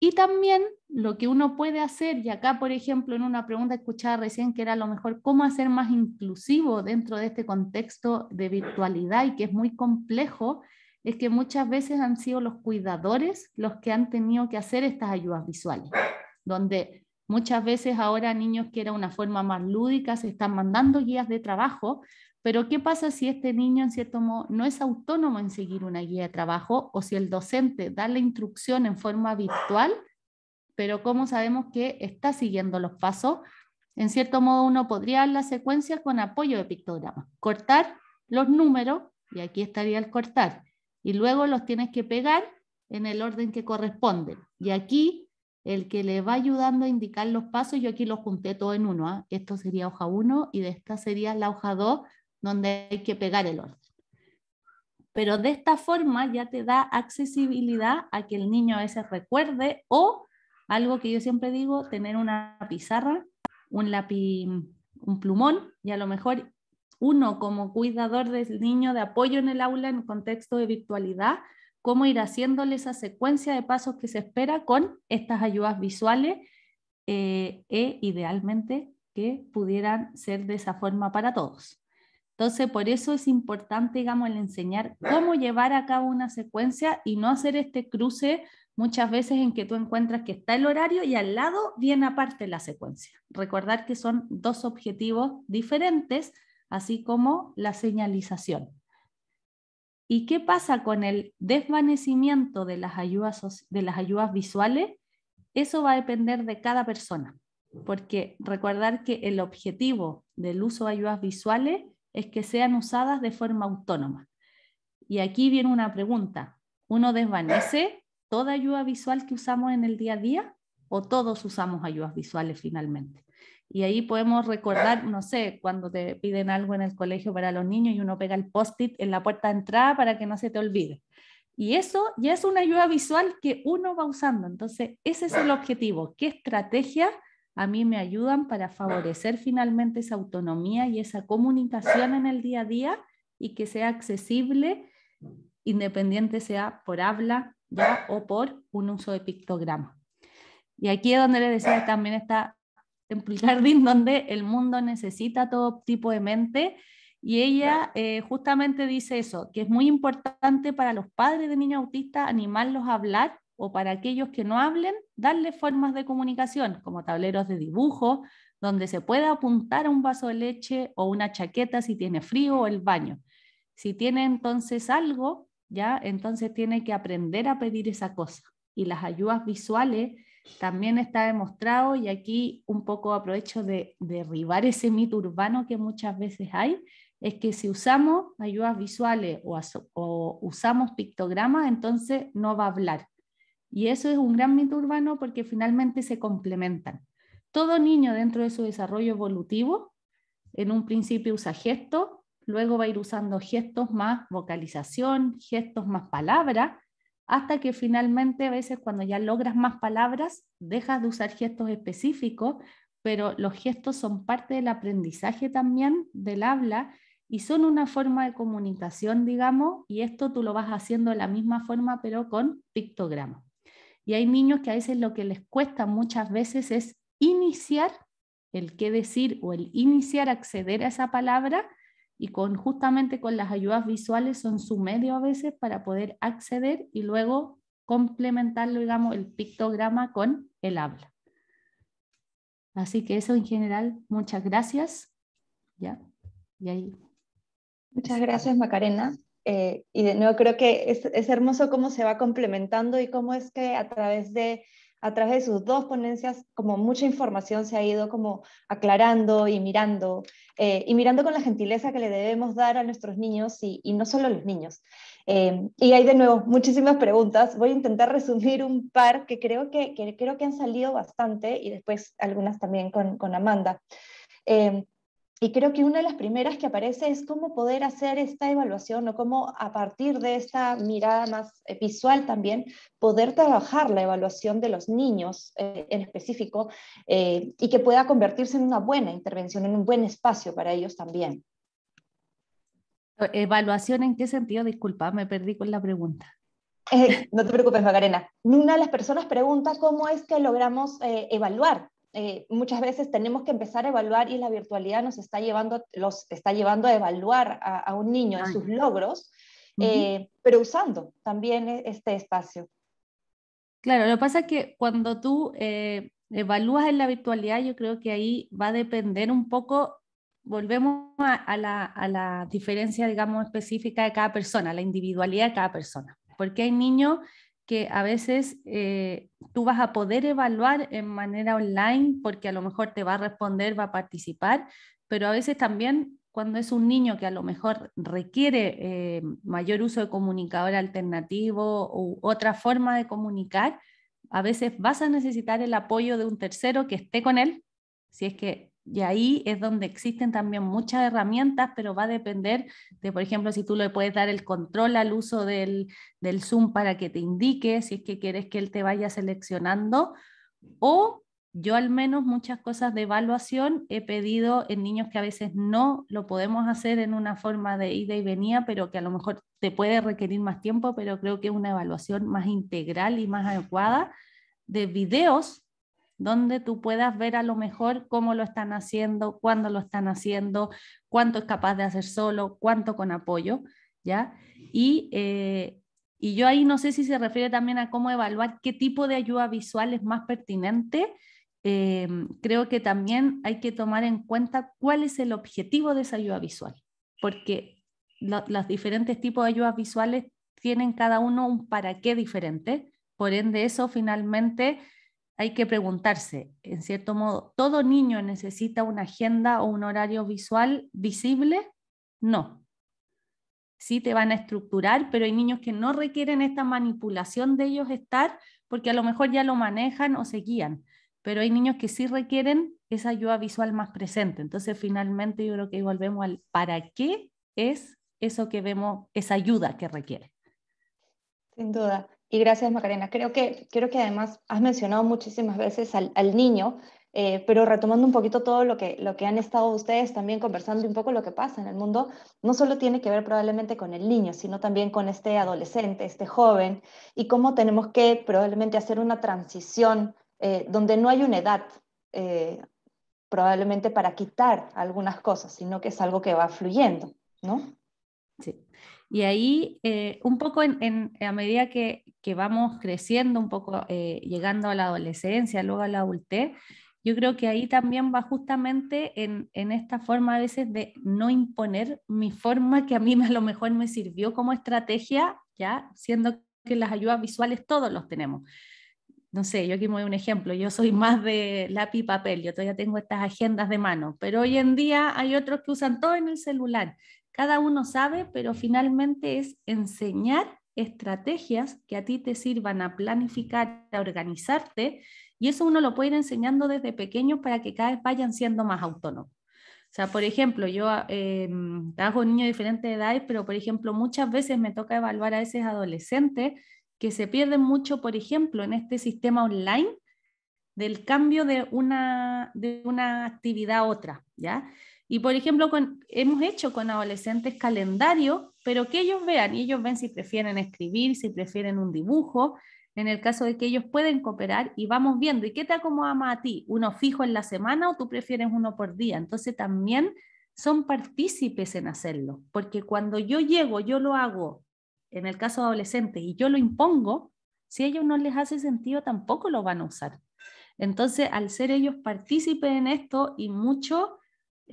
Y también lo que uno puede hacer, y acá, por ejemplo, en una pregunta escuchada recién, que era a lo mejor cómo hacer más inclusivo dentro de este contexto de virtualidad y que es muy complejo, es que muchas veces han sido los cuidadores los que han tenido que hacer estas ayudas visuales, donde Muchas veces ahora niños que era una forma más lúdica se están mandando guías de trabajo, pero ¿qué pasa si este niño en cierto modo no es autónomo en seguir una guía de trabajo o si el docente da la instrucción en forma virtual, pero cómo sabemos que está siguiendo los pasos? En cierto modo uno podría dar la secuencia con apoyo de pictogramas, cortar los números, y aquí estaría el cortar, y luego los tienes que pegar en el orden que corresponde. Y aquí el que le va ayudando a indicar los pasos. Yo aquí los junté todo en uno. ¿ah? Esto sería hoja 1 y de esta sería la hoja 2, donde hay que pegar el orden. Pero de esta forma ya te da accesibilidad a que el niño a recuerde o, algo que yo siempre digo, tener una pizarra, un un plumón y a lo mejor uno como cuidador del niño de apoyo en el aula en contexto de virtualidad cómo ir haciéndole esa secuencia de pasos que se espera con estas ayudas visuales eh, e idealmente que pudieran ser de esa forma para todos. Entonces, por eso es importante, digamos, el enseñar cómo llevar a cabo una secuencia y no hacer este cruce muchas veces en que tú encuentras que está el horario y al lado viene aparte la secuencia. Recordar que son dos objetivos diferentes, así como la señalización. ¿Y qué pasa con el desvanecimiento de las ayudas, de las ayudas visuales? Eso va a depender de cada persona, porque recordar que el objetivo del uso de ayudas visuales es que sean usadas de forma autónoma. Y aquí viene una pregunta. ¿Uno desvanece toda ayuda visual que usamos en el día a día o todos usamos ayudas visuales finalmente? Y ahí podemos recordar, no sé, cuando te piden algo en el colegio para los niños y uno pega el post-it en la puerta de entrada para que no se te olvide. Y eso ya es una ayuda visual que uno va usando. Entonces, ese es el objetivo. ¿Qué estrategias a mí me ayudan para favorecer finalmente esa autonomía y esa comunicación en el día a día y que sea accesible, independiente sea por habla ya o por un uso de pictograma? Y aquí es donde les decía, también está Jardín, donde el mundo necesita todo tipo de mente. Y ella eh, justamente dice eso, que es muy importante para los padres de niños autistas animarlos a hablar o para aquellos que no hablen, darle formas de comunicación, como tableros de dibujo, donde se pueda apuntar a un vaso de leche o una chaqueta si tiene frío o el baño. Si tiene entonces algo, ya, entonces tiene que aprender a pedir esa cosa. Y las ayudas visuales también está demostrado y aquí un poco aprovecho de, derribar ese mito urbano que muchas veces hay, es que si usamos ayudas visuales o, usamos pictogramas, entonces no va a hablar. Y eso es un gran mito urbano porque finalmente se complementan. Todo niño dentro de su desarrollo evolutivo, en un principio usa gestos, luego va a ir usando gestos más vocalización, gestos más palabras, hasta que finalmente a veces cuando ya logras más palabras, dejas de usar gestos específicos, pero los gestos son parte del aprendizaje también del habla y son una forma de comunicación, digamos, y esto tú lo vas haciendo de la misma forma, pero con pictogramas. Y hay niños que a veces lo que les cuesta muchas veces es iniciar el qué decir o el iniciar acceder a esa palabra y con justamente con las ayudas visuales son su medio a veces para poder acceder y luego complementarlo, digamos, el pictograma con el habla. Así que eso en general, muchas gracias. ¿Ya? Y ahí. Muchas gracias, Macarena. Eh, y de nuevo creo que es hermoso cómo se va complementando y cómo es que a través de a través de sus dos ponencias, como mucha información se ha ido como aclarando y mirando, eh, y mirando con la gentileza que le debemos dar a nuestros niños y, no solo a los niños. Eh, y hay de nuevo muchísimas preguntas. Voy a intentar resumir un par que creo que, creo que han salido bastante y después algunas también con, con Amanda. Eh, y creo que una de las primeras que aparece es cómo poder hacer esta evaluación o cómo a partir de esta mirada más eh, visual también poder trabajar la evaluación de los niños eh, en específico eh, y que pueda convertirse en una buena intervención, en un buen espacio para ellos también. ¿Evaluación en qué sentido? Disculpa, me perdí con la pregunta. no te preocupes, Magarena. Una de las personas pregunta cómo es que logramos evaluar eh, muchas veces tenemos que empezar a evaluar y la virtualidad nos está llevando, los está llevando a evaluar a, un niño en sus logros, eh, pero usando también e, este espacio. Claro, lo que pasa es que cuando tú eh, evalúas en la virtualidad, yo creo que ahí va a depender un poco, volvemos a, la, a la diferencia, digamos, específica de cada persona, la individualidad de cada persona, porque hay niños que a veces eh, tú vas a poder evaluar en manera online porque a lo mejor te va a responder, va a participar, pero a veces también cuando es un niño que a lo mejor requiere eh, mayor uso de comunicador alternativo u otra forma de comunicar, a veces vas a necesitar el apoyo de un tercero que esté con él, si es que y ahí es donde existen también muchas herramientas, pero va a depender de, por ejemplo, si tú le puedes dar el control al uso del, Zoom para que te indique si es que quieres que él te vaya seleccionando. O yo al menos muchas cosas de evaluación he pedido en niños que a veces no lo podemos hacer en una forma de ida y venida, pero que a lo mejor te puede requerir más tiempo, pero creo que es una evaluación más integral y más adecuada de videos donde tú puedas ver a lo mejor cómo lo están haciendo, cuándo lo están haciendo, cuánto es capaz de hacer solo, cuánto con apoyo, ¿ya? Y, eh, yo ahí no sé si se refiere también a cómo evaluar qué tipo de ayuda visual es más pertinente. Eh, creo que también hay que tomar en cuenta cuál es el objetivo de esa ayuda visual, porque los diferentes tipos de ayudas visuales tienen cada uno un para qué diferente, por ende eso finalmente hay que preguntarse, en cierto modo, ¿todo niño necesita una agenda o un horario visual visible? No. Sí te van a estructurar, pero hay niños que no requieren esta manipulación de ellos estar porque a lo mejor ya lo manejan o se guían, pero hay niños que sí requieren esa ayuda visual más presente. Entonces, finalmente, yo creo que volvemos al para qué es eso que vemos, esa ayuda que requiere. Sin duda. Y gracias, Macarena. Creo que, creo que además has mencionado muchísimas veces al, niño, eh, pero retomando un poquito todo lo que, lo que han estado ustedes también conversando un poco lo que pasa en el mundo, no solo tiene que ver probablemente con el niño, sino también con este adolescente, este joven, y cómo tenemos que probablemente hacer una transición eh, donde no hay una edad eh, probablemente para quitar algunas cosas, sino que es algo que va fluyendo, ¿no? Sí. Y ahí, eh, un poco a medida que, vamos creciendo, un poco eh, llegando a la adolescencia, luego a la adultez, yo creo que ahí también va justamente en, esta forma a veces de no imponer mi forma que a mí a lo mejor me sirvió como estrategia, ya siendo que las ayudas visuales todos los tenemos. No sé, yo aquí me un ejemplo, yo soy más de lápiz y papel, yo todavía tengo estas agendas de mano, pero hoy en día hay otros que usan todo en el celular. Cada uno sabe, pero finalmente es enseñar estrategias que a ti te sirvan a planificar, a organizarte, y eso uno lo puede ir enseñando desde pequeño para que cada vez vayan siendo más autónomos. O sea, por ejemplo, yo eh, trabajo con niños de diferentes edades, pero por ejemplo, muchas veces me toca evaluar a esos adolescentes que se pierden mucho, por ejemplo, en este sistema online del cambio de una, de una actividad a otra, ¿ya? Y por ejemplo, hemos hecho con adolescentes calendario, pero que ellos vean, y ellos ven si prefieren escribir, si prefieren un dibujo, en el caso de que ellos pueden cooperar y vamos viendo, ¿y qué te acomoda más a ti? ¿Uno fijo en la semana o tú prefieres uno por día? Entonces también son partícipes en hacerlo, porque cuando yo llego, yo lo hago, en el caso de adolescentes, y yo lo impongo, si a ellos no les hace sentido, tampoco lo van a usar. Entonces, al ser ellos partícipes en esto y mucho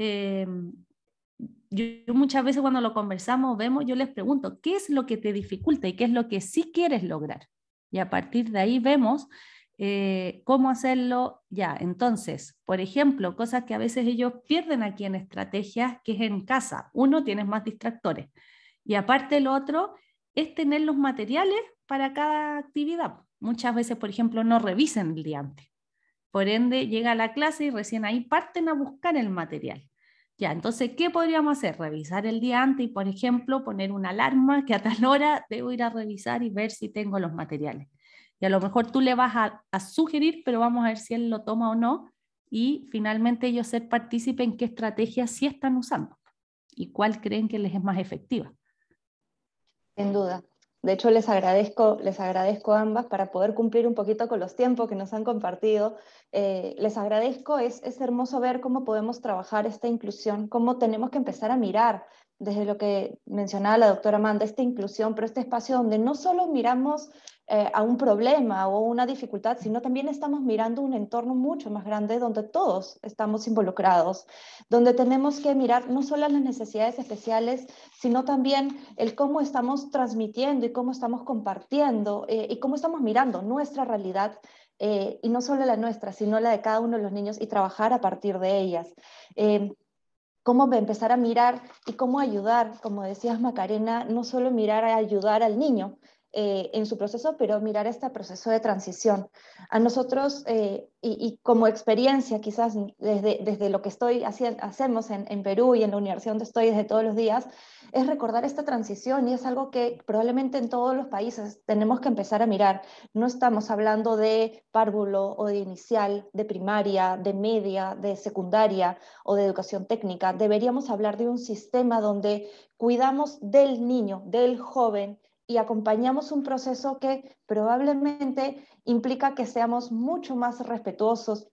Em, yo, muchas veces cuando lo conversamos, vemos, yo les pregunto, ¿qué es lo que te dificulta y qué es lo que sí quieres lograr? Y a partir de ahí vemos eh, cómo hacerlo ya. Entonces, por ejemplo, cosas que a veces ellos pierden aquí en estrategias, que es en casa. Uno, tienes más distractores. Y aparte lo otro es tener los materiales para cada actividad. Muchas veces, por ejemplo, no revisen el día antes. Por ende, llega la clase y recién ahí parten a buscar el material. Ya, entonces, ¿qué podríamos hacer? Revisar el día antes y, por ejemplo, poner una alarma que a tal hora debo ir a revisar y ver si tengo los materiales. Y a lo mejor tú le vas a, sugerir, pero vamos a ver si él lo toma o no. Y finalmente ellos ser partícipes en qué estrategias sí están usando y cuál creen que les es más efectiva. Sin duda. De hecho, les agradezco, les agradezco a ambas para poder cumplir un poquito con los tiempos que nos han compartido. Eh, les agradezco, es, es hermoso ver cómo podemos trabajar esta inclusión, cómo tenemos que empezar a mirar desde lo que mencionaba la doctora Amanda, esta inclusión, pero este espacio donde no solo miramos eh, a un problema o una dificultad, sino también estamos mirando un entorno mucho más grande donde todos estamos involucrados, donde tenemos que mirar no solo las necesidades especiales, sino también el cómo estamos transmitiendo y cómo estamos compartiendo eh, y cómo estamos mirando nuestra realidad eh, y no solo la nuestra, sino la de cada uno de los niños y trabajar a partir de ellas. Em, cómo empezar a mirar y cómo ayudar, como decías Macarena, no solo mirar a ayudar al niño, eh, en su proceso, pero mirar este proceso de transición. A nosotros, eh, y, como experiencia, quizás desde, desde lo que estoy hacemos en, en, Perú y en la universidad donde estoy desde todos los días, es recordar esta transición y es algo que probablemente en todos los países tenemos que empezar a mirar. No estamos hablando de párvulo o de inicial, de primaria, de media, de secundaria o de educación técnica. Deberíamos hablar de un sistema donde cuidamos del niño, del joven, y acompañamos un proceso que probablemente implica que seamos mucho más respetuosos,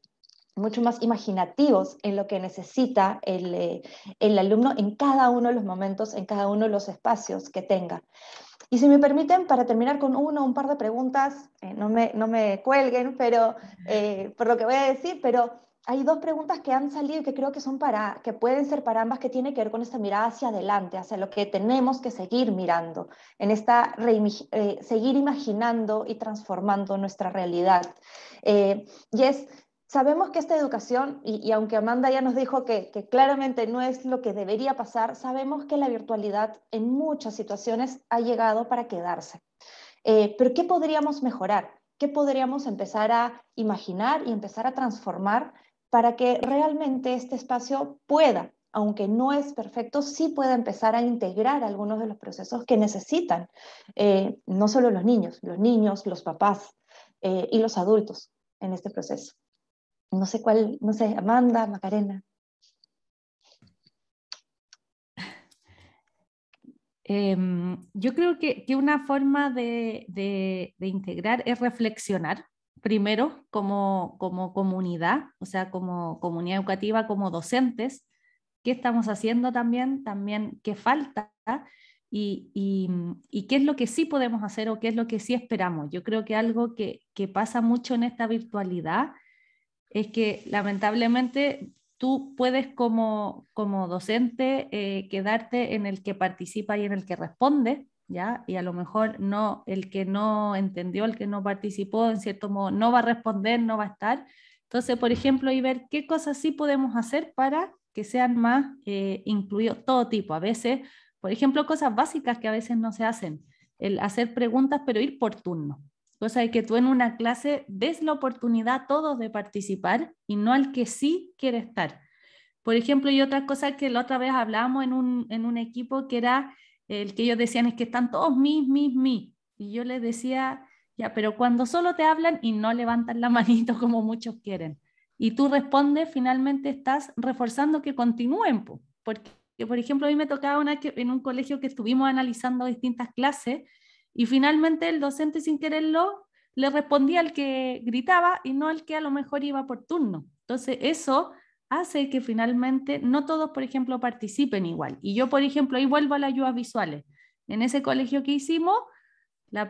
mucho más imaginativos en lo que necesita el, eh, el, alumno en cada uno de los momentos, en cada uno de los espacios que tenga. Y si me permiten, para terminar con uno, un par de preguntas, eh, no, me, no me cuelguen pero, eh, por lo que voy a decir, pero hay dos preguntas que han salido y que creo que son para que pueden ser para ambas que tiene que ver con esta mirada hacia adelante, hacia lo que tenemos que seguir mirando, en esta eh, seguir imaginando y transformando nuestra realidad. Eh, y es Sabemos que esta educación, y, aunque Amanda ya nos dijo que, claramente no es lo que debería pasar, sabemos que la virtualidad en muchas situaciones ha llegado para quedarse. Eh, pero ¿qué podríamos mejorar? ¿Qué podríamos empezar a imaginar y empezar a transformar para que realmente este espacio pueda, aunque no es perfecto, sí pueda empezar a integrar algunos de los procesos que necesitan, eh, no solo los niños, los niños, los papás eh, y los adultos en este proceso. No sé cuál, no sé, Amanda, Macarena. Em, yo creo que, una forma de, integrar es reflexionar primero como, comunidad, o sea, como comunidad educativa, como docentes, qué estamos haciendo también, también qué falta y, qué es lo que sí podemos hacer o qué es lo que sí esperamos. Yo creo que algo que, pasa mucho en esta virtualidad es que lamentablemente tú puedes como, docente eh, quedarte en el que participa y en el que responde, ¿ya? Y a lo mejor no, el que no entendió, el que no participó, en cierto modo, no va a responder, no va a estar. Entonces, por ejemplo, y ver qué cosas sí podemos hacer para que sean más eh, incluidos, todo tipo. A veces, por ejemplo, cosas básicas que a veces no se hacen, el hacer preguntas, pero ir por turno. Cosa de que tú en una clase des la oportunidad a todos de participar y no al que sí quiere estar. Por ejemplo, y otra cosa que la otra vez hablábamos en un, en un equipo que era el que ellos decían es que están todos mis, mis, mis. Y yo les decía, ya, pero cuando solo te hablan y no levantan la manito como muchos quieren, y tú respondes, finalmente estás reforzando que continúen, porque, por ejemplo, a mí me tocaba una que, en un colegio que estuvimos analizando distintas clases y finalmente el docente sin quererlo le respondía al que gritaba y no al que a lo mejor iba por turno. Entonces, eso hace que finalmente no todos, por ejemplo, participen igual. Y yo, por ejemplo, ahí vuelvo a las ayudas visuales. En ese colegio que hicimos, la,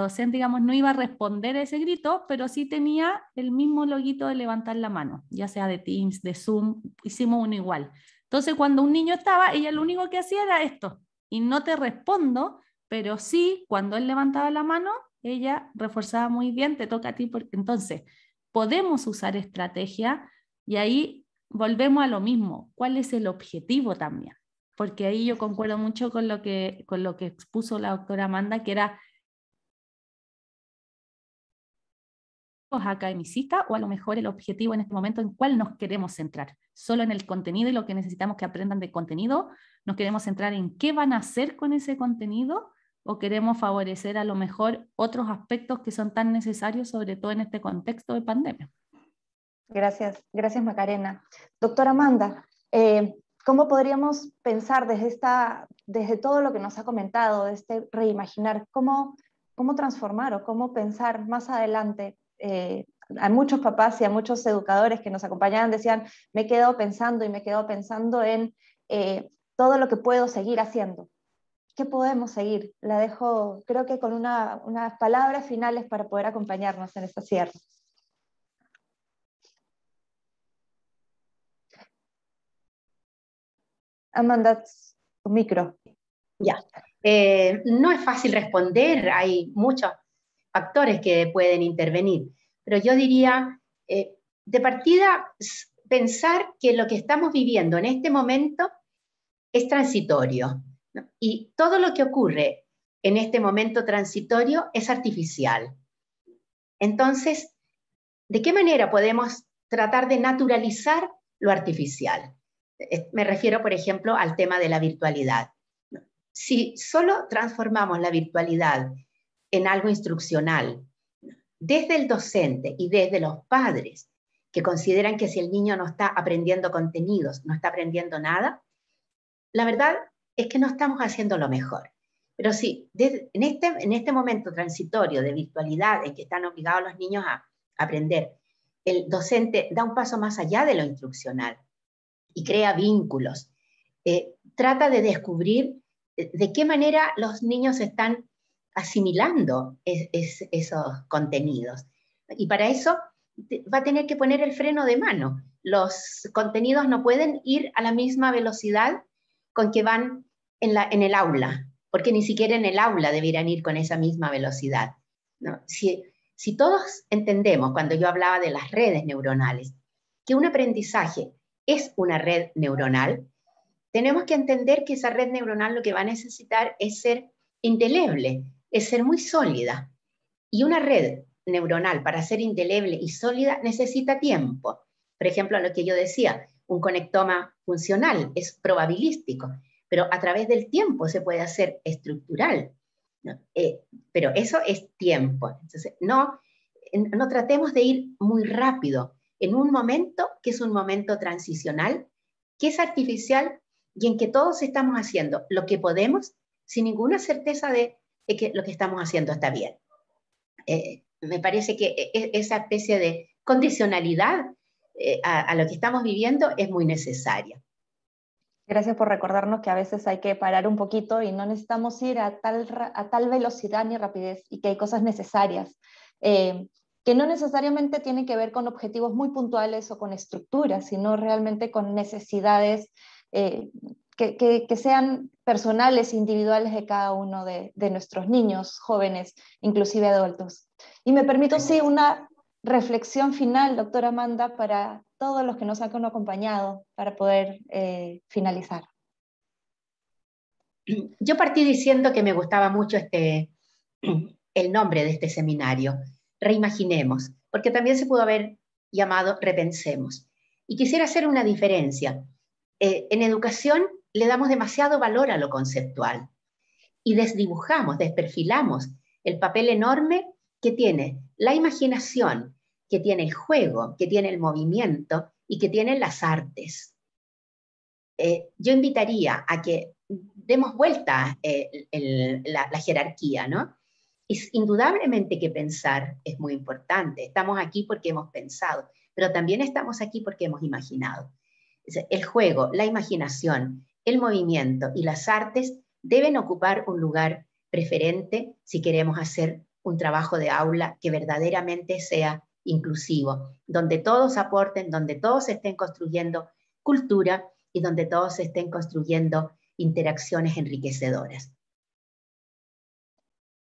docente, digamos, no iba a responder a ese grito, pero sí tenía el mismo loguito de levantar la mano, ya sea de Teams, de Zoom, hicimos uno igual. Entonces, cuando un niño estaba, ella lo único que hacía era esto, y no te respondo, pero sí, cuando él levantaba la mano, ella reforzaba muy bien, te toca a ti. Porque... Entonces, podemos usar estrategia y ahí volvemos a lo mismo, ¿cuál es el objetivo también? Porque ahí yo concuerdo mucho con lo que, con lo que expuso la doctora Amanda, que era academicista o a lo mejor el objetivo en este momento en cuál nos queremos centrar. Solo en el contenido y lo que necesitamos que aprendan de contenido, nos queremos centrar en qué van a hacer con ese contenido o queremos favorecer a lo mejor otros aspectos que son tan necesarios, sobre todo en este contexto de pandemia. Gracias, gracias Macarena. Doctora Amanda, eh, ¿cómo podríamos pensar desde, esta, desde todo lo que nos ha comentado, de este reimaginar, cómo, cómo transformar o cómo pensar más adelante? Eh, a muchos papás y a muchos educadores que nos acompañaban decían, me he quedado pensando y me he quedado pensando en eh, todo lo que puedo seguir haciendo. ¿Qué podemos seguir? La dejo, creo que con unas palabras finales para poder acompañarnos en esta cierre. Amanda, tu micro. Ya. Eh, no es fácil responder, hay muchos factores que pueden intervenir, pero yo diría, eh, de partida, pensar que lo que estamos viviendo en este momento es transitorio y todo lo que ocurre en este momento transitorio es artificial. Entonces, ¿de qué manera podemos tratar de naturalizar lo artificial? Me refiero, por ejemplo, al tema de la virtualidad. Si solo transformamos la virtualidad en algo instruccional, desde el docente y desde los padres, que consideran que si el niño no está aprendiendo contenidos, no está aprendiendo nada, la verdad es que no estamos haciendo lo mejor. Pero sí, en, este, en este momento transitorio de virtualidad en que están obligados los niños a aprender, el docente da un paso más allá de lo instruccional y crea vínculos. Eh, trata de descubrir eh, de qué manera los niños están asimilando esos contenidos. Y para eso va a tener que poner el freno de mano. Los contenidos no pueden ir a la misma velocidad con que van en, la, en el aula, porque ni siquiera en el aula deberían ir con esa misma velocidad. ¿no? Si, si todos entendemos, cuando yo hablaba de las redes neuronales, que un aprendizaje es una red neuronal, tenemos que entender que esa red neuronal lo que va a necesitar es ser indeleble, es ser muy sólida. Y una red neuronal para ser indeleble y sólida necesita tiempo. Por ejemplo, lo que yo decía, un conectoma funcional es probabilístico, pero a través del tiempo se puede hacer estructural. Eh, pero eso es tiempo. Entonces, no, no tratemos de ir muy rápido en un momento que es un momento transicional, que es artificial y en que todos estamos haciendo lo que podemos sin ninguna certeza de, que lo que estamos haciendo está bien. Eh, me parece que e, e, esa especie de condicionalidad eh, a, lo que estamos viviendo es muy necesaria. Gracias por recordarnos que a veces hay que parar un poquito y no necesitamos ir a tal, a tal velocidad ni rapidez y que hay cosas necesarias. Eh, que no necesariamente tienen que ver con objetivos muy puntuales o con estructuras, sino realmente con necesidades eh, que, sean personales, individuales de cada uno de, nuestros niños, jóvenes, inclusive adultos. Y me permito, sí, una reflexión final, doctora Amanda, para todos los que nos han acompañado para poder eh, finalizar. Yo partí diciendo que me gustaba mucho este, el nombre de este seminario reimaginemos, porque también se pudo haber llamado repensemos. Y quisiera hacer una diferencia. Eh, en educación le damos demasiado valor a lo conceptual y desdibujamos, desperfilamos el papel enorme que tiene la imaginación, que tiene el juego, que tiene el movimiento y que tienen las artes. Eh, yo invitaría a que demos vuelta eh, la jerarquía, ¿no? es indudablemente que pensar es muy importante. Estamos aquí porque hemos pensado, pero también estamos aquí porque hemos imaginado. El juego, la imaginación, el movimiento y las artes deben ocupar un lugar preferente si queremos hacer un trabajo de aula que verdaderamente sea inclusivo, donde todos aporten, donde todos estén construyendo cultura y donde todos estén construyendo interacciones enriquecedoras.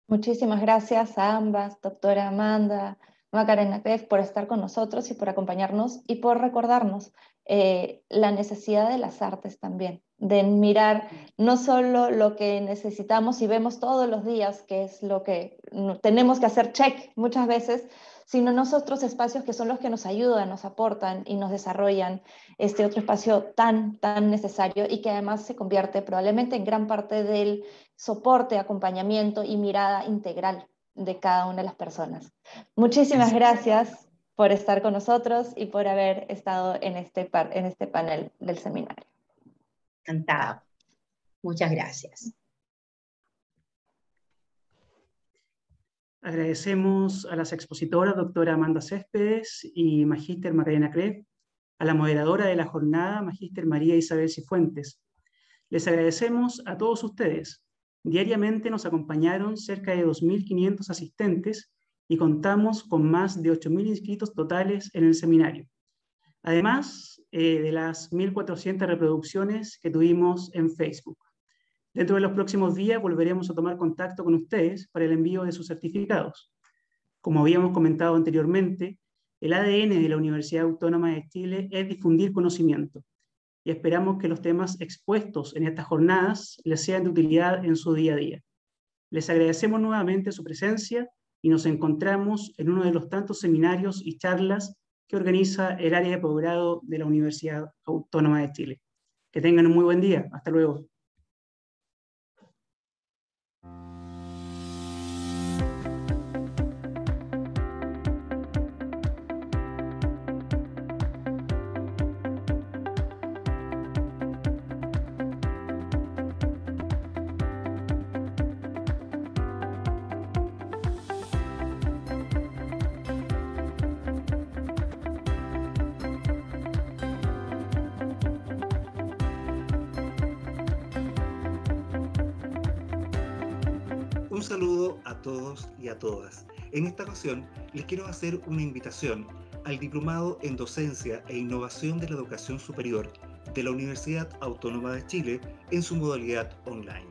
Muchísimas gracias a ambas, doctora Amanda, Macarena Pef, por estar con nosotros y por acompañarnos y por recordarnos eh, la necesidad de las artes también, de mirar no solo lo que necesitamos y vemos todos los días, que es lo que tenemos que hacer check muchas veces, sino nosotros espacios que son los que nos ayudan, nos aportan y nos desarrollan este otro espacio tan, tan necesario y que además se convierte probablemente en gran parte del soporte, acompañamiento y mirada integral de cada una de las personas. Muchísimas gracias por estar con nosotros y por haber estado en este, en este panel del seminario. Encantada. Muchas gracias. Agradecemos a las expositoras, doctora Amanda Céspedes y magíster Mariana Cre, a la moderadora de la jornada, magíster María Isabel Cifuentes. Les agradecemos a todos ustedes Diariamente nos acompañaron cerca de 2.500 asistentes y contamos con más de 8.000 inscritos totales en el seminario. Además eh, de las 1.400 reproducciones que tuvimos en Facebook. Dentro de los próximos días volveremos a tomar contacto con ustedes para el envío de sus certificados. Como habíamos comentado anteriormente, el ADN de la Universidad Autónoma de Chile es difundir conocimiento y esperamos que los temas expuestos en estas jornadas les sean de utilidad en su día a día. Les agradecemos nuevamente su presencia y nos encontramos en uno de los tantos seminarios y charlas que organiza el área de posgrado de la Universidad Autónoma de Chile. Que tengan un muy buen día. Hasta luego. saludo a todos y a todas. En esta ocasión les quiero hacer una invitación al Diplomado en Docencia e Innovación de la Educación Superior de la Universidad Autónoma de Chile en su modalidad online.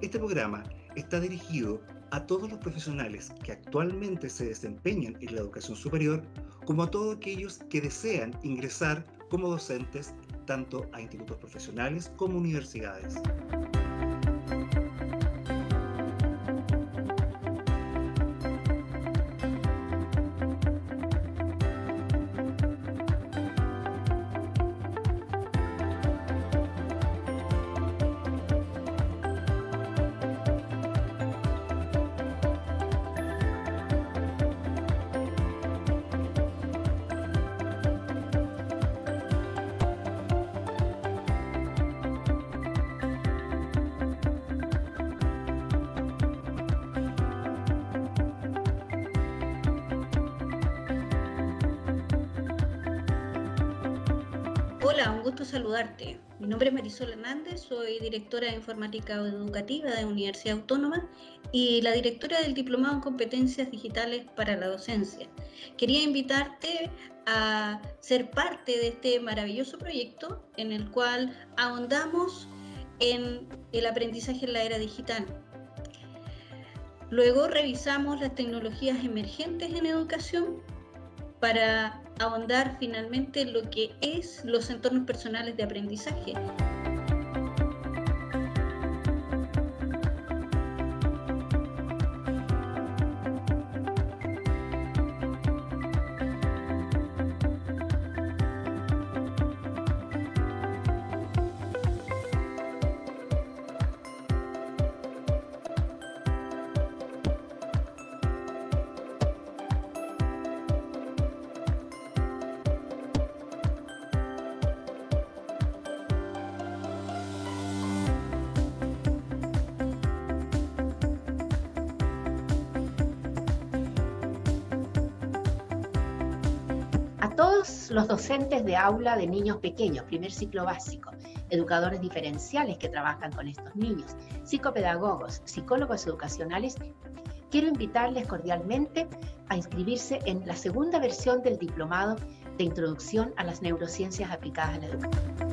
Este programa está dirigido a todos los profesionales que actualmente se desempeñan en la educación superior, como a todos aquellos que desean ingresar como docentes tanto a institutos profesionales como universidades. Mi nombre es Marisol Hernández, soy directora de informática educativa de Universidad Autónoma y la directora del Diplomado en Competencias Digitales para la Docencia. Quería invitarte a ser parte de este maravilloso proyecto en el cual ahondamos en el aprendizaje en la era digital. Luego revisamos las tecnologías emergentes en educación para ahondar finalmente lo que es los entornos personales de aprendizaje. docentes de aula de niños pequeños, primer ciclo básico, educadores diferenciales que trabajan con estos niños, psicopedagogos, psicólogos educacionales, quiero invitarles cordialmente a inscribirse en la segunda versión del Diplomado de Introducción a las Neurociencias Aplicadas a la Educación.